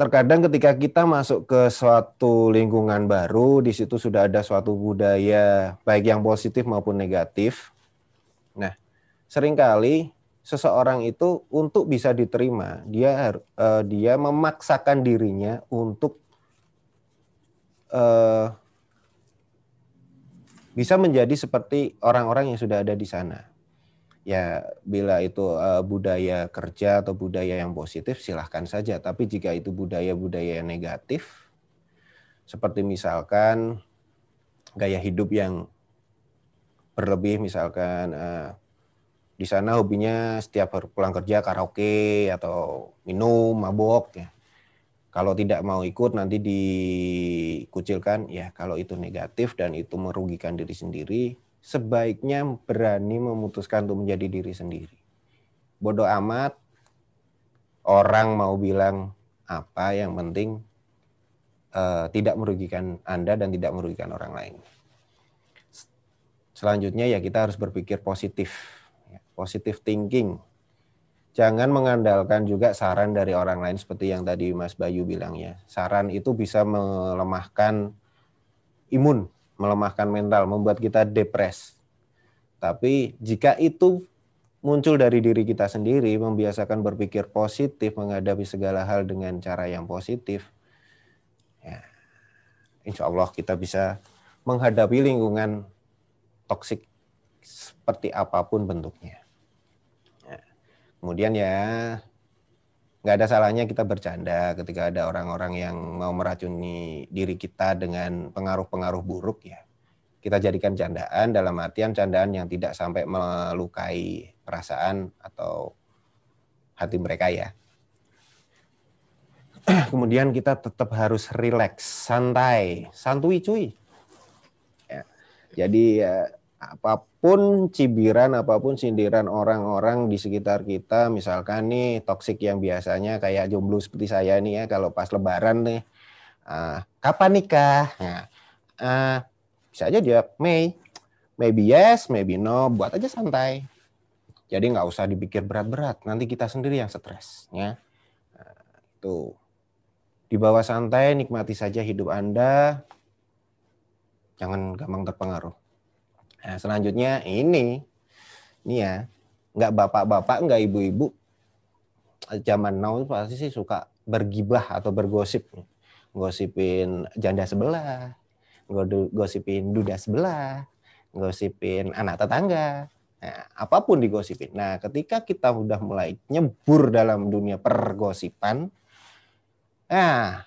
terkadang ketika kita masuk ke suatu lingkungan baru, di situ sudah ada suatu budaya baik yang positif maupun negatif. Nah, seringkali seseorang itu untuk bisa diterima, dia uh, dia memaksakan dirinya untuk uh, bisa menjadi seperti orang-orang yang sudah ada di sana ya bila itu uh, budaya kerja atau budaya yang positif silahkan saja. Tapi jika itu budaya-budaya yang negatif, seperti misalkan gaya hidup yang berlebih, misalkan uh, di sana hobinya setiap pulang kerja karaoke atau minum mabok ya kalau tidak mau ikut nanti dikucilkan ya kalau itu negatif dan itu merugikan diri sendiri sebaiknya berani memutuskan untuk menjadi diri sendiri. Bodoh amat, orang mau bilang apa yang penting uh, tidak merugikan Anda dan tidak merugikan orang lain. Selanjutnya ya kita harus berpikir positif, ya, positif thinking. Jangan mengandalkan juga saran dari orang lain seperti yang tadi Mas Bayu bilang ya. Saran itu bisa melemahkan imun melemahkan mental, membuat kita depres. Tapi jika itu muncul dari diri kita sendiri, membiasakan berpikir positif, menghadapi segala hal dengan cara yang positif, ya, insya Allah kita bisa menghadapi lingkungan toksik seperti apapun bentuknya. Ya. Kemudian ya nggak ada salahnya kita bercanda ketika ada orang-orang yang mau meracuni diri kita dengan pengaruh-pengaruh buruk ya. Kita jadikan candaan dalam artian candaan yang tidak sampai melukai perasaan atau hati mereka ya. (clears throat) Kemudian kita tetap harus rileks, santai, santui cuy. Ya. Jadi ya, apapun cibiran, apapun sindiran orang-orang di sekitar kita, misalkan nih toksik yang biasanya kayak jomblo seperti saya nih ya, kalau pas lebaran nih, uh, kapan nikah? Nah, uh, bisa aja dia Mei, maybe yes, maybe no, buat aja santai. Jadi nggak usah dipikir berat-berat, nanti kita sendiri yang stres, ya. Nah, tuh di bawah santai, nikmati saja hidup Anda. Jangan gampang terpengaruh. Nah, selanjutnya ini, ini ya, nggak bapak-bapak, nggak ibu-ibu, zaman now pasti sih suka bergibah atau bergosip, gosipin janda sebelah, gosipin duda sebelah, gosipin anak tetangga, nah, apapun digosipin. Nah, ketika kita udah mulai nyebur dalam dunia pergosipan, nah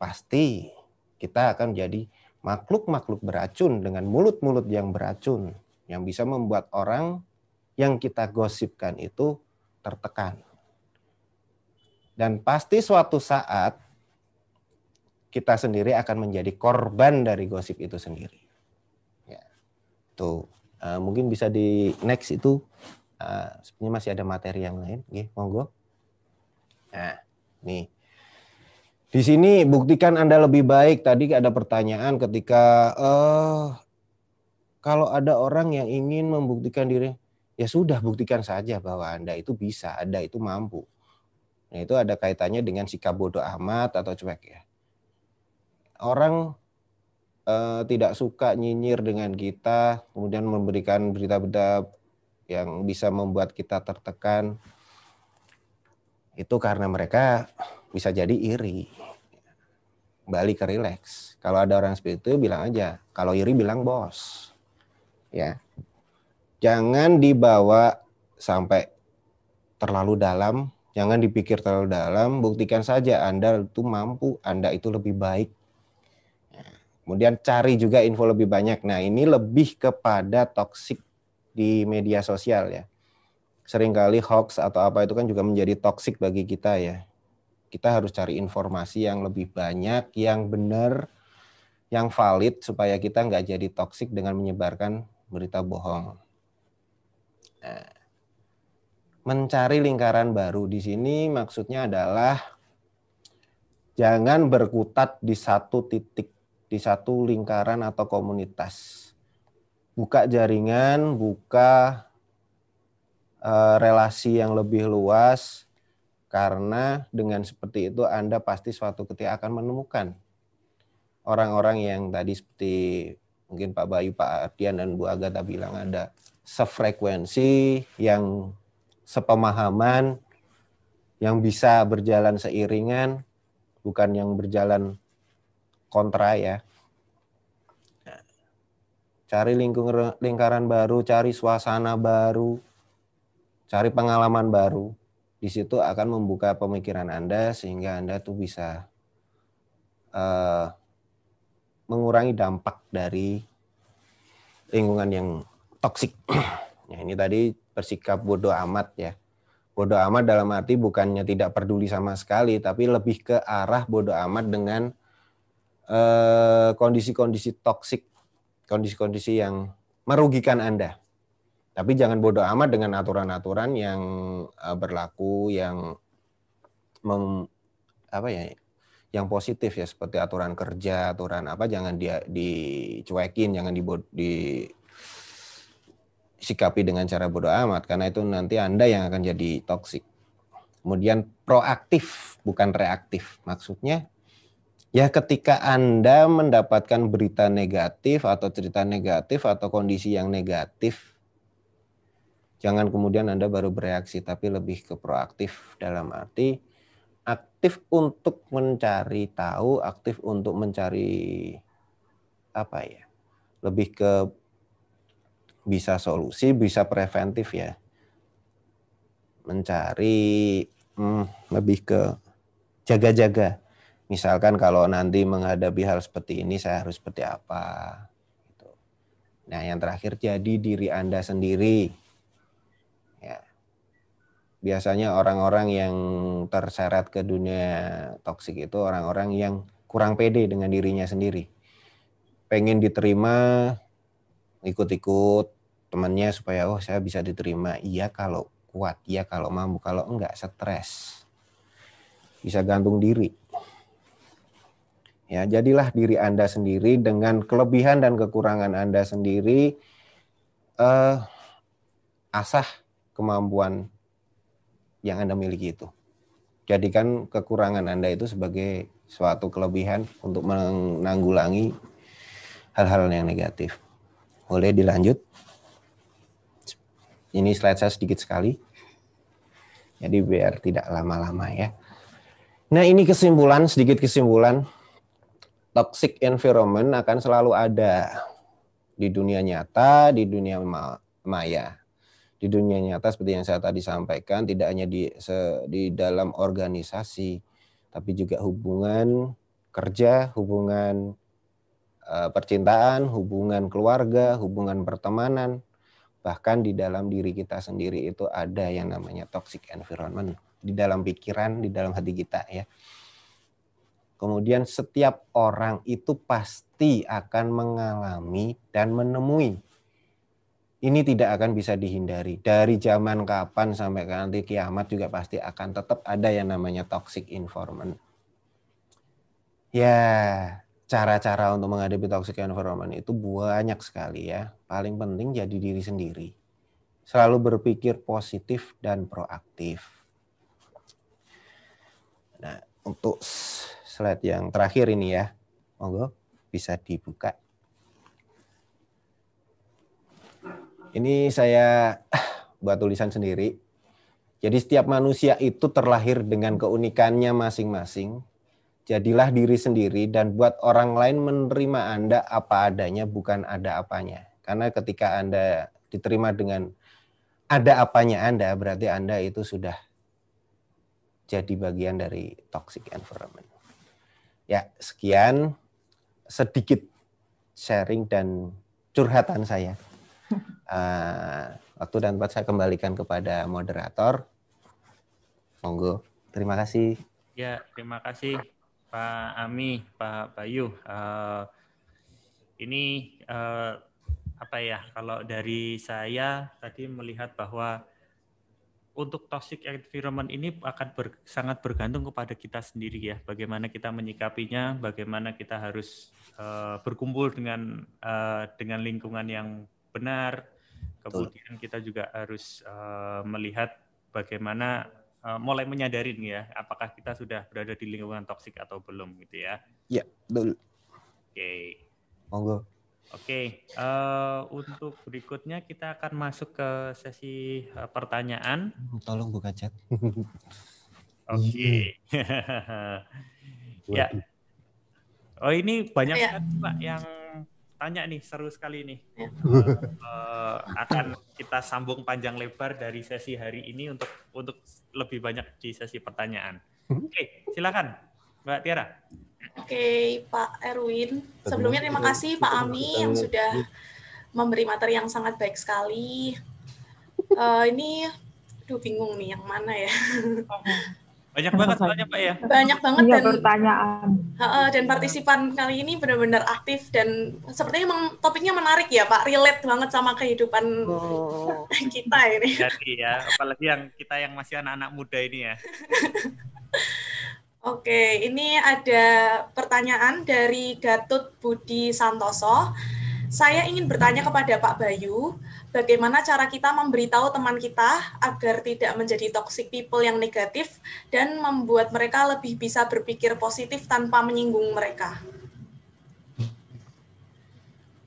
pasti kita akan jadi makhluk-makhluk beracun dengan mulut-mulut yang beracun yang bisa membuat orang yang kita gosipkan itu tertekan. Dan pasti suatu saat kita sendiri akan menjadi korban dari gosip itu sendiri. Ya. Tuh, uh, mungkin bisa di next itu uh, sebenarnya masih ada materi yang lain, nggih, monggo. Nah, nih. Di sini buktikan Anda lebih baik. Tadi ada pertanyaan ketika uh, kalau ada orang yang ingin membuktikan diri, ya sudah buktikan saja bahwa Anda itu bisa, Anda itu mampu. Nah, itu ada kaitannya dengan sikap bodoh amat atau cuek ya. Orang uh, tidak suka nyinyir dengan kita, kemudian memberikan berita-berita yang bisa membuat kita tertekan. Itu karena mereka bisa jadi iri kembali ke relax. Kalau ada orang seperti itu bilang aja. Kalau iri bilang bos. Ya. Jangan dibawa sampai terlalu dalam, jangan dipikir terlalu dalam, buktikan saja Anda itu mampu, Anda itu lebih baik. Ya. Kemudian cari juga info lebih banyak. Nah, ini lebih kepada toksik di media sosial ya. Seringkali hoax atau apa itu kan juga menjadi toksik bagi kita ya kita harus cari informasi yang lebih banyak, yang benar, yang valid supaya kita nggak jadi toksik dengan menyebarkan berita bohong. Nah, mencari lingkaran baru di sini maksudnya adalah jangan berkutat di satu titik, di satu lingkaran atau komunitas. Buka jaringan, buka eh, relasi yang lebih luas, karena dengan seperti itu Anda pasti suatu ketika akan menemukan orang-orang yang tadi seperti mungkin Pak Bayu, Pak Ardian, dan Bu Agatha bilang ada sefrekuensi yang sepemahaman, yang bisa berjalan seiringan, bukan yang berjalan kontra ya. Cari lingkungan lingkaran baru, cari suasana baru, cari pengalaman baru di situ akan membuka pemikiran Anda sehingga Anda tuh bisa uh, mengurangi dampak dari lingkungan yang toksik. (clears throat) nah, ya, ini tadi bersikap bodoh amat ya. Bodoh amat dalam arti bukannya tidak peduli sama sekali, tapi lebih ke arah bodoh amat dengan eh, kondisi-kondisi uh, toksik, kondisi-kondisi yang merugikan Anda. Tapi jangan bodoh amat dengan aturan-aturan yang eh, berlaku yang mem, apa ya yang positif ya seperti aturan kerja, aturan apa jangan dia dicuekin, jangan di, di sikapi dengan cara bodoh amat karena itu nanti Anda yang akan jadi toksik. Kemudian proaktif bukan reaktif. Maksudnya ya ketika Anda mendapatkan berita negatif atau cerita negatif atau kondisi yang negatif Jangan kemudian Anda baru bereaksi, tapi lebih ke proaktif dalam arti aktif untuk mencari tahu, aktif untuk mencari apa ya? Lebih ke bisa solusi, bisa preventif ya. Mencari hmm, lebih ke jaga-jaga. Misalkan kalau nanti menghadapi hal seperti ini saya harus seperti apa. Gitu. Nah yang terakhir jadi diri Anda sendiri biasanya orang-orang yang terseret ke dunia toksik itu orang-orang yang kurang pede dengan dirinya sendiri. Pengen diterima, ikut-ikut temannya supaya oh saya bisa diterima. Iya kalau kuat, iya kalau mampu, kalau enggak stres. Bisa gantung diri. Ya, jadilah diri Anda sendiri dengan kelebihan dan kekurangan Anda sendiri. Eh, asah kemampuan yang Anda miliki itu. Jadikan kekurangan Anda itu sebagai suatu kelebihan untuk menanggulangi hal-hal yang negatif. Boleh dilanjut. Ini slide saya sedikit sekali. Jadi biar tidak lama-lama ya. Nah ini kesimpulan, sedikit kesimpulan. Toxic environment akan selalu ada di dunia nyata, di dunia maya di dunia nyata seperti yang saya tadi sampaikan tidak hanya di se, di dalam organisasi tapi juga hubungan kerja, hubungan e, percintaan, hubungan keluarga, hubungan pertemanan, bahkan di dalam diri kita sendiri itu ada yang namanya toxic environment di dalam pikiran, di dalam hati kita ya. Kemudian setiap orang itu pasti akan mengalami dan menemui ini tidak akan bisa dihindari. Dari zaman kapan sampai nanti kiamat juga pasti akan tetap ada yang namanya toxic informant. Ya, cara-cara untuk menghadapi toxic environment itu banyak sekali ya. Paling penting jadi diri sendiri. Selalu berpikir positif dan proaktif. Nah, untuk slide yang terakhir ini ya, monggo bisa dibuka. Ini saya (sighs) buat tulisan sendiri. Jadi setiap manusia itu terlahir dengan keunikannya masing-masing. Jadilah diri sendiri dan buat orang lain menerima Anda apa adanya bukan ada apanya. Karena ketika Anda diterima dengan ada apanya Anda, berarti Anda itu sudah jadi bagian dari toxic environment. Ya, sekian sedikit sharing dan curhatan saya uh, waktu dan tempat saya kembalikan kepada moderator. Monggo. Terima kasih. Ya, terima kasih Pak Ami, Pak Bayu. Uh, ini uh, apa ya? Kalau dari saya tadi melihat bahwa untuk toxic environment ini akan ber, sangat bergantung kepada kita sendiri ya. Bagaimana kita menyikapinya, bagaimana kita harus uh, berkumpul dengan uh, dengan lingkungan yang benar, Kemudian kita juga harus uh, melihat bagaimana uh, mulai menyadari ya, apakah kita sudah berada di lingkungan toksik atau belum gitu ya. Iya, betul. Oke. Monggo. Oke, eh, untuk berikutnya kita akan masuk ke sesi uh, pertanyaan. Hmm, tolong buka chat. (laughs) Oke. okay. (laughs) ya. Oh ini banyak oh, ya. kan Pak yang tanya nih seru sekali nih uh, uh, akan kita sambung panjang lebar dari sesi hari ini untuk untuk lebih banyak di sesi pertanyaan. Hmm. Oke, okay, silakan Mbak Tiara. Oke okay, Pak Erwin, sebelumnya terima kasih Pak Ami yang sudah memberi materi yang sangat baik sekali. Uh, ini, aduh bingung nih yang mana ya. Oh, banyak banget soalnya Pak ya. Banyak banget iya, dan pertanyaan. Uh, dan partisipan kali ini benar-benar aktif dan sepertinya memang topiknya menarik ya Pak, relate banget sama kehidupan oh. (laughs) kita ini. Jadi ya, apalagi yang kita yang masih anak-anak muda ini ya. (laughs) Oke, ini ada pertanyaan dari Gatot Budi Santoso. Saya ingin bertanya kepada Pak Bayu, bagaimana cara kita memberitahu teman kita agar tidak menjadi toxic people yang negatif dan membuat mereka lebih bisa berpikir positif tanpa menyinggung mereka.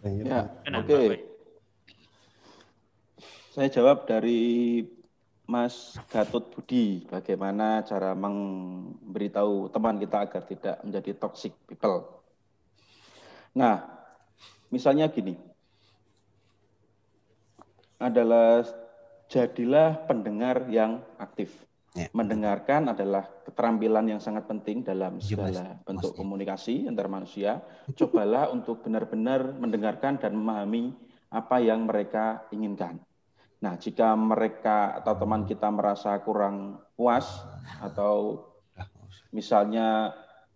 Nah, iya. Ya, oke. Okay. Saya jawab dari Mas Gatot Budi, bagaimana cara memberitahu teman kita agar tidak menjadi toxic people. Nah, misalnya gini, adalah jadilah pendengar yang aktif. Ya. Mendengarkan adalah keterampilan yang sangat penting dalam segala ya, bentuk komunikasi antar manusia. (laughs) Cobalah untuk benar-benar mendengarkan dan memahami apa yang mereka inginkan. Nah, jika mereka atau teman kita merasa kurang puas atau misalnya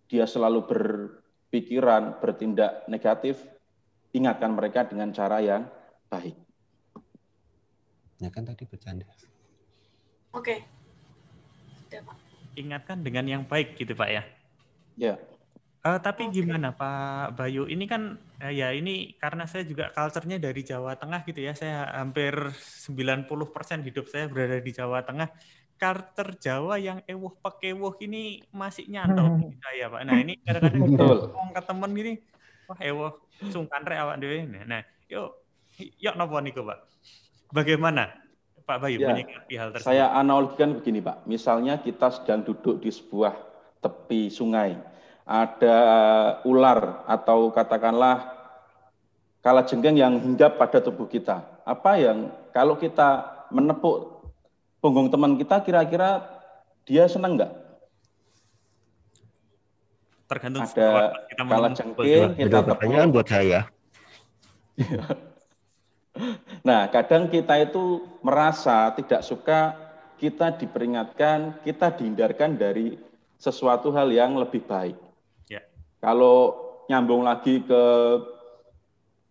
dia selalu berpikiran bertindak negatif, ingatkan mereka dengan cara yang baik. Ya kan tadi bercanda. Oke. Okay. Ingatkan dengan yang baik gitu Pak ya. Ya. Uh, tapi okay. gimana Pak Bayu? Ini kan uh, ya ini karena saya juga culture-nya dari Jawa Tengah gitu ya. Saya hampir 90% hidup saya berada di Jawa Tengah. Culture Jawa yang ewoh pekewoh ini masih nyantol hmm. ya Pak. Nah ini kadang-kadang ngomong (laughs) ke teman gini, wah ewoh sungkan re awak deh. Nah, nah, yuk yuk nopo niku Pak? Bagaimana Pak Bayu ya, menyikapi hal tersebut? Saya analogikan begini Pak, misalnya kita sedang duduk di sebuah tepi sungai, ada ular atau katakanlah kala yang hinggap pada tubuh kita. Apa yang kalau kita menepuk punggung teman kita kira-kira dia senang nggak? Tergantung ada kita ada pertanyaan buat saya. (laughs) Nah, kadang kita itu merasa tidak suka kita diperingatkan, kita dihindarkan dari sesuatu hal yang lebih baik. Ya. Kalau nyambung lagi ke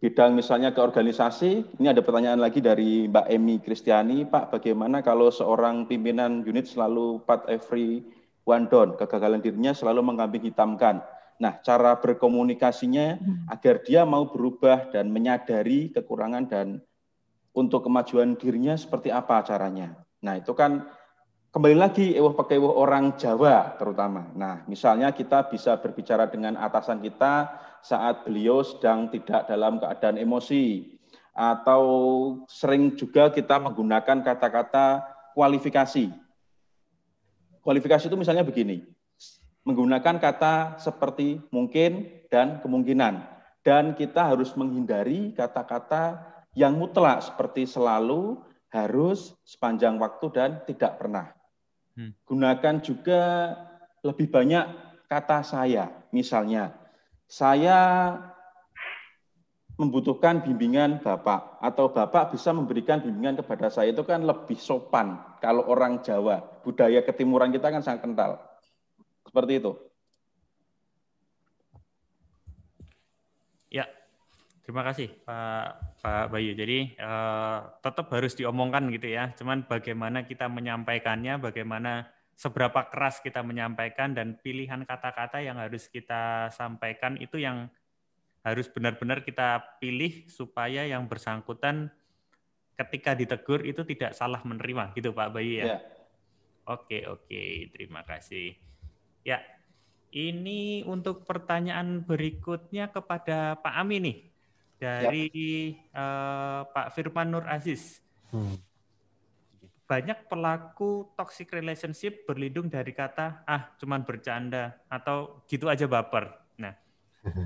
bidang misalnya ke organisasi, ini ada pertanyaan lagi dari Mbak Emi Kristiani, Pak, bagaimana kalau seorang pimpinan unit selalu part every one down, kegagalan dirinya selalu mengambil hitamkan, Nah, cara berkomunikasinya hmm. agar dia mau berubah dan menyadari kekurangan dan untuk kemajuan dirinya seperti apa caranya. Nah, itu kan kembali lagi ewah pakai ewah orang Jawa terutama. Nah, misalnya kita bisa berbicara dengan atasan kita saat beliau sedang tidak dalam keadaan emosi atau sering juga kita menggunakan kata-kata kualifikasi. Kualifikasi itu misalnya begini, menggunakan kata seperti mungkin dan kemungkinan. Dan kita harus menghindari kata-kata yang mutlak seperti selalu, harus, sepanjang waktu, dan tidak pernah. Hmm. Gunakan juga lebih banyak kata saya. Misalnya, saya membutuhkan bimbingan Bapak atau Bapak bisa memberikan bimbingan kepada saya itu kan lebih sopan kalau orang Jawa. Budaya ketimuran kita kan sangat kental seperti itu. Ya, terima kasih Pak Pak Bayu. Jadi eh, tetap harus diomongkan gitu ya. Cuman bagaimana kita menyampaikannya, bagaimana seberapa keras kita menyampaikan dan pilihan kata-kata yang harus kita sampaikan itu yang harus benar-benar kita pilih supaya yang bersangkutan ketika ditegur itu tidak salah menerima gitu Pak Bayu ya. ya. Oke, oke, terima kasih. Ya, ini untuk pertanyaan berikutnya kepada Pak Amin nih dari ya. uh, Pak Firman Nur Aziz. Hmm. Banyak pelaku toxic relationship berlindung dari kata ah cuman bercanda atau gitu aja baper. Nah, (laughs)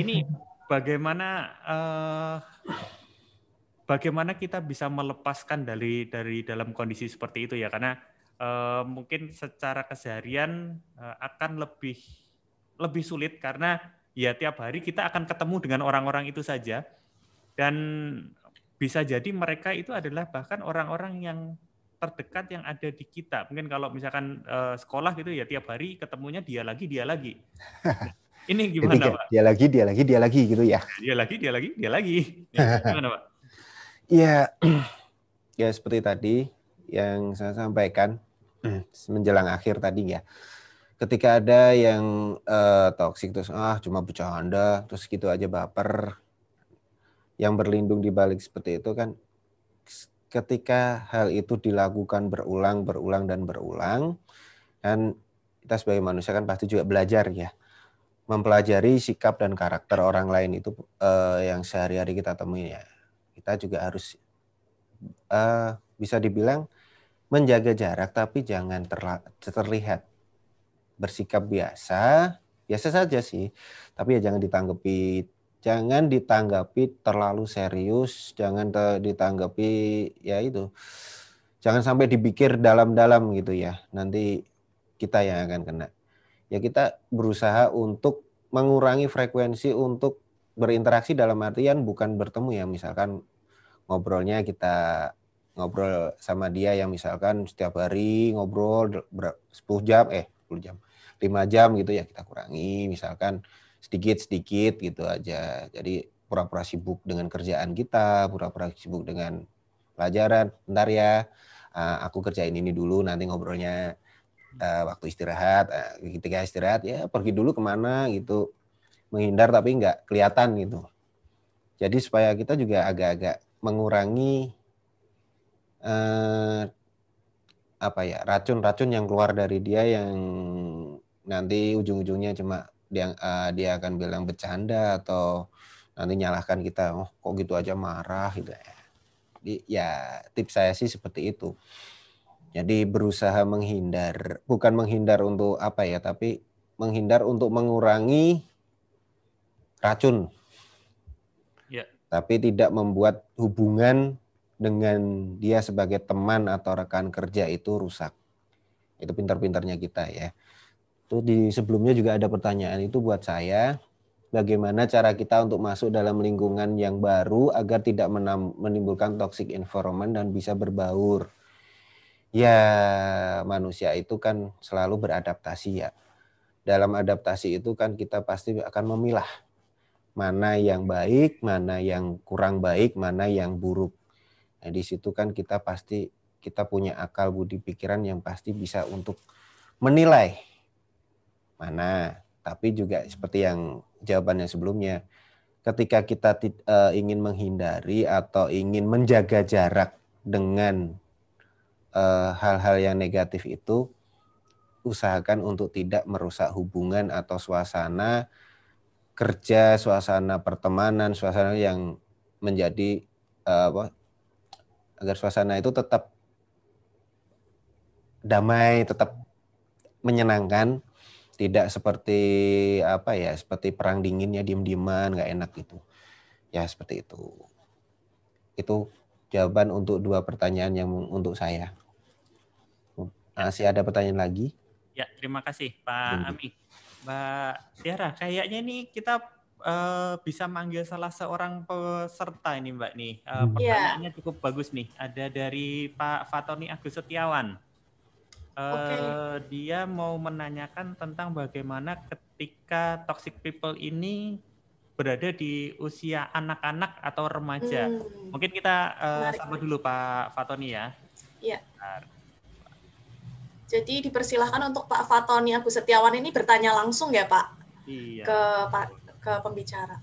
ini bagaimana uh, bagaimana kita bisa melepaskan dari dari dalam kondisi seperti itu ya karena uh, mungkin secara keseharian uh, akan lebih lebih sulit karena ya tiap hari kita akan ketemu dengan orang-orang itu saja dan bisa jadi mereka itu adalah bahkan orang-orang yang terdekat yang ada di kita. Mungkin kalau misalkan uh, sekolah gitu ya tiap hari ketemunya dia lagi, dia lagi. (laughs) Ini gimana jadi, Pak? Dia lagi, dia lagi, dia lagi gitu ya. Dia lagi, dia lagi, dia lagi. Ya, (laughs) gimana Pak? ya (clears throat) ya seperti tadi yang saya sampaikan hmm. menjelang akhir tadi ya. Ketika ada yang uh, eh, toksik terus ah cuma bercanda terus gitu aja baper yang berlindung di balik seperti itu kan ketika hal itu dilakukan berulang berulang dan berulang dan kita sebagai manusia kan pasti juga belajar ya mempelajari sikap dan karakter orang lain itu uh, yang sehari-hari kita temui ya kita juga harus uh, bisa dibilang menjaga jarak tapi jangan terlihat bersikap biasa biasa saja sih tapi ya jangan ditanggapi jangan ditanggapi terlalu serius jangan te ditanggapi ya itu jangan sampai dipikir dalam-dalam gitu ya nanti kita yang akan kena ya kita berusaha untuk mengurangi frekuensi untuk berinteraksi dalam artian bukan bertemu ya misalkan ngobrolnya kita ngobrol sama dia yang misalkan setiap hari ngobrol 10 jam eh 10 jam 5 jam gitu ya kita kurangi misalkan sedikit-sedikit gitu aja. Jadi pura-pura sibuk dengan kerjaan kita, pura-pura sibuk dengan pelajaran. ntar ya, ah, aku kerjain ini dulu nanti ngobrolnya ah, waktu istirahat. Ah, ketika istirahat ya pergi dulu kemana gitu. Menghindar tapi nggak kelihatan gitu. Jadi supaya kita juga agak-agak mengurangi uh, apa ya racun-racun yang keluar dari dia yang nanti ujung-ujungnya cuma dia uh, dia akan bilang bercanda atau nanti nyalahkan kita oh kok gitu aja marah gitu ya ya tips saya sih seperti itu jadi berusaha menghindar bukan menghindar untuk apa ya tapi menghindar untuk mengurangi racun ya. tapi tidak membuat hubungan dengan dia sebagai teman atau rekan kerja itu rusak. Itu pintar-pintarnya kita ya. Itu di sebelumnya juga ada pertanyaan itu buat saya, bagaimana cara kita untuk masuk dalam lingkungan yang baru agar tidak menimbulkan toxic environment dan bisa berbaur. Ya, manusia itu kan selalu beradaptasi ya. Dalam adaptasi itu kan kita pasti akan memilah mana yang baik, mana yang kurang baik, mana yang buruk Nah, di situ kan kita pasti kita punya akal budi pikiran yang pasti bisa untuk menilai mana. Tapi juga seperti yang jawabannya sebelumnya, ketika kita eh, ingin menghindari atau ingin menjaga jarak dengan eh, hal-hal yang negatif itu, usahakan untuk tidak merusak hubungan atau suasana kerja, suasana pertemanan, suasana yang menjadi agar suasana itu tetap damai, tetap menyenangkan, tidak seperti apa ya, seperti perang dinginnya diem-dieman, nggak enak gitu. Ya seperti itu. Itu jawaban untuk dua pertanyaan yang untuk saya. Masih ada pertanyaan lagi? Ya, terima kasih Pak Ami. Mbak Tiara, kayaknya nih kita Eh, bisa manggil salah seorang peserta ini Mbak nih. Uh, pertanyaannya yeah. cukup bagus nih. Ada dari Pak Fatoni Agus Setiawan. Uh, eh, okay. Dia mau menanyakan tentang bagaimana ketika toxic people ini berada di usia anak-anak atau remaja. Hmm. Mungkin kita uh, sama dulu Pak Fatoni ya. Iya. Jadi dipersilahkan untuk Pak Fatoni Agus Setiawan ini bertanya langsung ya Pak iya. ke Pak ke pembicara.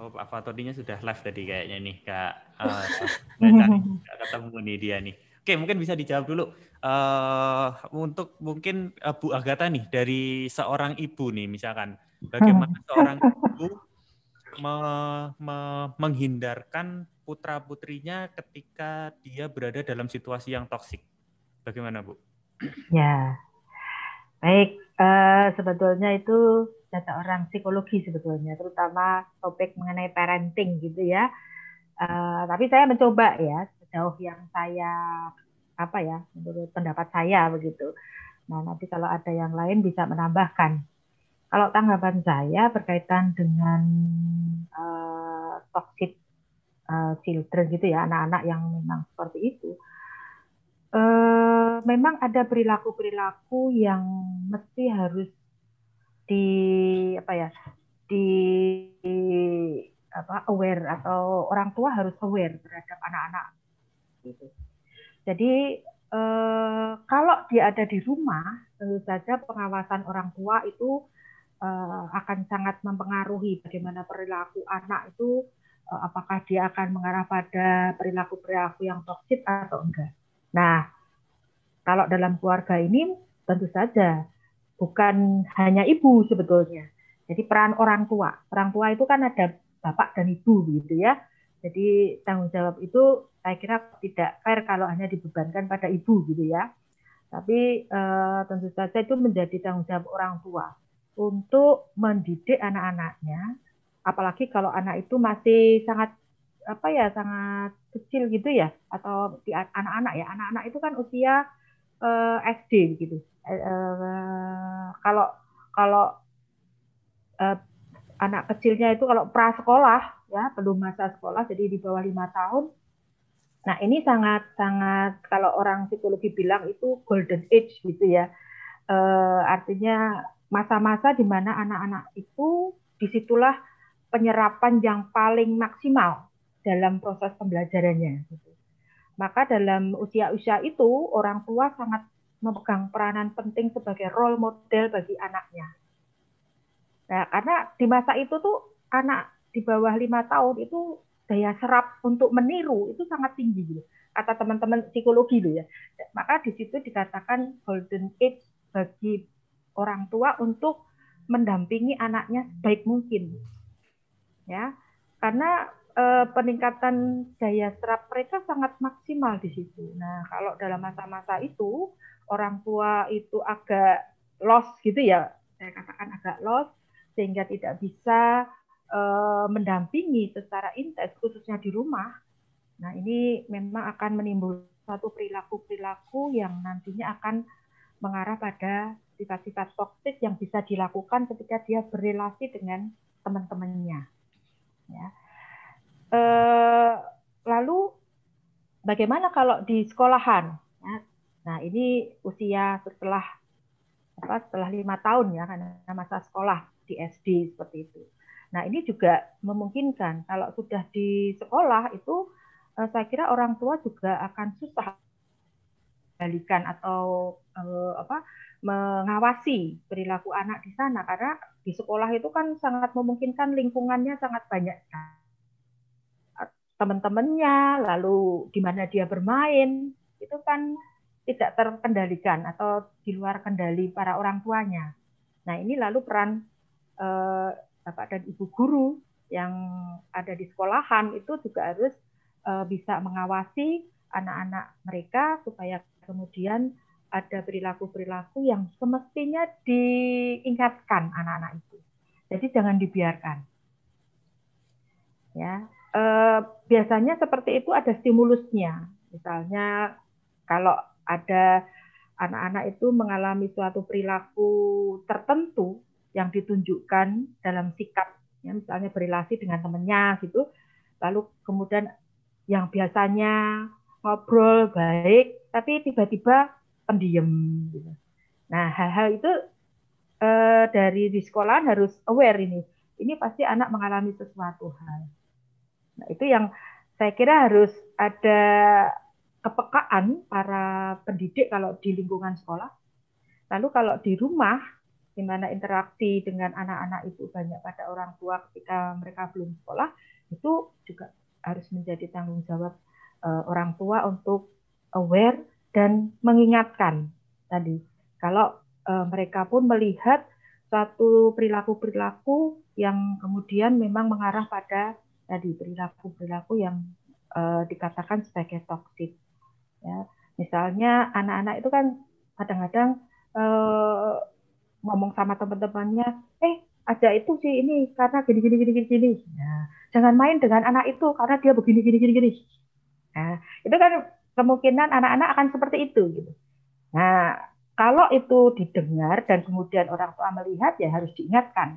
Oh, Pak nah. oh, Fatodinya sudah live tadi kayaknya nih, Kak. Uh, (laughs) eh, Kak ketemu nih dia nih. Oke, mungkin bisa dijawab dulu. Uh, untuk mungkin uh, Bu Agatha nih dari seorang ibu nih misalkan, bagaimana (laughs) seorang ibu me me menghindarkan putra putrinya ketika dia berada dalam situasi yang toksik? Bagaimana Bu? Ya, Baik, uh, sebetulnya itu data orang psikologi sebetulnya, terutama topik mengenai parenting gitu ya. Uh, tapi saya mencoba ya sejauh yang saya apa ya menurut pendapat saya begitu. Nah nanti kalau ada yang lain bisa menambahkan. Kalau tanggapan saya berkaitan dengan uh, toxic uh, children gitu ya anak-anak yang memang seperti itu Eh, memang ada perilaku-perilaku yang mesti harus di apa ya di, di apa aware atau orang tua harus aware terhadap anak-anak gitu. Jadi eh, kalau dia ada di rumah, tentu saja pengawasan orang tua itu eh, akan sangat mempengaruhi bagaimana perilaku anak itu eh, apakah dia akan mengarah pada perilaku perilaku yang toksik atau enggak. Nah, kalau dalam keluarga ini tentu saja bukan hanya ibu sebetulnya. Jadi peran orang tua. Orang tua itu kan ada bapak dan ibu gitu ya. Jadi tanggung jawab itu saya kira tidak fair kalau hanya dibebankan pada ibu gitu ya. Tapi eh, tentu saja itu menjadi tanggung jawab orang tua untuk mendidik anak-anaknya. Apalagi kalau anak itu masih sangat apa ya sangat kecil gitu ya atau di anak-anak ya anak-anak itu kan usia eh, SD gitu eh, eh, kalau kalau eh, anak kecilnya itu kalau prasekolah ya belum masa sekolah jadi di bawah lima tahun nah ini sangat sangat kalau orang psikologi bilang itu golden age gitu ya eh, artinya masa-masa di mana anak-anak itu disitulah penyerapan yang paling maksimal dalam proses pembelajarannya. Maka dalam usia-usia itu orang tua sangat memegang peranan penting sebagai role model bagi anaknya. Nah, karena di masa itu tuh anak di bawah lima tahun itu daya serap untuk meniru itu sangat tinggi gitu. Kata teman-teman psikologi loh ya. Maka di situ dikatakan golden age bagi orang tua untuk mendampingi anaknya sebaik mungkin. Ya. Karena eh, peningkatan daya serap mereka sangat maksimal di situ. Nah, kalau dalam masa-masa itu orang tua itu agak lost gitu ya, saya katakan agak lost, sehingga tidak bisa eh, mendampingi secara intens khususnya di rumah. Nah, ini memang akan menimbulkan satu perilaku-perilaku yang nantinya akan mengarah pada sifat-sifat toksik yang bisa dilakukan ketika dia berrelasi dengan teman-temannya. Ya. Eh, lalu bagaimana kalau di sekolahan? Ya, nah ini usia setelah apa, setelah lima tahun ya karena masa sekolah di SD seperti itu. Nah ini juga memungkinkan kalau sudah di sekolah itu eh, saya kira orang tua juga akan susah balikan atau eh, apa mengawasi perilaku anak di sana karena di sekolah itu kan sangat memungkinkan lingkungannya sangat banyak sekali teman-temannya, lalu di mana dia bermain, itu kan tidak terkendalikan atau di luar kendali para orang tuanya. Nah ini lalu peran eh, bapak dan ibu guru yang ada di sekolahan itu juga harus eh, bisa mengawasi anak-anak mereka supaya kemudian ada perilaku-perilaku yang semestinya diingatkan anak-anak itu. Jadi jangan dibiarkan. Ya, Eh, biasanya seperti itu ada stimulusnya. Misalnya kalau ada anak-anak itu mengalami suatu perilaku tertentu yang ditunjukkan dalam sikap, ya, misalnya berrelasi dengan temannya gitu, lalu kemudian yang biasanya ngobrol baik, tapi tiba-tiba pendiam. Gitu. Nah, hal-hal itu eh, dari di sekolah harus aware ini. Ini pasti anak mengalami sesuatu hal. Nah, itu yang saya kira harus ada kepekaan para pendidik kalau di lingkungan sekolah. Lalu kalau di rumah, di mana interaksi dengan anak-anak itu banyak pada orang tua ketika mereka belum sekolah, itu juga harus menjadi tanggung jawab uh, orang tua untuk aware dan mengingatkan tadi. Kalau uh, mereka pun melihat suatu perilaku-perilaku yang kemudian memang mengarah pada tadi eh, perilaku-perilaku yang uh, dikatakan sebagai toksik. Ya, misalnya anak-anak itu kan kadang-kadang uh, ngomong sama teman-temannya, eh ada itu sih ini karena gini gini gini gini nah, jangan main dengan anak itu karena dia begini gini gini gini. Nah, itu kan kemungkinan anak-anak akan seperti itu gitu. Nah, kalau itu didengar dan kemudian orang tua melihat ya harus diingatkan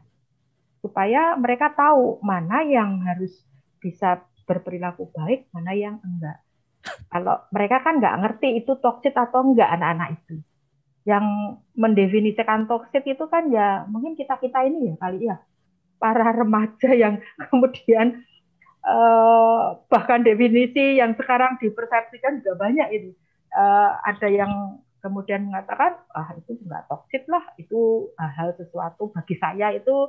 supaya mereka tahu mana yang harus bisa berperilaku baik, mana yang enggak. Kalau mereka kan nggak ngerti itu toksit atau enggak anak-anak itu. Yang mendefinisikan toksit itu kan ya mungkin kita-kita ini ya kali ya. Para remaja yang (laughs) kemudian eh, bahkan definisi yang sekarang dipersepsikan juga banyak ini Eh, ada yang kemudian mengatakan ah itu enggak toksit lah, itu hal sesuatu bagi saya itu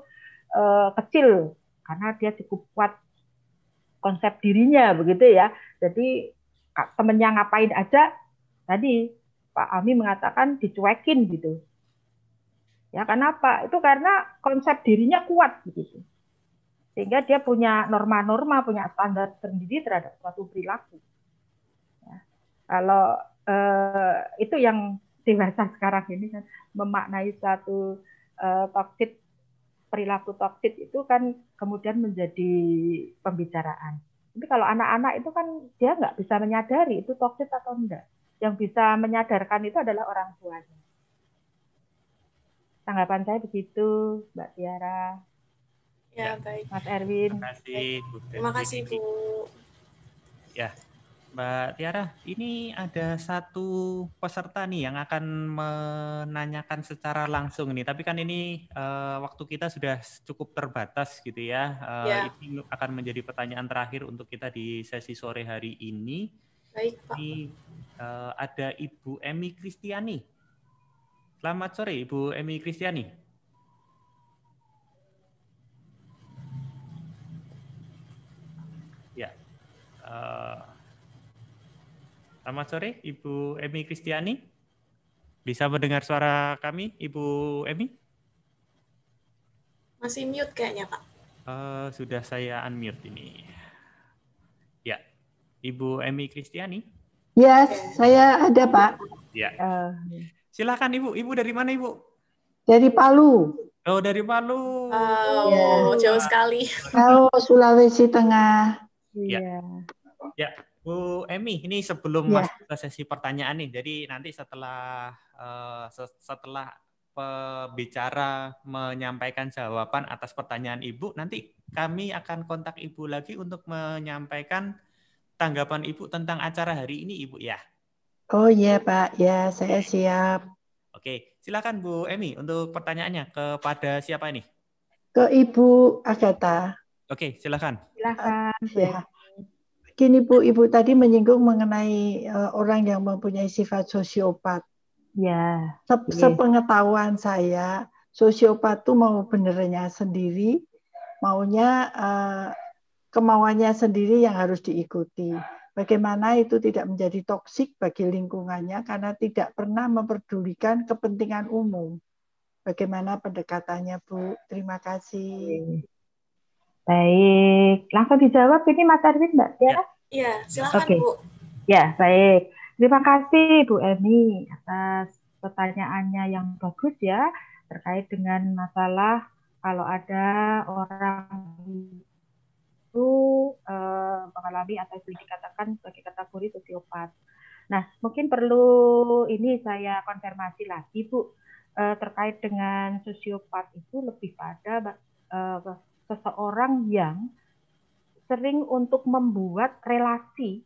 uh, kecil karena dia cukup kuat konsep dirinya begitu ya. Jadi temennya ngapain aja tadi Pak Ami mengatakan dicuekin gitu. Ya kenapa? Itu karena konsep dirinya kuat begitu. Sehingga dia punya norma-norma, punya standar sendiri terhadap suatu perilaku. Ya. Kalau eh, itu yang dewasa sekarang ini kan memaknai satu eh, toxic perilaku toksik itu kan kemudian menjadi pembicaraan. Tapi kalau anak-anak itu kan dia nggak bisa menyadari itu toksik atau enggak. Yang bisa menyadarkan itu adalah orang tuanya. Tanggapan saya begitu, Mbak Tiara. Ya, baik. Mas Erwin. Terima kasih, Bu. Terima kasih, Bu. Ya, Mbak Tiara, ini ada satu peserta nih yang akan menanyakan secara langsung nih. Tapi kan ini uh, waktu kita sudah cukup terbatas gitu ya. Uh, ya. Ini akan menjadi pertanyaan terakhir untuk kita di sesi sore hari ini. Baik, Pak. Ini uh, ada Ibu Emi Kristiani. Selamat sore, Ibu Emi Kristiani. Ya. Uh, Selamat sore, Ibu Emi Kristiani. Bisa mendengar suara kami, Ibu Emi? Masih mute kayaknya, Pak. Uh, sudah saya unmute ini. Ya, Ibu Emi Kristiani. Yes, saya ada, Pak. Ya. Uh. Silakan Ibu. Ibu dari mana, Ibu? Dari Palu. Oh, dari Palu. Oh, iya. jauh sekali. Oh, Sulawesi Tengah. Ya. Iya. Ya. Yeah. Bu Emi, ini sebelum ya. masuk ke sesi pertanyaan nih, jadi nanti setelah uh, setelah pembicara menyampaikan jawaban atas pertanyaan Ibu, nanti kami akan kontak Ibu lagi untuk menyampaikan tanggapan Ibu tentang acara hari ini, Ibu ya. Oh iya Pak, ya saya siap. Oke, silakan Bu Emi untuk pertanyaannya kepada siapa ini? Ke Ibu Agatha. Oke, silakan. Silakan. Ya. Gini Bu, Ibu tadi menyinggung mengenai uh, orang yang mempunyai sifat sosiopat. Ya. Se Sepengetahuan saya, sosiopat itu mau benernya sendiri, maunya uh, kemauannya sendiri yang harus diikuti. Bagaimana itu tidak menjadi toksik bagi lingkungannya karena tidak pernah memperdulikan kepentingan umum. Bagaimana pendekatannya, Bu? Terima kasih. Baik, langsung dijawab ini Mas Arvin, Mbak Ya. Ya. Ya, silakan okay. Bu. Ya, baik. Terima kasih Bu Emi atas pertanyaannya yang bagus ya terkait dengan masalah kalau ada orang itu eh, mengalami atau itu dikatakan sebagai kategori sosiopat. Nah, mungkin perlu ini saya konfirmasi lagi Bu eh, terkait dengan sosiopat itu lebih pada eh, seseorang yang sering untuk membuat relasi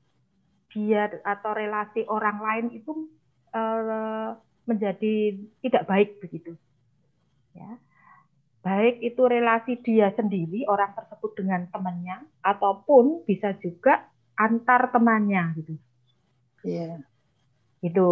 dia atau relasi orang lain itu uh, menjadi tidak baik begitu. Ya. Baik itu relasi dia sendiri orang tersebut dengan temannya ataupun bisa juga antar temannya gitu. Iya. Yeah. Gitu.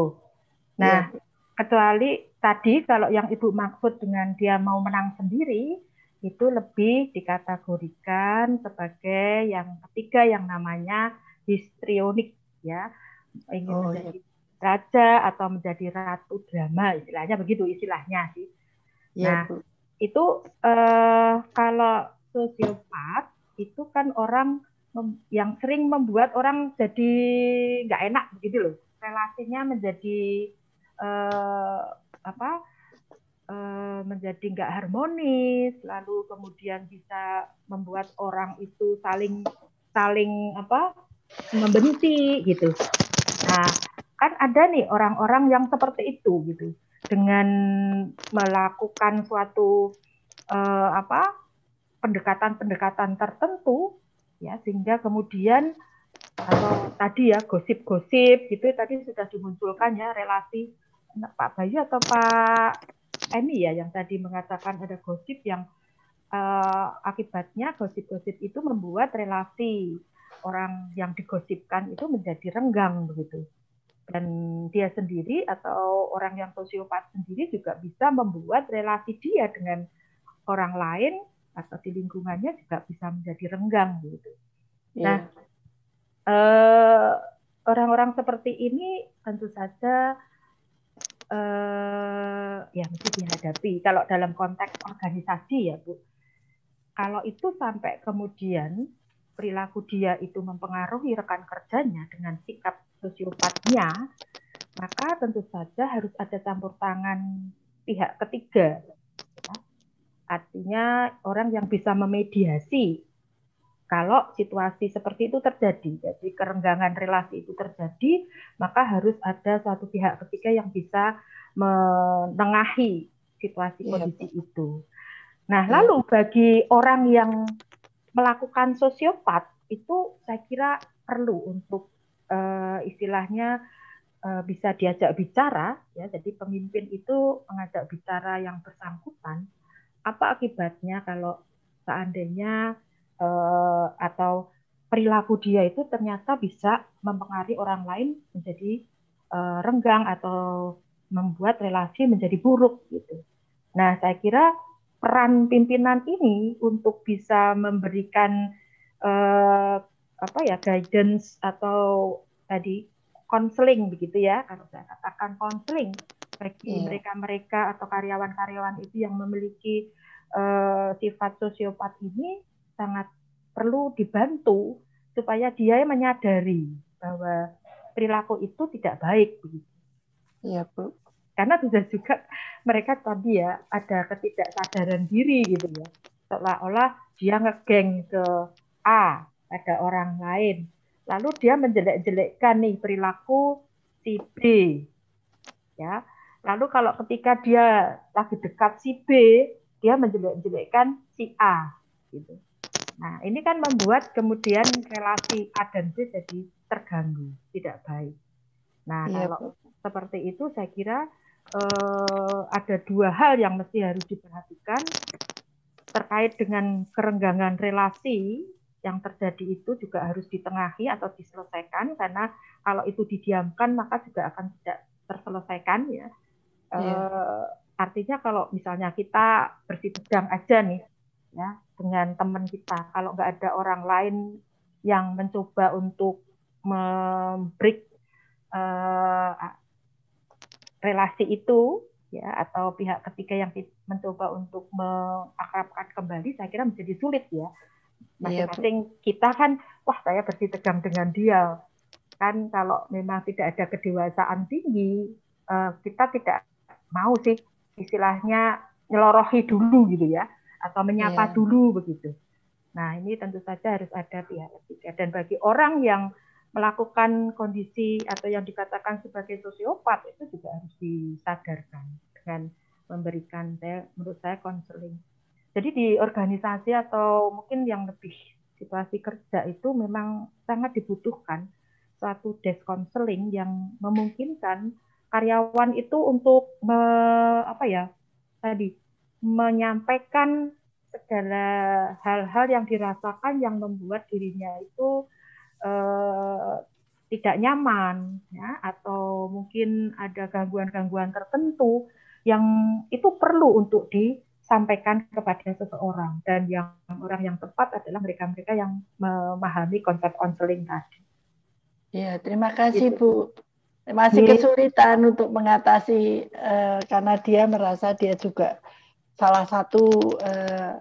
Nah, yeah. kecuali tadi kalau yang Ibu maksud dengan dia mau menang sendiri, itu lebih dikategorikan sebagai yang ketiga yang namanya histrionik ya ingin oh, menjadi ya. raja atau menjadi ratu drama istilahnya begitu istilahnya sih iya, nah Bu. itu eh, kalau sosiopat itu kan orang yang sering membuat orang jadi nggak enak begitu loh relasinya menjadi eh, apa Eh, menjadi nggak harmonis, lalu kemudian bisa membuat orang itu saling saling apa membenci gitu. Nah, kan ada nih orang-orang yang seperti itu gitu dengan melakukan suatu eh, apa pendekatan-pendekatan tertentu ya sehingga kemudian atau tadi ya gosip-gosip gitu tadi sudah dimunculkan ya relasi Pak Bayu atau Pak Emi eh, ya yang tadi mengatakan ada gosip yang uh, akibatnya gosip-gosip itu membuat relasi orang yang digosipkan itu menjadi renggang begitu. Dan dia sendiri atau orang yang sosiopat sendiri juga bisa membuat relasi dia dengan orang lain atau di lingkungannya juga bisa menjadi renggang gitu. Yeah. Nah, eh, orang-orang seperti ini tentu saja eh, ya mesti dihadapi. Kalau dalam konteks organisasi ya Bu. Kalau itu sampai kemudian perilaku dia itu mempengaruhi rekan kerjanya dengan sikap sosiopatnya, maka tentu saja harus ada campur tangan pihak ketiga. Artinya orang yang bisa memediasi kalau situasi seperti itu terjadi, jadi kerenggangan relasi itu terjadi, maka harus ada suatu pihak ketiga yang bisa menengahi situasi iya, kondisi ya. itu. Nah, ya. lalu bagi orang yang melakukan sosiopat itu saya kira perlu untuk uh, istilahnya uh, bisa diajak bicara ya. Jadi pemimpin itu mengajak bicara yang bersangkutan apa akibatnya kalau seandainya uh, atau perilaku dia itu ternyata bisa mempengaruhi orang lain menjadi uh, renggang atau membuat relasi menjadi buruk gitu. Nah, saya kira peran pimpinan ini untuk bisa memberikan uh, apa ya guidance atau tadi konseling begitu ya kalau saya katakan konseling bagi iya. yeah. mereka-mereka atau karyawan-karyawan itu yang memiliki uh, sifat sosiopat ini sangat perlu dibantu supaya dia menyadari bahwa perilaku itu tidak baik begitu. Iya, Bu. Karena bisa juga mereka tadi ya ada ketidaksadaran diri gitu ya. Seolah-olah dia ngegeng ke A ada orang lain. Lalu dia menjelek-jelekkan nih perilaku si B. Ya. Lalu kalau ketika dia lagi dekat si B, dia menjelek-jelekkan si A gitu. Nah, ini kan membuat kemudian relasi A jadi terganggu, tidak baik. Nah, iya, kalau Bu. seperti itu saya kira eh, ada dua hal yang mesti harus diperhatikan terkait dengan kerenggangan relasi yang terjadi itu juga harus ditengahi atau diselesaikan karena kalau itu didiamkan maka juga akan tidak terselesaikan ya. Yeah. Iya. E, artinya kalau misalnya kita bersih aja nih ya dengan teman kita. Kalau nggak ada orang lain yang mencoba untuk membreak uh, relasi itu ya atau pihak ketiga yang mencoba untuk mengakrabkan kembali saya kira menjadi sulit ya iya, masing-masing kita kan wah saya bersih tegang dengan dia kan kalau memang tidak ada kedewasaan tinggi eh, kita tidak mau sih istilahnya nyelorohi dulu gitu ya atau menyapa yeah. dulu begitu. Nah, ini tentu saja harus ada pihak ketiga dan bagi orang yang melakukan kondisi atau yang dikatakan sebagai sosiopat itu juga harus disadarkan dengan memberikan saya menurut saya konseling. Jadi di organisasi atau mungkin yang lebih situasi kerja itu memang sangat dibutuhkan suatu desk counseling yang memungkinkan karyawan itu untuk me, apa ya tadi menyampaikan segala hal-hal yang dirasakan yang membuat dirinya itu eh, tidak nyaman ya atau mungkin ada gangguan-gangguan tertentu yang itu perlu untuk disampaikan kepada seseorang dan yang orang yang tepat adalah mereka-mereka yang memahami konsep konseling tadi. Ya, terima kasih gitu. Bu masih iya. kesulitan untuk mengatasi uh, karena dia merasa dia juga salah satu uh,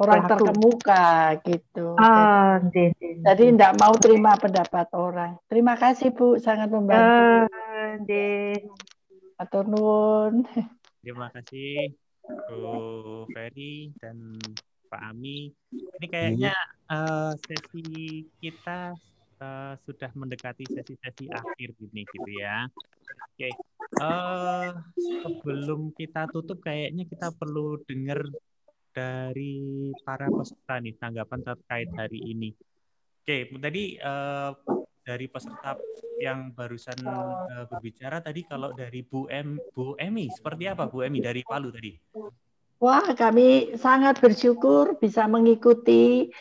orang terkemuka gitu. Ah, jadi, jadi, jadi tidak mau terima pendapat orang. Terima kasih Bu, sangat membantu. Ah, Atur nuwun. Terima kasih Bu Ferry dan Pak Ami. Ini kayaknya uh, sesi kita uh, sudah mendekati sesi-sesi akhir ini gitu ya. Oke. Okay. Uh, sebelum kita tutup, kayaknya kita perlu dengar dari para peserta nih tanggapan terkait hari ini. Oke, tadi uh, dari peserta yang barusan uh, berbicara tadi, kalau dari Bu M, Bu Emi, seperti apa Bu Emi dari Palu tadi? Wah, kami sangat bersyukur bisa mengikuti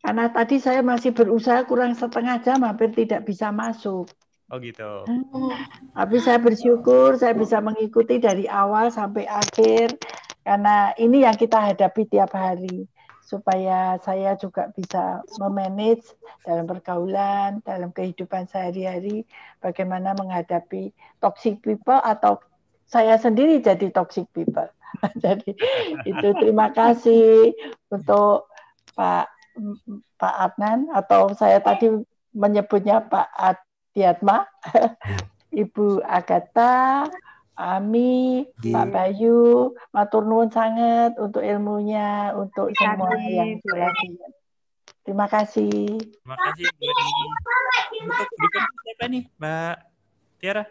karena tadi saya masih berusaha kurang setengah jam hampir tidak bisa masuk. Oh gitu. Ah, tapi saya bersyukur saya bisa mengikuti dari awal sampai akhir karena ini yang kita hadapi tiap hari supaya saya juga bisa memanage dalam pergaulan, dalam kehidupan sehari-hari bagaimana menghadapi toxic people atau saya sendiri jadi toxic people. (laughs) jadi itu terima kasih untuk Pak Pak Adnan atau saya tadi menyebutnya Pak Ad Tiatma, (laughs) Ibu Agatha, Ami, Pak Bayu, matur nuwun sangat untuk ilmunya, untuk Gini. semua yang sudah Terima kasih. Terima kasih. Untuk berikutnya siapa nih, Mbak Tiara?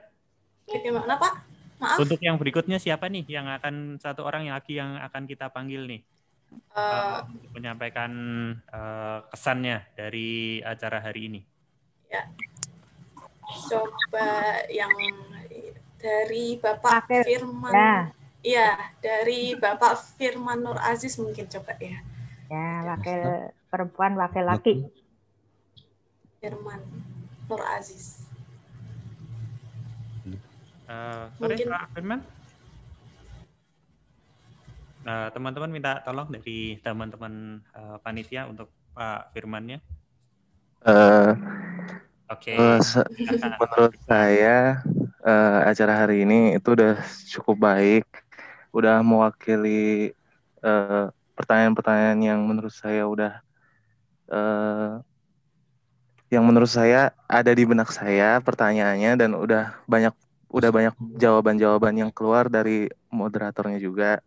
Pak? Maaf. Untuk yang berikutnya siapa nih yang akan satu orang yang lagi yang akan kita panggil nih? Uh, menyampaikan uh, kesannya dari acara hari ini. Ya coba yang dari Bapak Akhir. Firman. Ya. Iya, dari Bapak Firman Nur Aziz mungkin coba ya. Ya, wakil perempuan, wakil laki. Firman Nur Aziz. Uh, sorry, Pak Firman. Nah, teman-teman minta tolong dari teman-teman uh, panitia untuk Pak Firmannya. Uh, Oke. Okay. Uh, menurut saya uh, acara hari ini itu udah cukup baik, udah mewakili pertanyaan eh, pertanyaan-pertanyaan yang menurut saya udah uh, yang menurut saya ada di benak saya pertanyaannya dan udah banyak udah banyak jawaban-jawaban yang keluar dari moderatornya juga.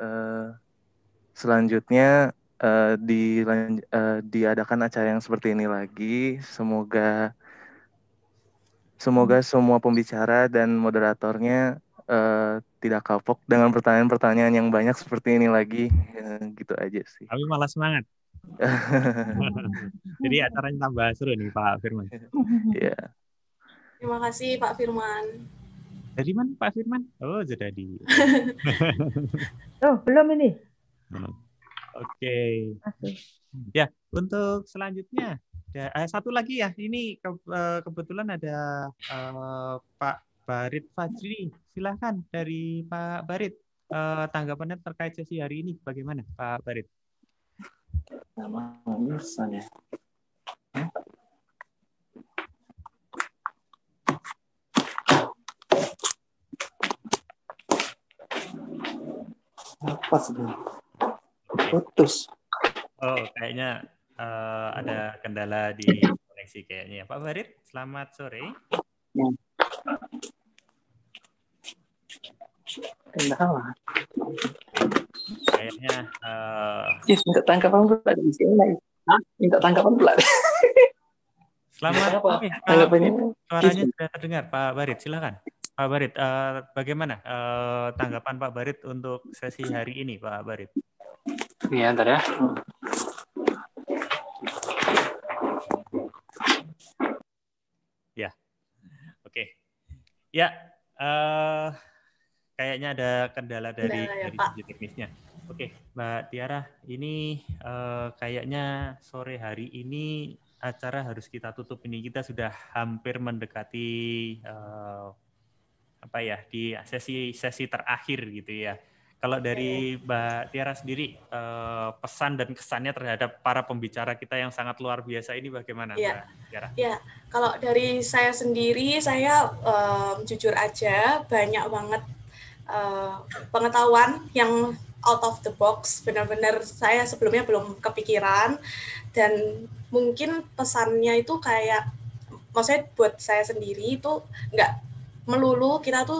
Uh, selanjutnya Eh, di, uh, diadakan acara yang seperti ini lagi. Semoga semoga hmm. semua pembicara dan moderatornya uh, tidak kapok dengan pertanyaan-pertanyaan yang banyak seperti ini lagi. Ya, gitu aja sih. Kami malah semangat. (laughs) Jadi acaranya tambah seru nih Pak Firman. Iya. Yeah. Terima kasih Pak Firman. Dari mana Pak Firman? Oh, sudah di. (laughs) (laughs) oh, belum ini. Hmm. Oke. Okay. Ya, untuk selanjutnya ada eh, satu lagi ya. Ini ke, eh, kebetulan ada eh, Pak Barit Fajri. Silahkan dari Pak Barit eh, tanggapannya terkait sesi hari ini bagaimana Pak Barit? Ya. Apa sebenarnya? putus. Oh, kayaknya uh, ada kendala di koneksi kayaknya. Pak Farid, selamat sore. Ya. Kendala. Kayaknya. Uh... Eh, yes, minta tangkapan pula di sini Hah? Minta tangkapan pula. Selamat sore. Eh, suaranya sudah terdengar, Pak Barit. Silakan. Pak Barit, uh, bagaimana uh, tanggapan Pak Barit untuk sesi hari ini, Pak Barit? Iya, ntar ya. Ya, oke. Okay. Ya, uh, kayaknya ada kendala dari, ya, dari sisi teknisnya. Oke, okay, Mbak Tiara, ini uh, kayaknya sore hari ini acara harus kita tutup ini. Kita sudah hampir mendekati uh, apa ya di sesi sesi terakhir gitu ya. Kalau dari Mbak Tiara sendiri, eh, pesan dan kesannya terhadap para pembicara kita yang sangat luar biasa ini bagaimana, ya. Mbak Tiara? Ya, kalau dari saya sendiri, saya um, jujur aja banyak banget uh, pengetahuan yang out of the box. Benar-benar saya sebelumnya belum kepikiran dan mungkin pesannya itu kayak, maksudnya buat saya sendiri itu nggak melulu kita tuh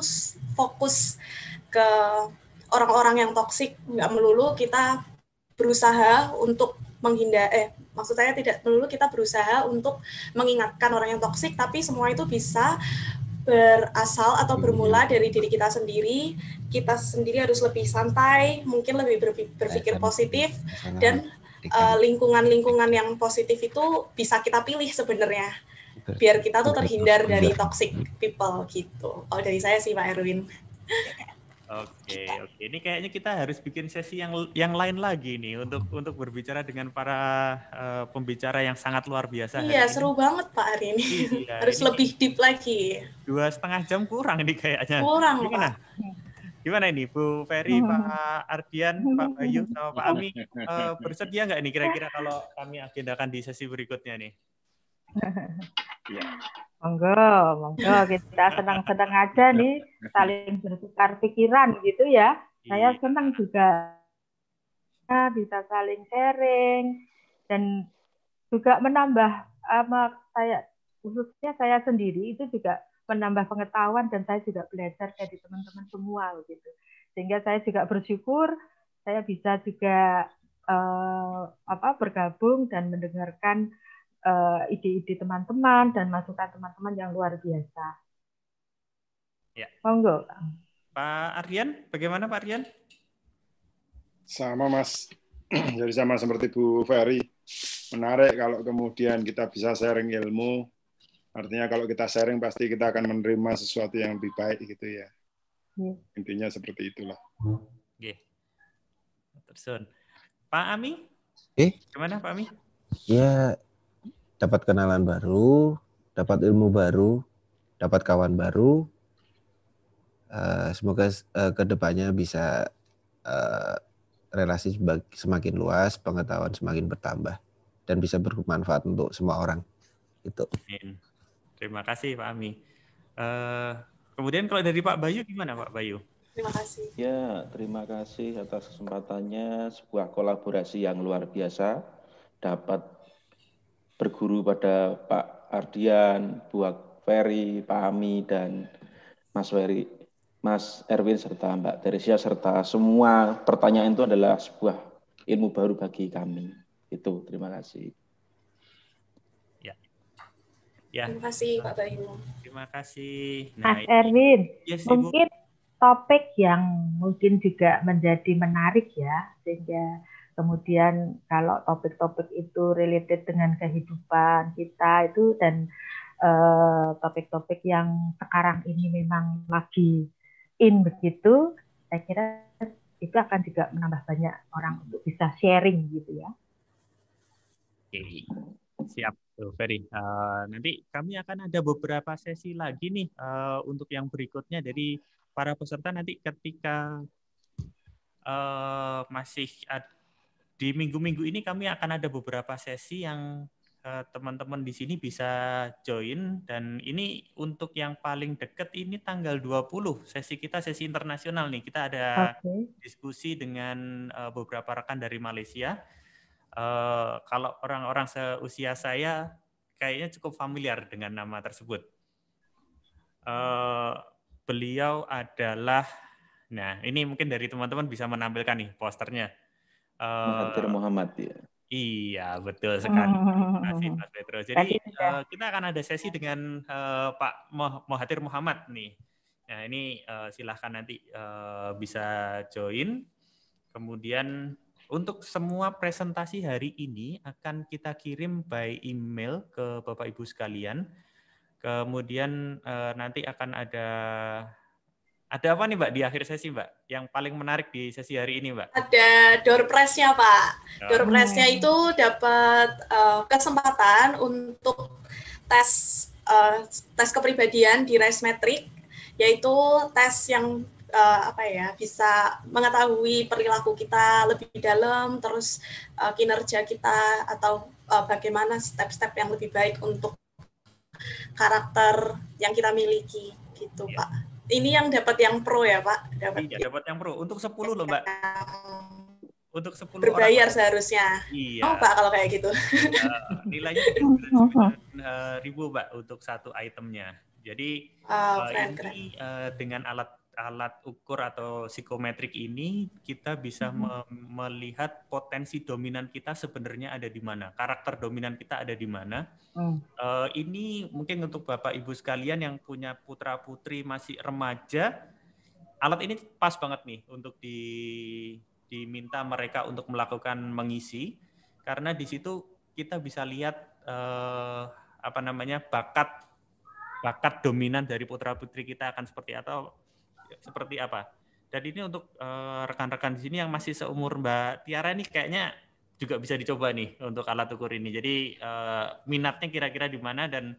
fokus ke orang-orang yang toksik nggak melulu kita berusaha untuk menghindar eh maksud saya tidak melulu kita berusaha untuk mengingatkan orang yang toksik tapi semua itu bisa berasal atau bermula dari diri kita sendiri kita sendiri harus lebih santai mungkin lebih berpikir positif dan eh, lingkungan-lingkungan uh, yang positif itu bisa kita pilih sebenarnya biar kita tuh terhindar dari toxic people gitu oh dari saya sih Pak Erwin (laughs) Oke, oke. Ini kayaknya kita harus bikin sesi yang yang lain lagi nih untuk untuk berbicara dengan para uh, pembicara yang sangat luar biasa. Iya, seru ini. banget Pak hari ini. Iya, (laughs) harus ini lebih deep lagi. Dua setengah jam kurang nih kayaknya. Kurang Gimana? Pak. Gimana ini Bu Ferry, hmm. Pak Ardian, Pak Bayu, sama Pak Ami uh, bersedia nggak ini kira-kira kalau kami agendakan di sesi berikutnya nih? Iya. Monggo, monggo kita senang-senang aja nih saling bertukar pikiran gitu ya. Saya iya. senang juga bisa saling sharing dan juga menambah sama eh, saya khususnya saya sendiri itu juga menambah pengetahuan dan saya juga belajar dari teman-teman semua gitu. Sehingga saya juga bersyukur saya bisa juga uh, apa bergabung dan mendengarkan Eh, ide-ide teman-teman dan masukan teman-teman yang luar biasa. Ya. Monggo. Pak Aryan, bagaimana Pak Aryan? Sama Mas. (clears throat) Jadi sama seperti Bu Ferry. Menarik kalau kemudian kita bisa sharing ilmu. Artinya kalau kita sharing pasti kita akan menerima sesuatu yang lebih baik gitu ya. ya. Intinya seperti itulah. Oke. Pak Ami? Eh? Gimana Pak Ami? Ya, dapat kenalan baru, dapat ilmu baru, dapat kawan baru. Uh, semoga uh, eh, kedepannya bisa uh, relasi semakin luas, pengetahuan semakin bertambah, dan bisa bermanfaat untuk semua orang. Itu. Terima kasih Pak Ami. Uh, kemudian kalau dari Pak Bayu gimana Pak Bayu? Terima kasih. Ya, terima kasih atas kesempatannya. Sebuah kolaborasi yang luar biasa dapat berguru pada Pak Ardian, Bu Ferry, Pak Ami, dan Mas Ferry, Mas Erwin, serta Mbak Teresia, serta semua pertanyaan itu adalah sebuah ilmu baru bagi kami. Itu, terima kasih. Ya. ya. Terima kasih Pak Bayu. Terima kasih. Nah, Mas Erwin, yes, mungkin Ibu. topik yang mungkin juga menjadi menarik ya, sehingga Kemudian kalau topik-topik itu related dengan kehidupan kita itu dan eh, topik-topik uh, yang sekarang ini memang lagi in begitu, saya kira itu akan juga menambah banyak orang untuk bisa sharing gitu ya. Oke, siap Ferry. Uh, nanti kami akan ada beberapa sesi lagi nih uh, untuk yang berikutnya dari para peserta nanti ketika uh, masih ada di minggu-minggu ini kami akan ada beberapa sesi yang eh, teman-teman di sini bisa join dan ini untuk yang paling deket ini tanggal 20 sesi kita sesi internasional nih kita ada okay. diskusi dengan eh, beberapa rekan dari Malaysia eh, kalau orang-orang seusia saya kayaknya cukup familiar dengan nama tersebut beliau adalah nah ini mungkin dari teman-teman bisa menampilkan nih posternya Eh, Mahathir Muhammad ya. Iya, betul sekali. Terima kasih Mas Petro. Jadi uh, kita akan ada sesi dengan uh, Pak Mohatir Muhammad nih. Nah, ini uh, silahkan nanti uh, bisa join. Kemudian untuk semua presentasi hari ini akan kita kirim by email ke Bapak Ibu sekalian. Kemudian uh, nanti akan ada ada apa nih Mbak di akhir sesi Mbak yang paling menarik di sesi hari ini Mbak? Ada door prize-nya Pak. Oh. Door prize-nya itu dapat uh, kesempatan untuk tes uh, tes kepribadian di Rice Metric yaitu tes yang uh, apa ya bisa mengetahui perilaku kita lebih dalam terus uh, kinerja kita atau uh, bagaimana step-step yang lebih baik untuk karakter yang kita miliki gitu ya. Pak ini yang dapat yang pro ya Pak? Dapat iya, dapat yang pro. Untuk 10 loh, Mbak. Untuk sepuluh Berbayar orang, seharusnya. Iya. Oh, Pak kalau kayak gitu. Uh, nilainya eh, ribu Mbak untuk satu itemnya. Jadi oh, keren, uh, ini keren. Uh, dengan alat alat ukur atau psikometrik ini kita bisa mm -hmm. melihat potensi dominan kita sebenarnya ada di mana, karakter dominan kita ada di mana. Mm. Uh, ini mungkin untuk bapak ibu sekalian yang punya putra putri masih remaja, alat ini pas banget nih untuk di diminta mereka untuk melakukan mengisi karena di situ kita bisa lihat uh, apa namanya bakat bakat dominan dari putra putri kita akan seperti atau seperti apa. Dan ini untuk rekan eh, rekan-rekan di sini yang masih seumur Mbak Tiara ini kayaknya juga bisa dicoba nih untuk alat ukur ini. Jadi uh, minatnya kira-kira di mana dan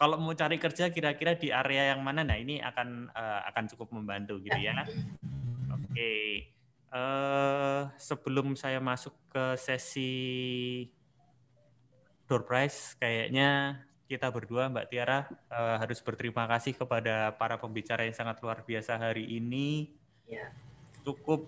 kalau mau cari kerja kira-kira di area yang mana? Nah ini akan uh, akan cukup membantu gitu ya. Oke. Okay. Uh, sebelum saya masuk ke sesi door prize, kayaknya kita berdua Mbak Tiara eh, harus berterima kasih kepada para pembicara yang sangat luar biasa hari ini. Ya. Cukup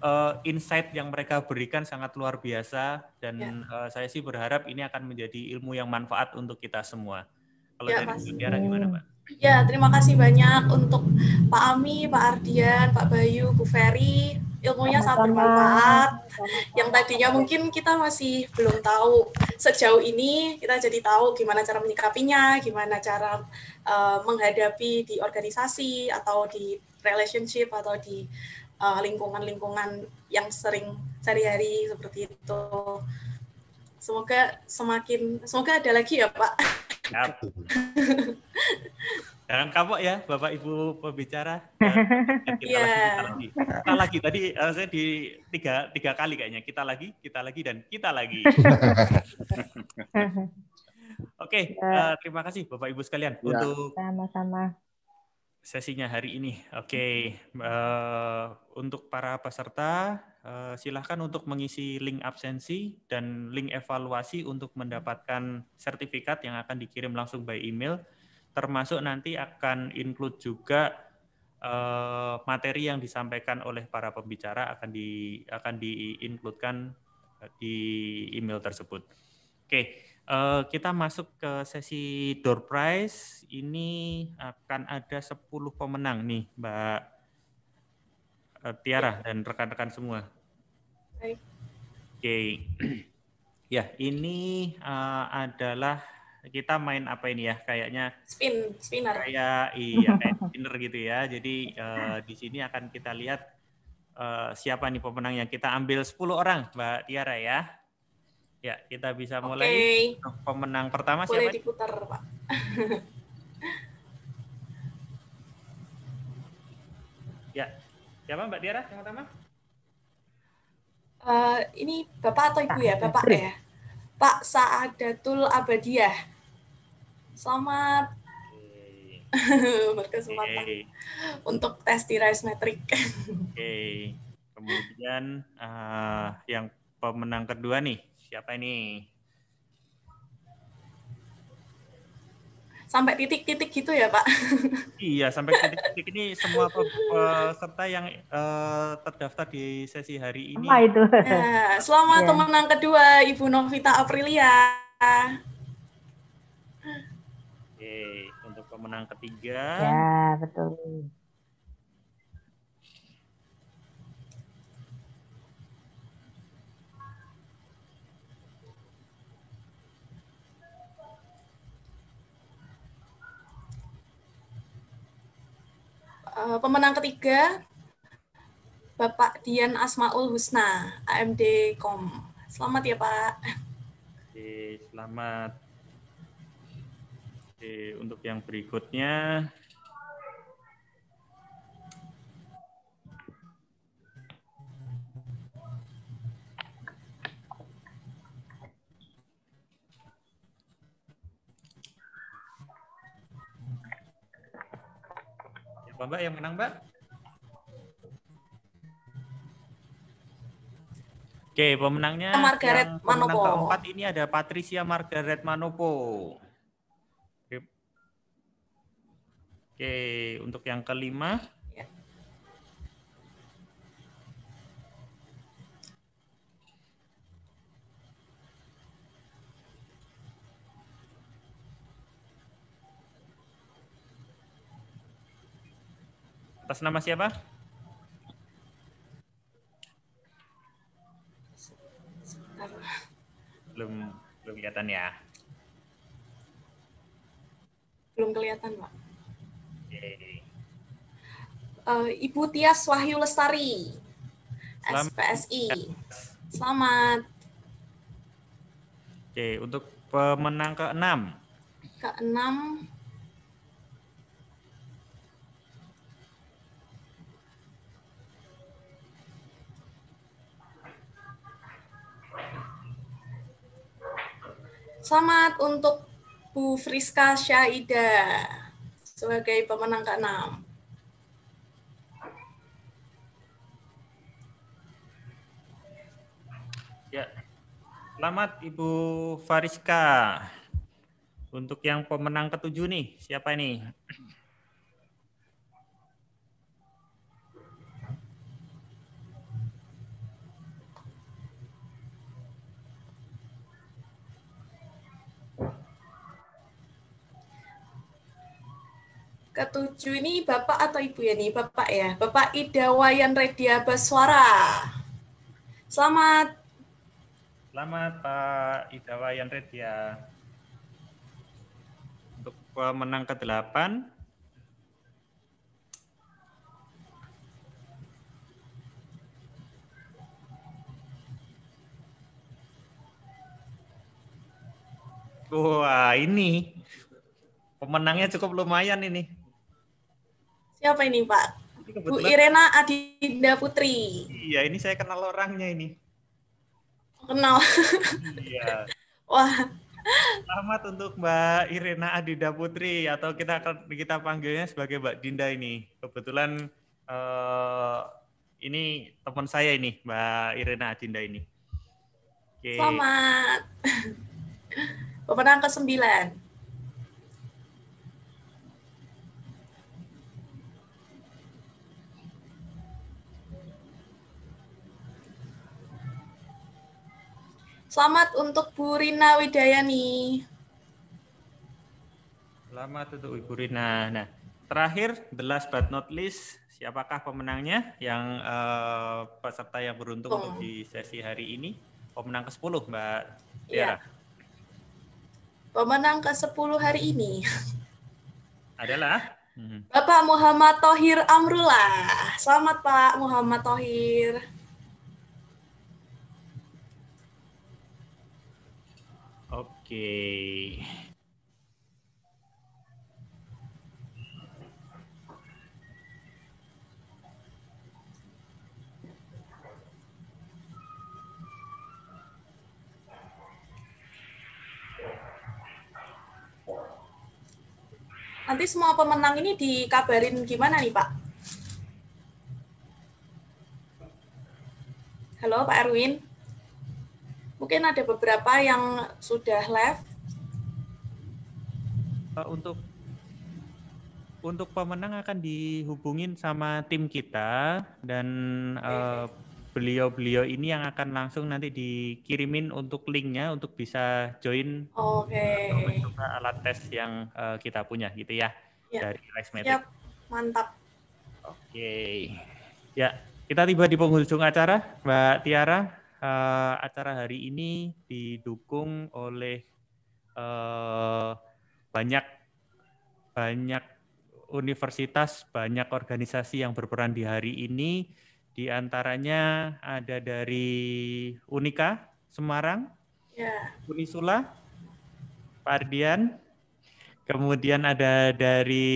uh, insight yang mereka berikan sangat luar biasa dan ya. uh, saya sih berharap ini akan menjadi ilmu yang manfaat untuk kita semua. Kalau ya, dari Mbak Tiara gimana Mbak? Ya, terima kasih banyak untuk Pak Ami, Pak Ardian, Pak Bayu, Bu Ferry. Ilmunya sangat bermanfaat. Yang tadinya mungkin kita masih belum tahu. Sejauh ini kita jadi tahu gimana cara menyikapinya, gimana cara uh, menghadapi di organisasi atau di relationship atau di eh, lingkungan-lingkungan uh, yang sering sehari-hari seperti itu. Semoga semakin semoga ada lagi ya, Pak. Siap. (laughs) Jangan kapok ya, Bapak Ibu pembicara. (laughs) kita, yeah. lagi, kita iya. lagi, kita lagi. Tadi eh, saya di tiga tiga kali kayaknya. Kita lagi, kita lagi, dan kita lagi. (laughs) Oke, okay, iya. uh, eh, terima kasih Bapak Ibu sekalian yeah. untuk sama-sama sesinya hari ini. Oke, okay, uh, eh, untuk para peserta Eh, silahkan untuk mengisi link absensi dan link evaluasi untuk mendapatkan sertifikat yang akan dikirim langsung by email, termasuk nanti akan include juga eh, materi yang disampaikan oleh para pembicara akan di akan includekan eh, di email tersebut. Oke, kita masuk ke sesi door prize. Ini akan ada 10 pemenang nih, Mbak Tiara ya. dan rekan-rekan semua. Oke. Okay. (clears throat) ya, ini uh, adalah kita main apa ini ya? Kayaknya spin, spinner. Kayak iya, kayak (laughs) spinner gitu ya. Jadi uh, di sini akan kita lihat uh, siapa nih pemenangnya. Kita ambil 10 orang, Mbak Tiara ya. Ya, kita bisa mulai. Okay. Pemenang pertama Boleh siapa? Boleh diputar, Pak. (laughs) ya. Siapa Mbak Tiara yang pertama? Eh, ini Bapak atau Ibu ya? Bapak ya. Pak Saadatul Abadiah. Selamat (laughs) berkesempatan okay. untuk tes tirais metrik. Oke. (laughs) Okay. Kemudian uh, yang pemenang kedua nih, siapa ini? sampai titik-titik gitu ya Pak? (laughs) Iya, sampai titik-titik ini semua peserta yang uh, terdaftar di sesi hari ini. Apa itu? Ya, selamat yeah. pemenang kedua Ibu Novita Aprilia. Oke, untuk pemenang ketiga. Ya, betul. Eh, pemenang ketiga Bapak Dian Asmaul Husna, AMD Kom. Selamat ya Pak. Oke, selamat. Oke, untuk yang berikutnya Apa yang menang Mbak? Oke, pemenangnya Margaret yang pemenang Manopo. keempat ini ada Patricia Margaret Manopo. Oke, untuk yang kelima Atas nama siapa? Belum belum kelihatan ya. Belum kelihatan, Pak. Okay. Uh, eh, Ibu Tias Wahyu Lestari, Selamat. SPSI. Selamat. Oke, okay, untuk pemenang ke-6. Ke-6 Selamat untuk Bu Friska Syahida sebagai pemenang ke-6. Ya. Selamat Ibu Fariska. Untuk yang pemenang ketujuh nih, siapa ini? ketujuh ini Bapak atau Ibu ya nih? Bapak ya. Bapak Idawayan Redia Baswara. Selamat. Selamat Pak Idawayan Redia. Ya. Untuk pemenang ke delapan Wah, ini pemenangnya cukup lumayan ini. Siapa ini Pak? Ini Bu Irena Adinda Putri. Iya, ini saya kenal orangnya ini. Kenal. Iya. (laughs) Wah. Selamat untuk Mbak Irena Adinda Putri atau kita kita panggilnya sebagai Mbak Dinda ini. Kebetulan eh, ini teman saya ini Mbak Irena Adinda ini. Okay. Selamat. Pemenang ke-9. Selamat untuk Bu Rina Widayani. Selamat untuk Ibu Rina. Nah, terakhir, the last but not least, siapakah pemenangnya yang uh, peserta yang beruntung oh. untuk hmm. di sesi hari ini? Pemenang ke-10, Mbak iya. Tiara. Ya. Pemenang ke-10 hari ini adalah (laughs) hmm. Bapak Muhammad Tohir Amrullah. Selamat Pak Muhammad Tohir. oke Nanti semua pemenang ini dikabarin gimana nih Pak? Halo Pak Erwin. Mungkin ada beberapa yang sudah live. Eh, untuk untuk pemenang akan dihubungin sama tim kita dan eh, beliau-beliau uh, ini yang akan langsung nanti dikirimin untuk linknya untuk bisa join okay. alat tes yang eh, kita punya gitu ya, ya. dari Resmetic. Yep. Mantap. Oke. Okay. Ya, kita tiba di penghujung acara, Mbak Tiara uh, acara hari ini didukung oleh uh, banyak banyak universitas, banyak organisasi yang berperan di hari ini. Di antaranya ada dari Unika Semarang, yeah. Unisula, Pardian, kemudian ada dari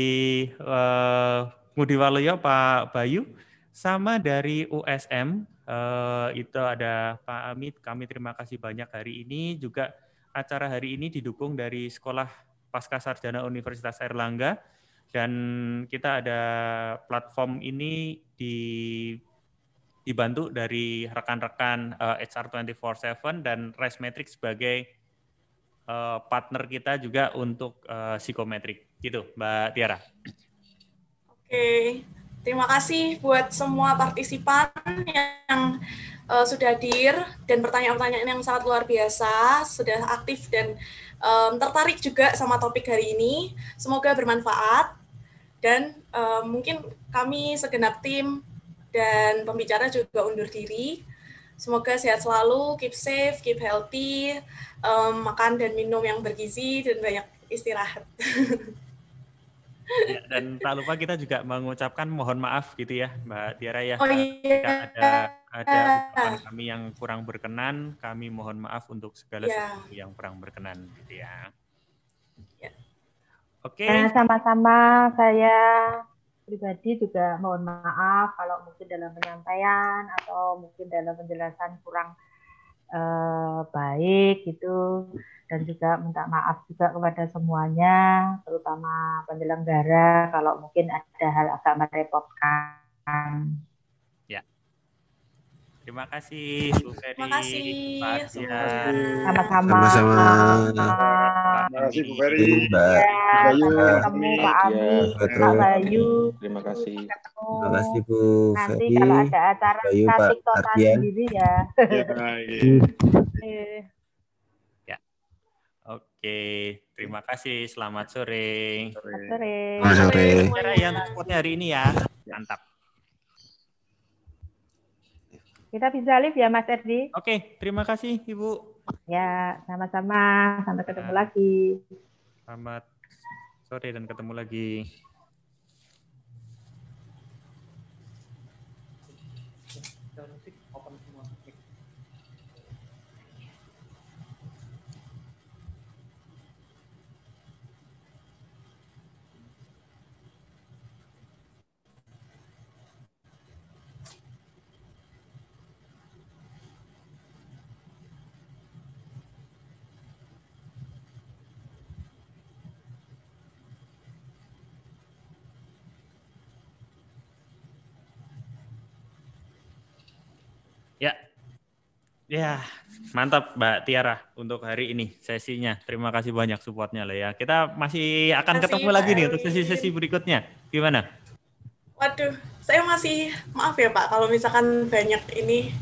uh, eh, Mudiwaloyo Pak Bayu, sama dari USM Uh, itu ada Pak Amit, kami terima kasih banyak hari ini. Juga acara hari ini didukung dari Sekolah Pasca Sarjana Universitas Erlangga dan kita ada platform ini di dibantu dari rekan-rekan eh, uh, HR247 dan Resmetrics sebagai uh, partner kita juga untuk uh, psikometrik. Gitu, Mbak Tiara. Oke. Okay. Terima kasih buat semua partisipan yang uh, sudah hadir dan pertanyaan-pertanyaan yang sangat luar biasa, sudah aktif dan um, tertarik juga sama topik hari ini. Semoga bermanfaat dan um, mungkin kami segenap tim dan pembicara juga undur diri. Semoga sehat selalu, keep safe, keep healthy, um, makan dan minum yang bergizi dan banyak istirahat. (laughs) Ya, dan tak lupa kita juga mengucapkan mohon maaf gitu ya Mbak Tiara ya. Oh, iya. Jika ada ada ucapan kami yang kurang berkenan, kami mohon maaf untuk segala yeah. sesuatu yang kurang berkenan gitu ya. Yeah. Oke. Okay. Nah, sama-sama saya pribadi juga mohon maaf kalau mungkin dalam penyampaian atau mungkin dalam penjelasan kurang Eh, baik gitu dan juga minta maaf juga kepada semuanya terutama penyelenggara kalau mungkin ada hal agak merepotkan Terima kasih, Bu Ferry. Terima kasih. Sama-sama. Sama-sama. Terima kasih, Bu Ferry. Mbak. Ya, Bayu. kasih Pak Ami, Pak Bayu. Terima kasih. Terima kasih, Bu Nanti kalau ada acara, Bayu, kita ya. Iya, (laughs) iya. ya. Oke, terima kasih. Selamat sore. Selamat sore. Selamat sore. Selamat sore. Selamat sore. Selamat sore. Selamat sore. Selamat sore. Selamat sore. Selamat sore. Kita bisa live ya Mas Erdi. Oke, terima kasih Ibu. Ya, sama-sama. Sampai ketemu ya. lagi. Selamat sore dan ketemu lagi. Ya, mantap Mbak Tiara untuk hari ini sesinya. Terima kasih banyak supportnya loh ya. Kita masih akan kasih, ketemu lagi nih untuk sesi-sesi berikutnya. Gimana? Waduh, saya masih maaf ya Pak kalau misalkan banyak ini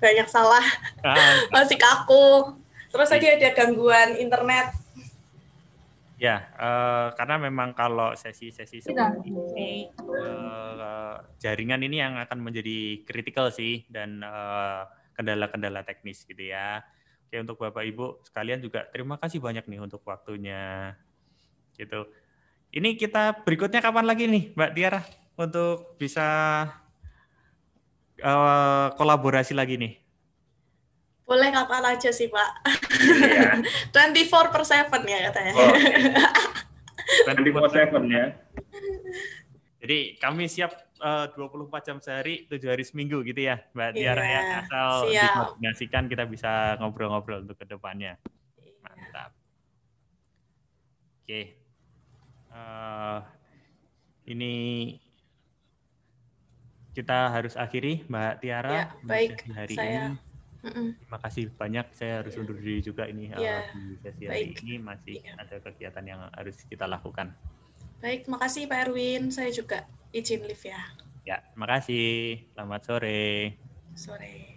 banyak salah. Ah. (laughs) masih kaku. Terus tadi iya. ada gangguan internet. Ya, uh, karena memang kalau sesi-sesi iya. seperti ini uh, jaringan ini yang akan menjadi kritikal sih dan uh, kendala-kendala teknis gitu ya. Oke, untuk Bapak Ibu sekalian juga terima kasih banyak nih untuk waktunya. Gitu. Ini kita berikutnya kapan lagi nih, Mbak Tiara untuk bisa uh, kolaborasi lagi nih? Boleh kapan aja sih, Pak. Iya. 24 (laughs) per 7 ya katanya. Oh. 24 per 7 ya. (laughs) Jadi kami siap Eh, uh, 24 jam sehari, 7 hari seminggu gitu ya, Mbak yeah. Tiara ya. Asal dikoordinasikan kita bisa ngobrol-ngobrol untuk kedepannya. Iya. Mantap. Oke. Okay. Uh, eh, ini kita harus akhiri Mbak Tiara ya, baik, hari saya. ini. Mm-mm. Terima kasih banyak. Saya harus iya. undur diri juga ini yeah. uh, iya. di sesi hari ini masih yeah. ada kegiatan yang harus kita lakukan. Baik, makasih Pak Erwin. Saya juga izin live ya. Ya, terima kasih. Selamat sore. Sore.